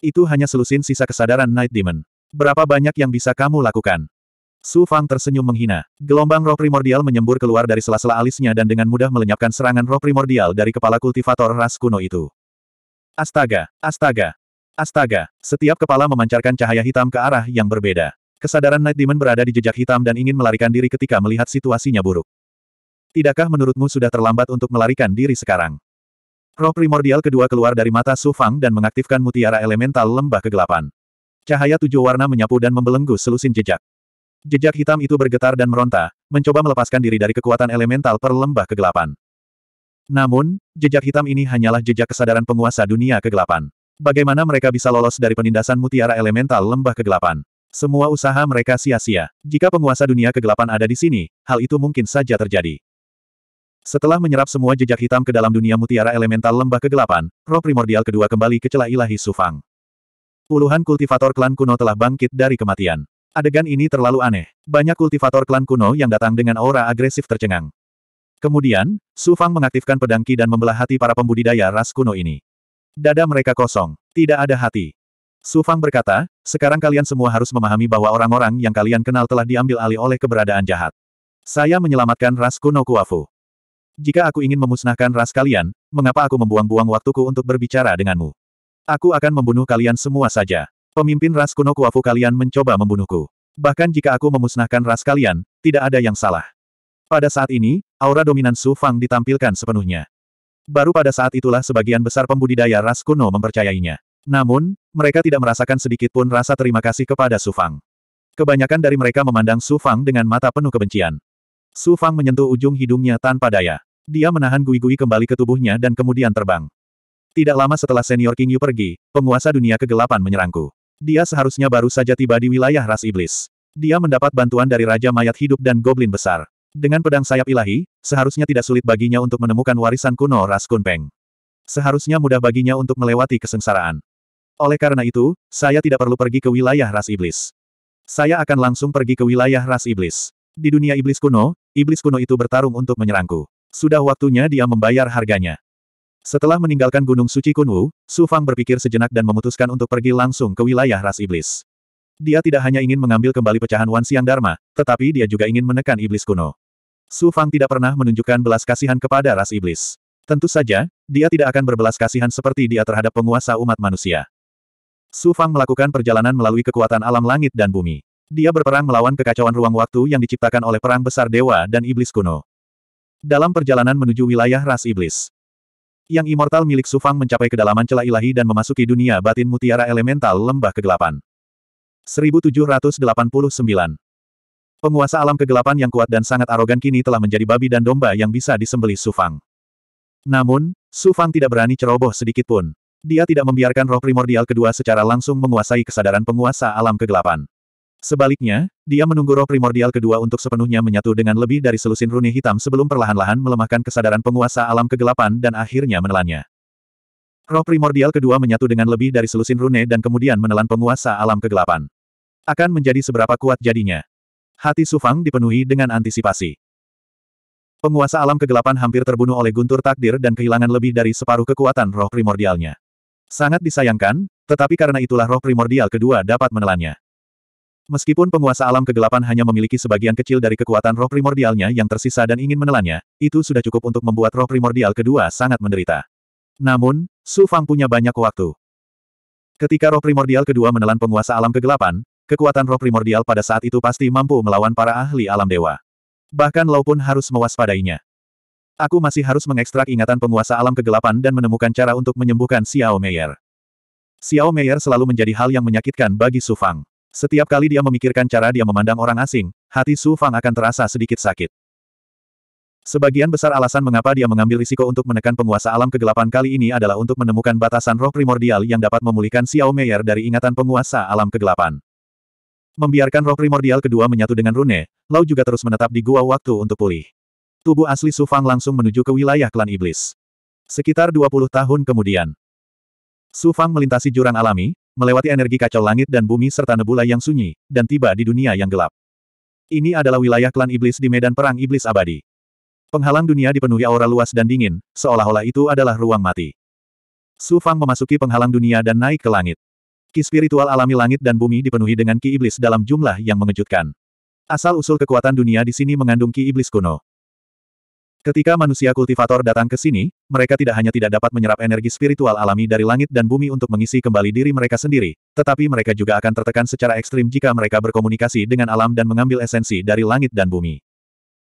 Itu hanya selusin sisa kesadaran Night Demon. Berapa banyak yang bisa kamu lakukan? Su Fang tersenyum menghina. Gelombang roh primordial menyembur keluar dari sela-sela alisnya dan dengan mudah melenyapkan serangan roh primordial dari kepala kultivator ras kuno itu. Astaga! Astaga! Astaga! Setiap kepala memancarkan cahaya hitam ke arah yang berbeda. Kesadaran Night Demon berada di jejak hitam dan ingin melarikan diri ketika melihat situasinya buruk. Tidakkah menurutmu sudah terlambat untuk melarikan diri sekarang? Roh primordial kedua keluar dari mata Su Fang dan mengaktifkan mutiara elemental lembah kegelapan. Cahaya tujuh warna menyapu dan membelenggu selusin jejak. Jejak hitam itu bergetar dan meronta, mencoba melepaskan diri dari kekuatan elemental per lembah kegelapan. Namun, jejak hitam ini hanyalah jejak kesadaran penguasa dunia kegelapan. Bagaimana mereka bisa lolos dari penindasan mutiara elemental lembah kegelapan? Semua usaha mereka sia-sia. Jika penguasa dunia kegelapan ada di sini, hal itu mungkin saja terjadi. Setelah menyerap semua jejak hitam ke dalam dunia mutiara elemental lembah kegelapan, roh primordial kedua kembali ke celah ilahi Sufang. Puluhan kultivator klan kuno telah bangkit dari kematian. Adegan ini terlalu aneh. Banyak kultivator klan kuno yang datang dengan aura agresif tercengang. Kemudian, Su Fang mengaktifkan pedangki dan membelah hati para pembudidaya ras kuno ini. Dada mereka kosong. Tidak ada hati. Su Fang berkata, sekarang kalian semua harus memahami bahwa orang-orang yang kalian kenal telah diambil alih oleh keberadaan jahat. Saya menyelamatkan ras kuno Kuafu. Jika aku ingin memusnahkan ras kalian, mengapa aku membuang-buang waktuku untuk berbicara denganmu? Aku akan membunuh kalian semua saja. Pemimpin ras kuno Kuafu kalian mencoba membunuhku. Bahkan jika aku memusnahkan ras kalian, tidak ada yang salah. Pada saat ini, aura dominan Su Fang ditampilkan sepenuhnya. Baru pada saat itulah sebagian besar pembudidaya ras kuno mempercayainya. Namun, mereka tidak merasakan sedikit pun rasa terima kasih kepada Su Fang. Kebanyakan dari mereka memandang Su Fang dengan mata penuh kebencian. Su Fang menyentuh ujung hidungnya tanpa daya. Dia menahan gui-gui kembali ke tubuhnya dan kemudian terbang. Tidak lama setelah senior King Yu pergi, penguasa dunia kegelapan menyerangku. Dia seharusnya baru saja tiba di wilayah ras iblis. Dia mendapat bantuan dari Raja Mayat Hidup dan Goblin Besar. Dengan pedang sayap ilahi, seharusnya tidak sulit baginya untuk menemukan warisan kuno Ras Kunpeng. Seharusnya mudah baginya untuk melewati kesengsaraan. Oleh karena itu, saya tidak perlu pergi ke wilayah ras iblis. Saya akan langsung pergi ke wilayah ras iblis. Di dunia iblis kuno, iblis kuno itu bertarung untuk menyerangku. Sudah waktunya dia membayar harganya. Setelah meninggalkan Gunung Suci Kunwu, Su Fang berpikir sejenak dan memutuskan untuk pergi langsung ke wilayah ras iblis. Dia tidak hanya ingin mengambil kembali pecahan Wan Siang Dharma, tetapi dia juga ingin menekan iblis kuno. Su Fang tidak pernah menunjukkan belas kasihan kepada ras iblis. Tentu saja, dia tidak akan berbelas kasihan seperti dia terhadap penguasa umat manusia. Su Fang melakukan perjalanan melalui kekuatan alam langit dan bumi. Dia berperang melawan kekacauan ruang waktu yang diciptakan oleh perang besar dewa dan iblis kuno. Dalam perjalanan menuju wilayah ras iblis, yang immortal milik Sufang mencapai kedalaman celah ilahi dan memasuki dunia batin mutiara elemental lembah kegelapan. 1789 Penguasa alam kegelapan yang kuat dan sangat arogan kini telah menjadi babi dan domba yang bisa disembelih Sufang. Namun, Sufang tidak berani ceroboh sedikitpun. Dia tidak membiarkan roh primordial kedua secara langsung menguasai kesadaran penguasa alam kegelapan. Sebaliknya, dia menunggu roh primordial kedua untuk sepenuhnya menyatu dengan lebih dari selusin runi hitam sebelum perlahan-lahan melemahkan kesadaran penguasa alam kegelapan dan akhirnya menelannya. Roh primordial kedua menyatu dengan lebih dari selusin rune dan kemudian menelan penguasa alam kegelapan. Akan menjadi seberapa kuat jadinya. Hati Sufang dipenuhi dengan antisipasi. Penguasa alam kegelapan hampir terbunuh oleh guntur takdir dan kehilangan lebih dari separuh kekuatan roh primordialnya. Sangat disayangkan, tetapi karena itulah roh primordial kedua dapat menelannya. Meskipun penguasa alam kegelapan hanya memiliki sebagian kecil dari kekuatan roh primordialnya yang tersisa dan ingin menelannya, itu sudah cukup untuk membuat roh primordial kedua sangat menderita. Namun, Su Fang punya banyak waktu. Ketika roh primordial kedua menelan penguasa alam kegelapan, kekuatan roh primordial pada saat itu pasti mampu melawan para ahli alam dewa. Bahkan Lau pun harus mewaspadainya. Aku masih harus mengekstrak ingatan penguasa alam kegelapan dan menemukan cara untuk menyembuhkan Xiao Meier. Xiao Meier selalu menjadi hal yang menyakitkan bagi Su Fang. Setiap kali dia memikirkan cara dia memandang orang asing, hati Su Fang akan terasa sedikit sakit. Sebagian besar alasan mengapa dia mengambil risiko untuk menekan penguasa alam kegelapan kali ini adalah untuk menemukan batasan roh primordial yang dapat memulihkan Xiao Meier dari ingatan penguasa alam kegelapan. Membiarkan roh primordial kedua menyatu dengan Rune, Lau juga terus menetap di gua waktu untuk pulih. Tubuh asli Su Fang langsung menuju ke wilayah klan iblis. Sekitar 20 tahun kemudian, Su Fang melintasi jurang alami, melewati energi kacau langit dan bumi serta nebula yang sunyi, dan tiba di dunia yang gelap. Ini adalah wilayah klan iblis di medan perang iblis abadi. Penghalang dunia dipenuhi aura luas dan dingin, seolah-olah itu adalah ruang mati. Su Fang memasuki penghalang dunia dan naik ke langit. Ki spiritual alami langit dan bumi dipenuhi dengan ki iblis dalam jumlah yang mengejutkan. Asal-usul kekuatan dunia di sini mengandung ki iblis kuno. Ketika manusia kultivator datang ke sini, mereka tidak hanya tidak dapat menyerap energi spiritual alami dari langit dan bumi untuk mengisi kembali diri mereka sendiri, tetapi mereka juga akan tertekan secara ekstrim jika mereka berkomunikasi dengan alam dan mengambil esensi dari langit dan bumi.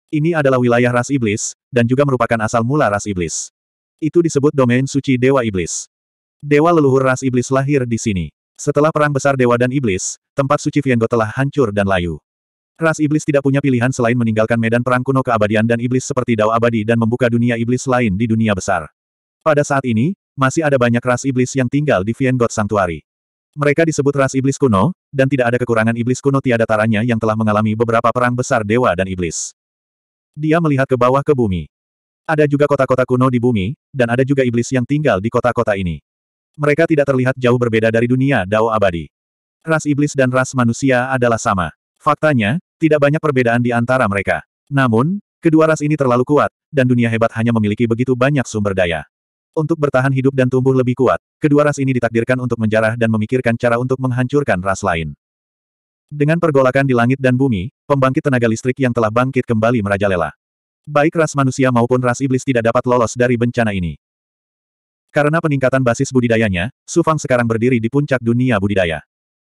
Ini adalah wilayah ras iblis, dan juga merupakan asal mula ras iblis. Itu disebut domain suci Dewa Iblis. Dewa leluhur ras iblis lahir di sini. Setelah perang besar Dewa dan Iblis, tempat suci Viengo telah hancur dan layu. Ras iblis tidak punya pilihan selain meninggalkan medan perang kuno keabadian dan iblis seperti Dao abadi dan membuka dunia iblis lain di dunia besar. Pada saat ini, masih ada banyak ras iblis yang tinggal di Vien God Sanctuary. Mereka disebut ras iblis kuno, dan tidak ada kekurangan iblis kuno tiada taranya yang telah mengalami beberapa perang besar dewa dan iblis. Dia melihat ke bawah ke bumi. Ada juga kota-kota kuno di bumi, dan ada juga iblis yang tinggal di kota-kota ini. Mereka tidak terlihat jauh berbeda dari dunia Dao abadi. Ras iblis dan ras manusia adalah sama. Faktanya, tidak banyak perbedaan di antara mereka. Namun, kedua ras ini terlalu kuat, dan dunia hebat hanya memiliki begitu banyak sumber daya. Untuk bertahan hidup dan tumbuh lebih kuat, kedua ras ini ditakdirkan untuk menjarah dan memikirkan cara untuk menghancurkan ras lain. Dengan pergolakan di langit dan bumi, pembangkit tenaga listrik yang telah bangkit kembali merajalela. Baik ras manusia maupun ras iblis tidak dapat lolos dari bencana ini. Karena peningkatan basis budidayanya, Sufang sekarang berdiri di puncak dunia budidaya.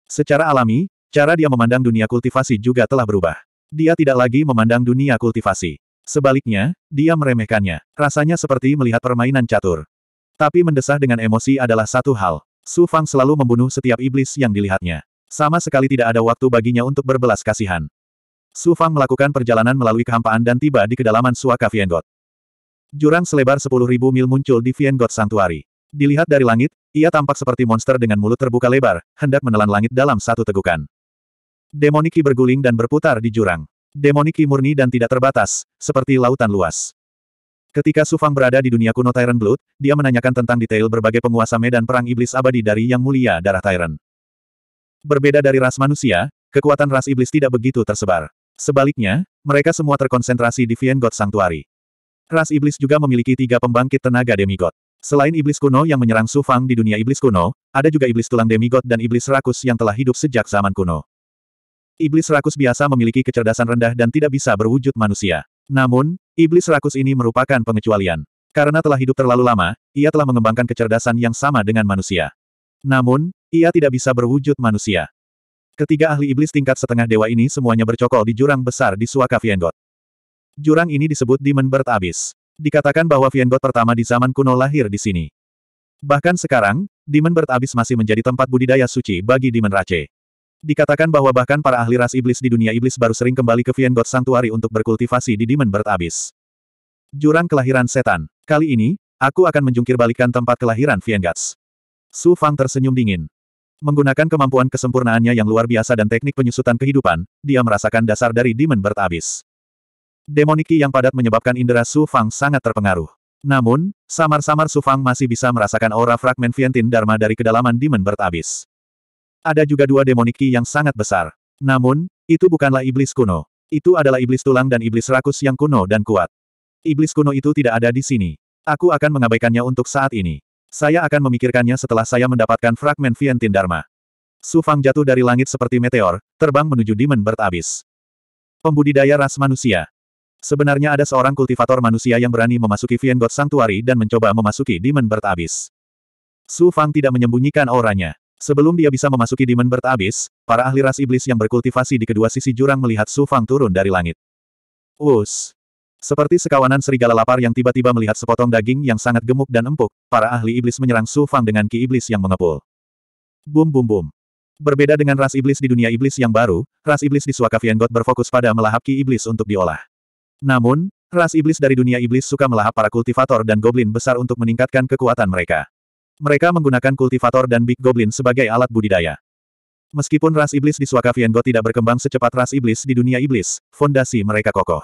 Secara alami, Cara dia memandang dunia kultivasi juga telah berubah. Dia tidak lagi memandang dunia kultivasi. Sebaliknya, dia meremehkannya. Rasanya seperti melihat permainan catur. Tapi mendesah dengan emosi adalah satu hal. Su Fang selalu membunuh setiap iblis yang dilihatnya. Sama sekali tidak ada waktu baginya untuk berbelas kasihan. Su Fang melakukan perjalanan melalui kehampaan dan tiba di kedalaman suaka Viengot. Jurang selebar 10.000 mil muncul di Viengot Sanctuary. Dilihat dari langit, ia tampak seperti monster dengan mulut terbuka lebar, hendak menelan langit dalam satu tegukan. Demoniki berguling dan berputar di jurang. Demoniki murni dan tidak terbatas, seperti lautan luas. Ketika Sufang berada di dunia kuno Tyrant Blood, dia menanyakan tentang detail berbagai penguasa medan perang iblis abadi dari Yang Mulia Darah Tyrant. Berbeda dari ras manusia, kekuatan ras iblis tidak begitu tersebar. Sebaliknya, mereka semua terkonsentrasi di Vien God Sanctuary. Ras iblis juga memiliki tiga pembangkit tenaga demigod. Selain iblis kuno yang menyerang Sufang di dunia iblis kuno, ada juga iblis tulang demigod dan iblis rakus yang telah hidup sejak zaman kuno. Iblis rakus biasa memiliki kecerdasan rendah dan tidak bisa berwujud manusia. Namun, iblis rakus ini merupakan pengecualian. Karena telah hidup terlalu lama, ia telah mengembangkan kecerdasan yang sama dengan manusia. Namun, ia tidak bisa berwujud manusia. Ketiga ahli iblis tingkat setengah dewa ini semuanya bercokol di jurang besar di Suaka Viengot. Jurang ini disebut Demon Bird Abyss. Dikatakan bahwa Viengot pertama di zaman kuno lahir di sini. Bahkan sekarang, Demon Bird Abyss masih menjadi tempat budidaya suci bagi Demon Rache. Dikatakan bahwa bahkan para ahli ras iblis di dunia iblis baru sering kembali ke Vien God Sanctuary untuk berkultivasi di Demon Bird Abyss. Jurang kelahiran setan. Kali ini, aku akan menjungkir balikan tempat kelahiran Vien Gods. Su Fang tersenyum dingin. Menggunakan kemampuan kesempurnaannya yang luar biasa dan teknik penyusutan kehidupan, dia merasakan dasar dari Demon Bird Abyss. Demoniki yang padat menyebabkan indera Su Fang sangat terpengaruh. Namun, samar-samar Su Fang masih bisa merasakan aura fragmen Vientin Dharma dari kedalaman Demon Bird Abyss. Ada juga dua demoniki yang sangat besar. Namun, itu bukanlah iblis kuno. Itu adalah iblis tulang dan iblis rakus yang kuno dan kuat. Iblis kuno itu tidak ada di sini. Aku akan mengabaikannya untuk saat ini. Saya akan memikirkannya setelah saya mendapatkan fragmen Vientin Dharma. Su Fang jatuh dari langit seperti meteor, terbang menuju Demon Bird Abyss. Pembudidaya ras manusia. Sebenarnya ada seorang kultivator manusia yang berani memasuki Vien God Sanctuary dan mencoba memasuki Demon Bird Abyss. Su Fang tidak menyembunyikan auranya. Sebelum dia bisa memasuki Demon Bird Abyss, para ahli ras iblis yang berkultivasi di kedua sisi jurang melihat Su Fang turun dari langit. Wus! Seperti sekawanan serigala lapar yang tiba-tiba melihat sepotong daging yang sangat gemuk dan empuk, para ahli iblis menyerang Su Fang dengan ki iblis yang mengepul. Bum bum bum. Berbeda dengan ras iblis di dunia iblis yang baru, ras iblis di Suaka God berfokus pada melahap ki iblis untuk diolah. Namun, ras iblis dari dunia iblis suka melahap para kultivator dan goblin besar untuk meningkatkan kekuatan mereka. Mereka menggunakan kultivator dan Big Goblin sebagai alat budidaya. Meskipun ras iblis di Suaka Viengo tidak berkembang secepat ras iblis di dunia iblis, fondasi mereka kokoh.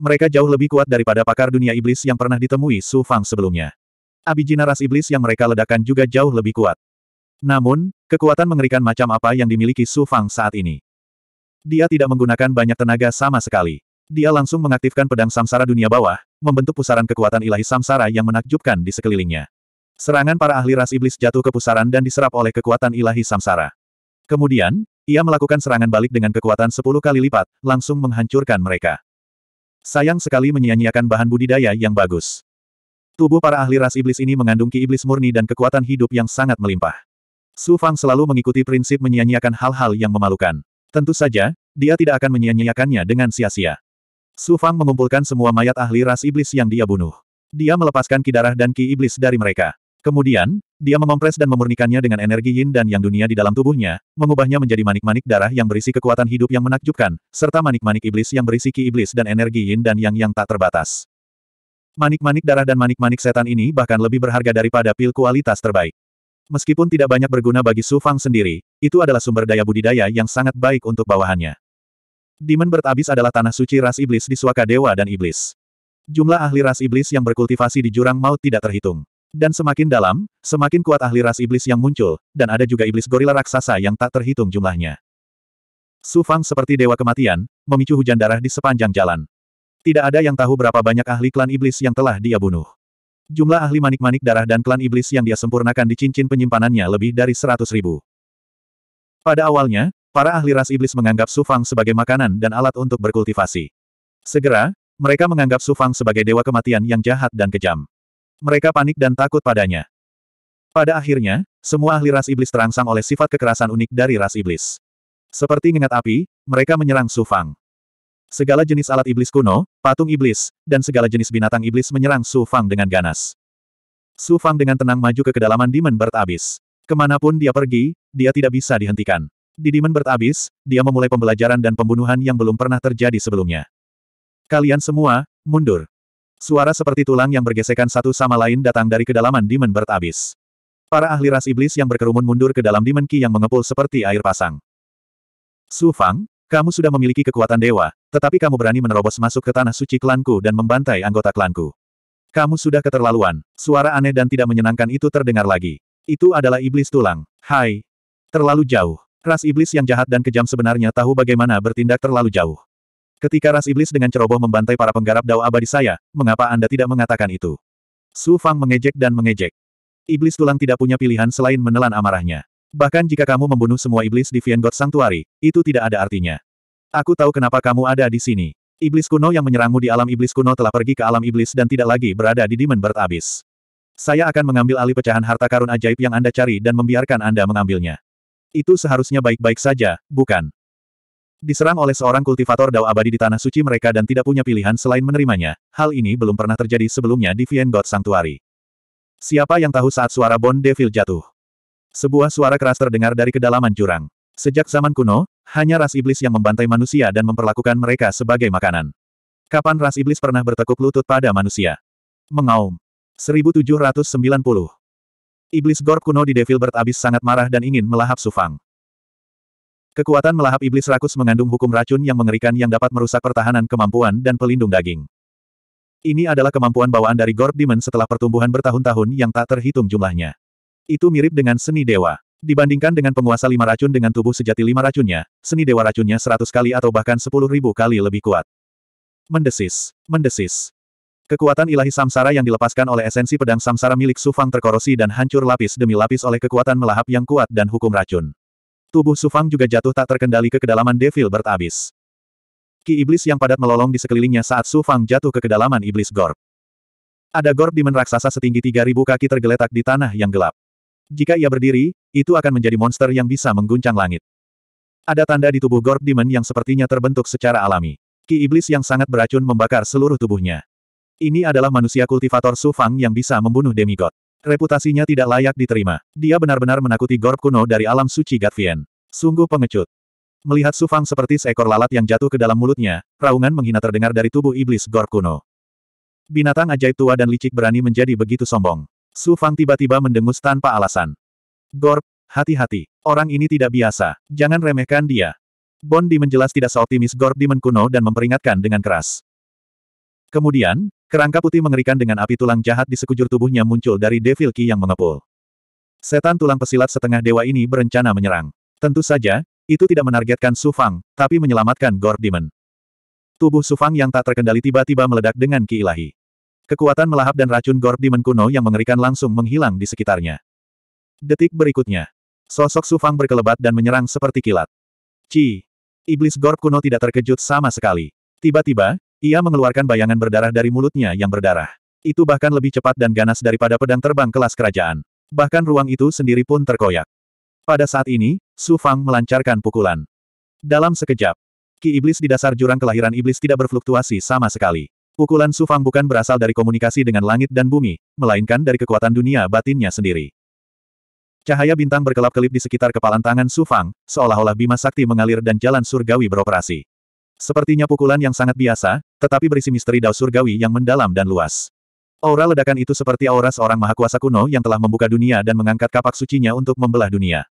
Mereka jauh lebih kuat daripada pakar dunia iblis yang pernah ditemui Su Fang sebelumnya. Abijina ras iblis yang mereka ledakan juga jauh lebih kuat. Namun, kekuatan mengerikan macam apa yang dimiliki Su Fang saat ini. Dia tidak menggunakan banyak tenaga sama sekali. Dia langsung mengaktifkan pedang samsara dunia bawah, membentuk pusaran kekuatan ilahi samsara yang menakjubkan di sekelilingnya. Serangan para ahli ras iblis jatuh ke pusaran dan diserap oleh kekuatan ilahi samsara. Kemudian, ia melakukan serangan balik dengan kekuatan 10 kali lipat, langsung menghancurkan mereka. Sayang sekali menyia-nyiakan bahan budidaya yang bagus. Tubuh para ahli ras iblis ini mengandung ki iblis murni dan kekuatan hidup yang sangat melimpah. Su Fang selalu mengikuti prinsip menyia-nyiakan hal-hal yang memalukan. Tentu saja, dia tidak akan menyia-nyiakannya dengan sia-sia. Su Fang mengumpulkan semua mayat ahli ras iblis yang dia bunuh. Dia melepaskan ki darah dan ki iblis dari mereka. Kemudian, dia mengompres dan memurnikannya dengan energi yin dan yang dunia di dalam tubuhnya, mengubahnya menjadi manik-manik darah yang berisi kekuatan hidup yang menakjubkan, serta manik-manik iblis yang berisi ki iblis dan energi yin dan yang yang tak terbatas. Manik-manik darah dan manik-manik setan ini bahkan lebih berharga daripada pil kualitas terbaik. Meskipun tidak banyak berguna bagi Su Fang sendiri, itu adalah sumber daya budidaya yang sangat baik untuk bawahannya. Demon Bird Abyss adalah tanah suci ras iblis di suaka dewa dan iblis. Jumlah ahli ras iblis yang berkultivasi di jurang maut tidak terhitung. Dan semakin dalam, semakin kuat ahli ras iblis yang muncul, dan ada juga iblis gorila raksasa yang tak terhitung jumlahnya. Su Fang seperti dewa kematian, memicu hujan darah di sepanjang jalan. Tidak ada yang tahu berapa banyak ahli klan iblis yang telah dia bunuh. Jumlah ahli manik-manik darah dan klan iblis yang dia sempurnakan di cincin penyimpanannya lebih dari seratus ribu. Pada awalnya, para ahli ras iblis menganggap Su Fang sebagai makanan dan alat untuk berkultivasi. Segera, mereka menganggap Su Fang sebagai dewa kematian yang jahat dan kejam mereka panik dan takut padanya. Pada akhirnya, semua ahli ras iblis terangsang oleh sifat kekerasan unik dari ras iblis. Seperti ngengat api, mereka menyerang Su Fang. Segala jenis alat iblis kuno, patung iblis, dan segala jenis binatang iblis menyerang Su Fang dengan ganas. Su Fang dengan tenang maju ke kedalaman Demon Bird Abyss. Kemanapun dia pergi, dia tidak bisa dihentikan. Di Demon Bird Abyss, dia memulai pembelajaran dan pembunuhan yang belum pernah terjadi sebelumnya. Kalian semua, mundur. Suara seperti tulang yang bergesekan satu sama lain datang dari kedalaman Demon Bird Abyss. Para ahli ras iblis yang berkerumun mundur ke dalam Demon Ki yang mengepul seperti air pasang. Su Fang, kamu sudah memiliki kekuatan dewa, tetapi kamu berani menerobos masuk ke tanah suci klanku dan membantai anggota klanku. Kamu sudah keterlaluan. Suara aneh dan tidak menyenangkan itu terdengar lagi. Itu adalah iblis tulang. Hai. Terlalu jauh. Ras iblis yang jahat dan kejam sebenarnya tahu bagaimana bertindak terlalu jauh. Ketika ras iblis dengan ceroboh membantai para penggarap dao abadi saya, mengapa Anda tidak mengatakan itu? Su Fang mengejek dan mengejek. Iblis tulang tidak punya pilihan selain menelan amarahnya. Bahkan jika kamu membunuh semua iblis di Vian God Sanctuary, itu tidak ada artinya. Aku tahu kenapa kamu ada di sini. Iblis kuno yang menyerangmu di alam iblis kuno telah pergi ke alam iblis dan tidak lagi berada di Demon Bird Abyss. Saya akan mengambil alih pecahan harta karun ajaib yang Anda cari dan membiarkan Anda mengambilnya. Itu seharusnya baik-baik saja, bukan? Diserang oleh seorang kultivator Dao abadi di tanah suci mereka dan tidak punya pilihan selain menerimanya, hal ini belum pernah terjadi sebelumnya di Vien God Sanctuary. Siapa yang tahu saat suara Bon Devil jatuh? Sebuah suara keras terdengar dari kedalaman jurang. Sejak zaman kuno, hanya ras iblis yang membantai manusia dan memperlakukan mereka sebagai makanan. Kapan ras iblis pernah bertekuk lutut pada manusia? Mengaum. 1790. Iblis Gorp kuno di Devil Bird abis sangat marah dan ingin melahap Sufang. Kekuatan melahap iblis rakus mengandung hukum racun yang mengerikan yang dapat merusak pertahanan kemampuan dan pelindung daging. Ini adalah kemampuan bawaan dari Gorb Demon setelah pertumbuhan bertahun-tahun yang tak terhitung jumlahnya. Itu mirip dengan seni dewa. Dibandingkan dengan penguasa lima racun dengan tubuh sejati lima racunnya, seni dewa racunnya seratus kali atau bahkan sepuluh ribu kali lebih kuat. Mendesis. Mendesis. Kekuatan ilahi samsara yang dilepaskan oleh esensi pedang samsara milik Sufang terkorosi dan hancur lapis demi lapis oleh kekuatan melahap yang kuat dan hukum racun. Tubuh Sufang juga jatuh tak terkendali ke kedalaman Devil bertabis. Ki iblis yang padat melolong di sekelilingnya saat Sufang jatuh ke kedalaman iblis Gorb. Ada Gorb Demon raksasa setinggi 3000 kaki tergeletak di tanah yang gelap. Jika ia berdiri, itu akan menjadi monster yang bisa mengguncang langit. Ada tanda di tubuh Gorb Demon yang sepertinya terbentuk secara alami. Ki iblis yang sangat beracun membakar seluruh tubuhnya. Ini adalah manusia kultivator Sufang yang bisa membunuh demigod. Reputasinya tidak layak diterima. Dia benar-benar menakuti Gorp kuno dari alam suci Gatvian. Sungguh pengecut. Melihat Sufang seperti seekor lalat yang jatuh ke dalam mulutnya, raungan menghina terdengar dari tubuh iblis Gorp kuno. Binatang ajaib tua dan licik berani menjadi begitu sombong. Sufang tiba-tiba mendengus tanpa alasan. Gorp, hati-hati. Orang ini tidak biasa. Jangan remehkan dia. Bondi menjelas tidak seoptimis Gorp di Menkuno dan memperingatkan dengan keras. Kemudian, kerangka putih mengerikan dengan api tulang jahat di sekujur tubuhnya muncul dari Devil Ki yang mengepul. Setan tulang pesilat setengah dewa ini berencana menyerang. Tentu saja, itu tidak menargetkan Su Fang, tapi menyelamatkan Gord Demon. Tubuh Su Fang yang tak terkendali tiba-tiba meledak dengan ki ilahi. Kekuatan melahap dan racun Gord Demon kuno yang mengerikan langsung menghilang di sekitarnya. Detik berikutnya, sosok Su Fang berkelebat dan menyerang seperti kilat. Ci! Iblis Gord kuno tidak terkejut sama sekali. Tiba-tiba, ia mengeluarkan bayangan berdarah dari mulutnya yang berdarah. Itu bahkan lebih cepat dan ganas daripada pedang terbang kelas kerajaan. Bahkan ruang itu sendiri pun terkoyak. Pada saat ini, Su Fang melancarkan pukulan. Dalam sekejap, ki iblis di dasar jurang kelahiran iblis tidak berfluktuasi sama sekali. Pukulan Su Fang bukan berasal dari komunikasi dengan langit dan bumi, melainkan dari kekuatan dunia batinnya sendiri. Cahaya bintang berkelap-kelip di sekitar kepalan tangan Su Fang, seolah-olah bima sakti mengalir dan jalan surgawi beroperasi. Sepertinya pukulan yang sangat biasa, tetapi berisi misteri dao surgawi yang mendalam dan luas. Aura ledakan itu seperti aura seorang maha kuasa kuno yang telah membuka dunia dan mengangkat kapak sucinya untuk membelah dunia.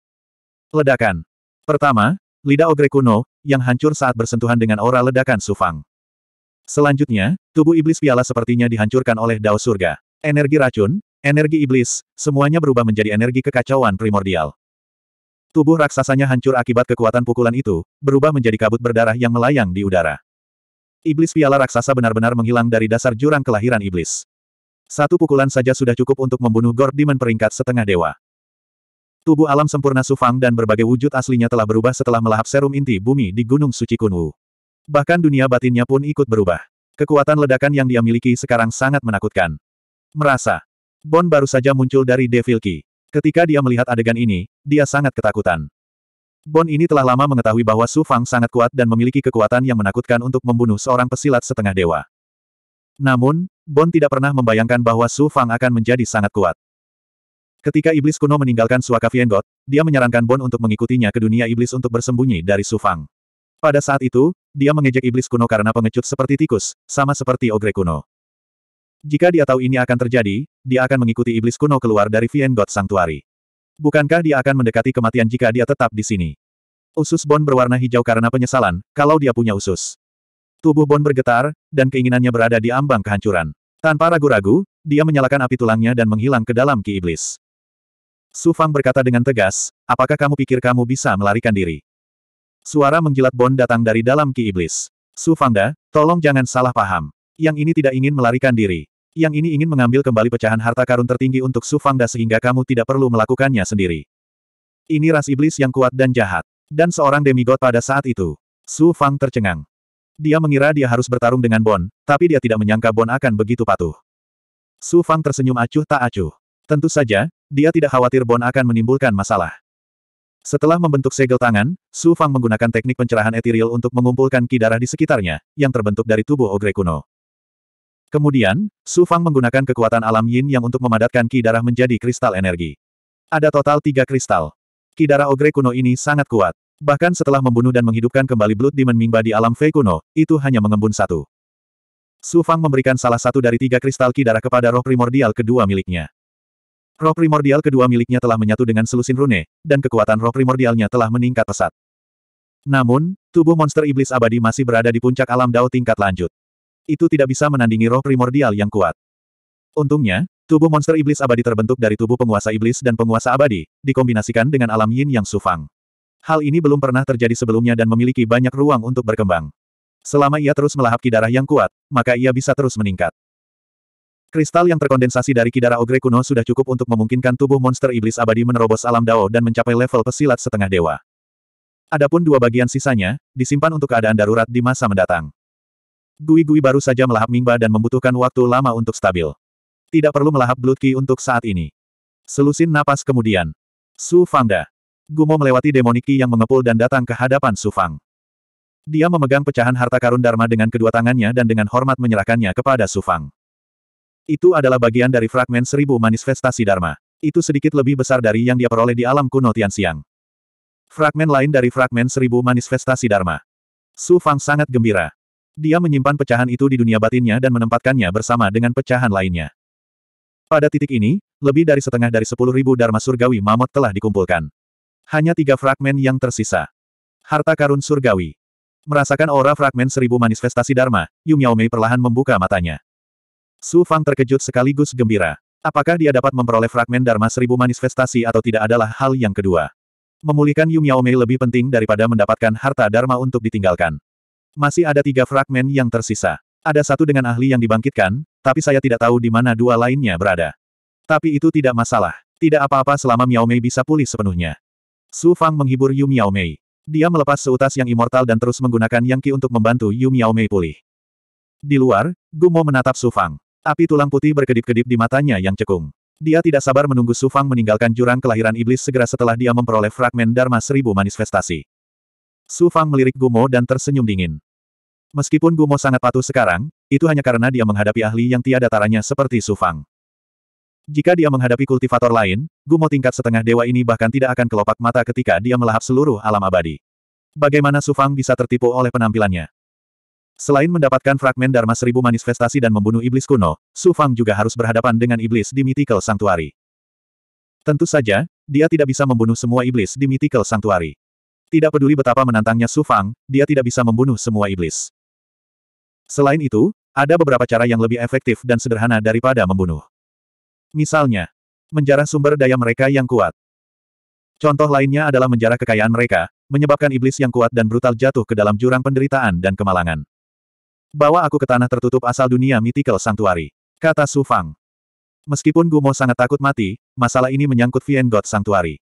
Ledakan. Pertama, lidah ogre kuno, yang hancur saat bersentuhan dengan aura ledakan sufang. Selanjutnya, tubuh iblis piala sepertinya dihancurkan oleh dao surga. Energi racun, energi iblis, semuanya berubah menjadi energi kekacauan primordial. Tubuh raksasanya hancur akibat kekuatan pukulan itu, berubah menjadi kabut berdarah yang melayang di udara. Iblis piala raksasa benar-benar menghilang dari dasar jurang kelahiran iblis. Satu pukulan saja sudah cukup untuk membunuh Gord Demon peringkat setengah dewa. Tubuh alam sempurna Sufang dan berbagai wujud aslinya telah berubah setelah melahap serum inti bumi di Gunung Suci Kunwu. Bahkan dunia batinnya pun ikut berubah. Kekuatan ledakan yang dia miliki sekarang sangat menakutkan. Merasa. Bon baru saja muncul dari Devil Key. Ketika dia melihat adegan ini, dia sangat ketakutan. Bon ini telah lama mengetahui bahwa Su Fang sangat kuat dan memiliki kekuatan yang menakutkan untuk membunuh seorang pesilat setengah dewa. Namun, Bon tidak pernah membayangkan bahwa Su Fang akan menjadi sangat kuat. Ketika iblis kuno meninggalkan Suaka Viengot, dia menyarankan Bon untuk mengikutinya ke dunia iblis untuk bersembunyi dari Su Fang. Pada saat itu, dia mengejek iblis kuno karena pengecut seperti tikus, sama seperti ogre kuno. Jika dia tahu ini akan terjadi, dia akan mengikuti iblis kuno keluar dari Vien God Sanctuary. Bukankah dia akan mendekati kematian jika dia tetap di sini? Usus Bon berwarna hijau karena penyesalan, kalau dia punya usus. Tubuh Bon bergetar, dan keinginannya berada di ambang kehancuran. Tanpa ragu-ragu, dia menyalakan api tulangnya dan menghilang ke dalam ki iblis. Su Fang berkata dengan tegas, apakah kamu pikir kamu bisa melarikan diri? Suara menjilat Bon datang dari dalam ki iblis. Su Fangda, tolong jangan salah paham. Yang ini tidak ingin melarikan diri. Yang ini ingin mengambil kembali pecahan harta karun tertinggi untuk Su Fangda sehingga kamu tidak perlu melakukannya sendiri. Ini ras iblis yang kuat dan jahat. Dan seorang demigod pada saat itu. Su Fang tercengang. Dia mengira dia harus bertarung dengan Bon, tapi dia tidak menyangka Bon akan begitu patuh. Su Fang tersenyum acuh tak acuh. Tentu saja, dia tidak khawatir Bon akan menimbulkan masalah. Setelah membentuk segel tangan, Su Fang menggunakan teknik pencerahan etiril untuk mengumpulkan ki darah di sekitarnya, yang terbentuk dari tubuh ogre kuno. Kemudian, Su Fang menggunakan kekuatan alam yin yang untuk memadatkan ki darah menjadi kristal energi. Ada total tiga kristal. Ki darah ogre kuno ini sangat kuat. Bahkan setelah membunuh dan menghidupkan kembali Blood Demon Mingba di alam Fei kuno, itu hanya mengembun satu. Su Fang memberikan salah satu dari tiga kristal ki darah kepada roh primordial kedua miliknya. Roh primordial kedua miliknya telah menyatu dengan selusin rune, dan kekuatan roh primordialnya telah meningkat pesat. Namun, tubuh monster iblis abadi masih berada di puncak alam dao tingkat lanjut itu tidak bisa menandingi roh primordial yang kuat. Untungnya, tubuh monster iblis abadi terbentuk dari tubuh penguasa iblis dan penguasa abadi, dikombinasikan dengan alam yin yang sufang. Hal ini belum pernah terjadi sebelumnya dan memiliki banyak ruang untuk berkembang. Selama ia terus melahap kidarah yang kuat, maka ia bisa terus meningkat. Kristal yang terkondensasi dari kidara ogre kuno sudah cukup untuk memungkinkan tubuh monster iblis abadi menerobos alam dao dan mencapai level pesilat setengah dewa. Adapun dua bagian sisanya, disimpan untuk keadaan darurat di masa mendatang. Gui-Gui baru saja melahap Mingba dan membutuhkan waktu lama untuk stabil. Tidak perlu melahap Blood Qi untuk saat ini. Selusin napas kemudian. Su Fangda. Gumo melewati demoniki yang mengepul dan datang ke hadapan Su Fang. Dia memegang pecahan harta karun Dharma dengan kedua tangannya dan dengan hormat menyerahkannya kepada Su Fang. Itu adalah bagian dari fragmen seribu manifestasi Dharma. Itu sedikit lebih besar dari yang dia peroleh di alam kuno Tian Tianxiang. Fragmen lain dari fragmen seribu manifestasi Dharma. Su Fang sangat gembira. Dia menyimpan pecahan itu di dunia batinnya dan menempatkannya bersama dengan pecahan lainnya. Pada titik ini, lebih dari setengah dari sepuluh ribu Dharma Surgawi Mamot telah dikumpulkan. Hanya tiga fragmen yang tersisa. Harta karun surgawi. Merasakan aura fragmen seribu manifestasi Dharma, Yu Mei perlahan membuka matanya. Su Fang terkejut sekaligus gembira. Apakah dia dapat memperoleh fragmen Dharma seribu manifestasi atau tidak adalah hal yang kedua. Memulihkan Yu Mei lebih penting daripada mendapatkan harta Dharma untuk ditinggalkan. Masih ada tiga fragmen yang tersisa. Ada satu dengan ahli yang dibangkitkan, tapi saya tidak tahu di mana dua lainnya berada. Tapi itu tidak masalah. Tidak apa-apa selama Miao Mei bisa pulih sepenuhnya. Su Fang menghibur Yu Miao Mei. Dia melepas seutas yang immortal dan terus menggunakan yang Qi untuk membantu Yu Miao Mei pulih. Di luar, Gumo menatap Su Fang. Api tulang putih berkedip-kedip di matanya yang cekung. Dia tidak sabar menunggu Su Fang meninggalkan jurang kelahiran iblis segera setelah dia memperoleh fragmen Dharma Seribu Manifestasi. Su Fang melirik Gumo dan tersenyum dingin. Meskipun Gumo sangat patuh sekarang, itu hanya karena dia menghadapi ahli yang tiada taranya seperti Su Fang. Jika dia menghadapi kultivator lain, Gumo tingkat setengah dewa ini bahkan tidak akan kelopak mata ketika dia melahap seluruh alam abadi. Bagaimana Su Fang bisa tertipu oleh penampilannya? Selain mendapatkan fragmen Dharma Seribu Manifestasi dan membunuh iblis kuno, Su Fang juga harus berhadapan dengan iblis di Mythical Sanctuary. Tentu saja, dia tidak bisa membunuh semua iblis di Mythical Sanctuary. Tidak peduli betapa menantangnya Su Fang, dia tidak bisa membunuh semua iblis. Selain itu, ada beberapa cara yang lebih efektif dan sederhana daripada membunuh. Misalnya, menjarah sumber daya mereka yang kuat. Contoh lainnya adalah menjarah kekayaan mereka, menyebabkan iblis yang kuat dan brutal jatuh ke dalam jurang penderitaan dan kemalangan. Bawa aku ke tanah tertutup asal dunia mythical sanctuary, kata Su Fang. Meskipun Gumo sangat takut mati, masalah ini menyangkut Vien God Sanctuary.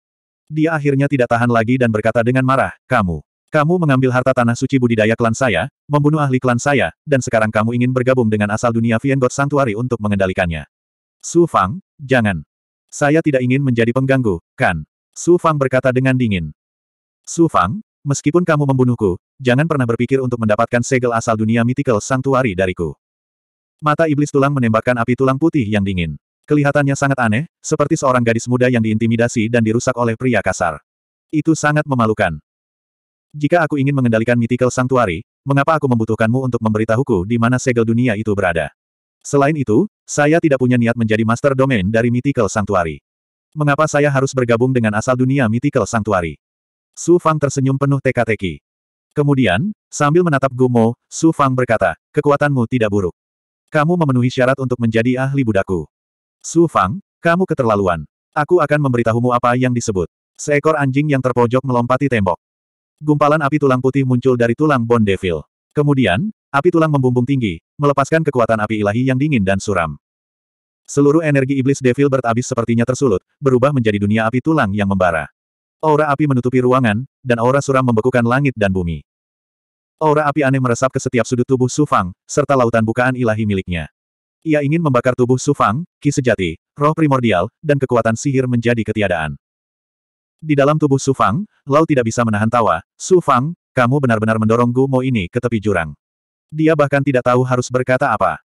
Dia akhirnya tidak tahan lagi dan berkata dengan marah, kamu. Kamu mengambil harta tanah suci budidaya klan saya, membunuh ahli klan saya, dan sekarang kamu ingin bergabung dengan asal dunia Viengot Sanctuary untuk mengendalikannya. Su Fang, jangan. Saya tidak ingin menjadi pengganggu, kan? Su Fang berkata dengan dingin. Su Fang, meskipun kamu membunuhku, jangan pernah berpikir untuk mendapatkan segel asal dunia mythical sanctuary dariku. Mata iblis tulang menembakkan api tulang putih yang dingin. Kelihatannya sangat aneh, seperti seorang gadis muda yang diintimidasi dan dirusak oleh pria kasar. Itu sangat memalukan. Jika aku ingin mengendalikan mythical sanctuary, mengapa aku membutuhkanmu untuk memberitahuku di mana segel dunia itu berada? Selain itu, saya tidak punya niat menjadi master domain dari mythical sanctuary. Mengapa saya harus bergabung dengan asal dunia mythical sanctuary? Su Fang tersenyum penuh teka-teki. Kemudian, sambil menatap Gumo, Su Fang berkata, kekuatanmu tidak buruk. Kamu memenuhi syarat untuk menjadi ahli budaku. Su Fang, kamu keterlaluan. Aku akan memberitahumu apa yang disebut. Seekor anjing yang terpojok melompati tembok. Gumpalan api tulang putih muncul dari tulang Bon Devil. Kemudian, api tulang membumbung tinggi, melepaskan kekuatan api ilahi yang dingin dan suram. Seluruh energi iblis Devil bertabis sepertinya tersulut, berubah menjadi dunia api tulang yang membara. Aura api menutupi ruangan, dan aura suram membekukan langit dan bumi. Aura api aneh meresap ke setiap sudut tubuh Sufang, serta lautan bukaan ilahi miliknya. Ia ingin membakar tubuh Sufang, ki sejati, roh primordial, dan kekuatan sihir menjadi ketiadaan. Di dalam tubuh Sufang, Lau tidak bisa menahan tawa. Sufang, kamu benar-benar mendorong Gumo ini ke tepi jurang. Dia bahkan tidak tahu harus berkata apa.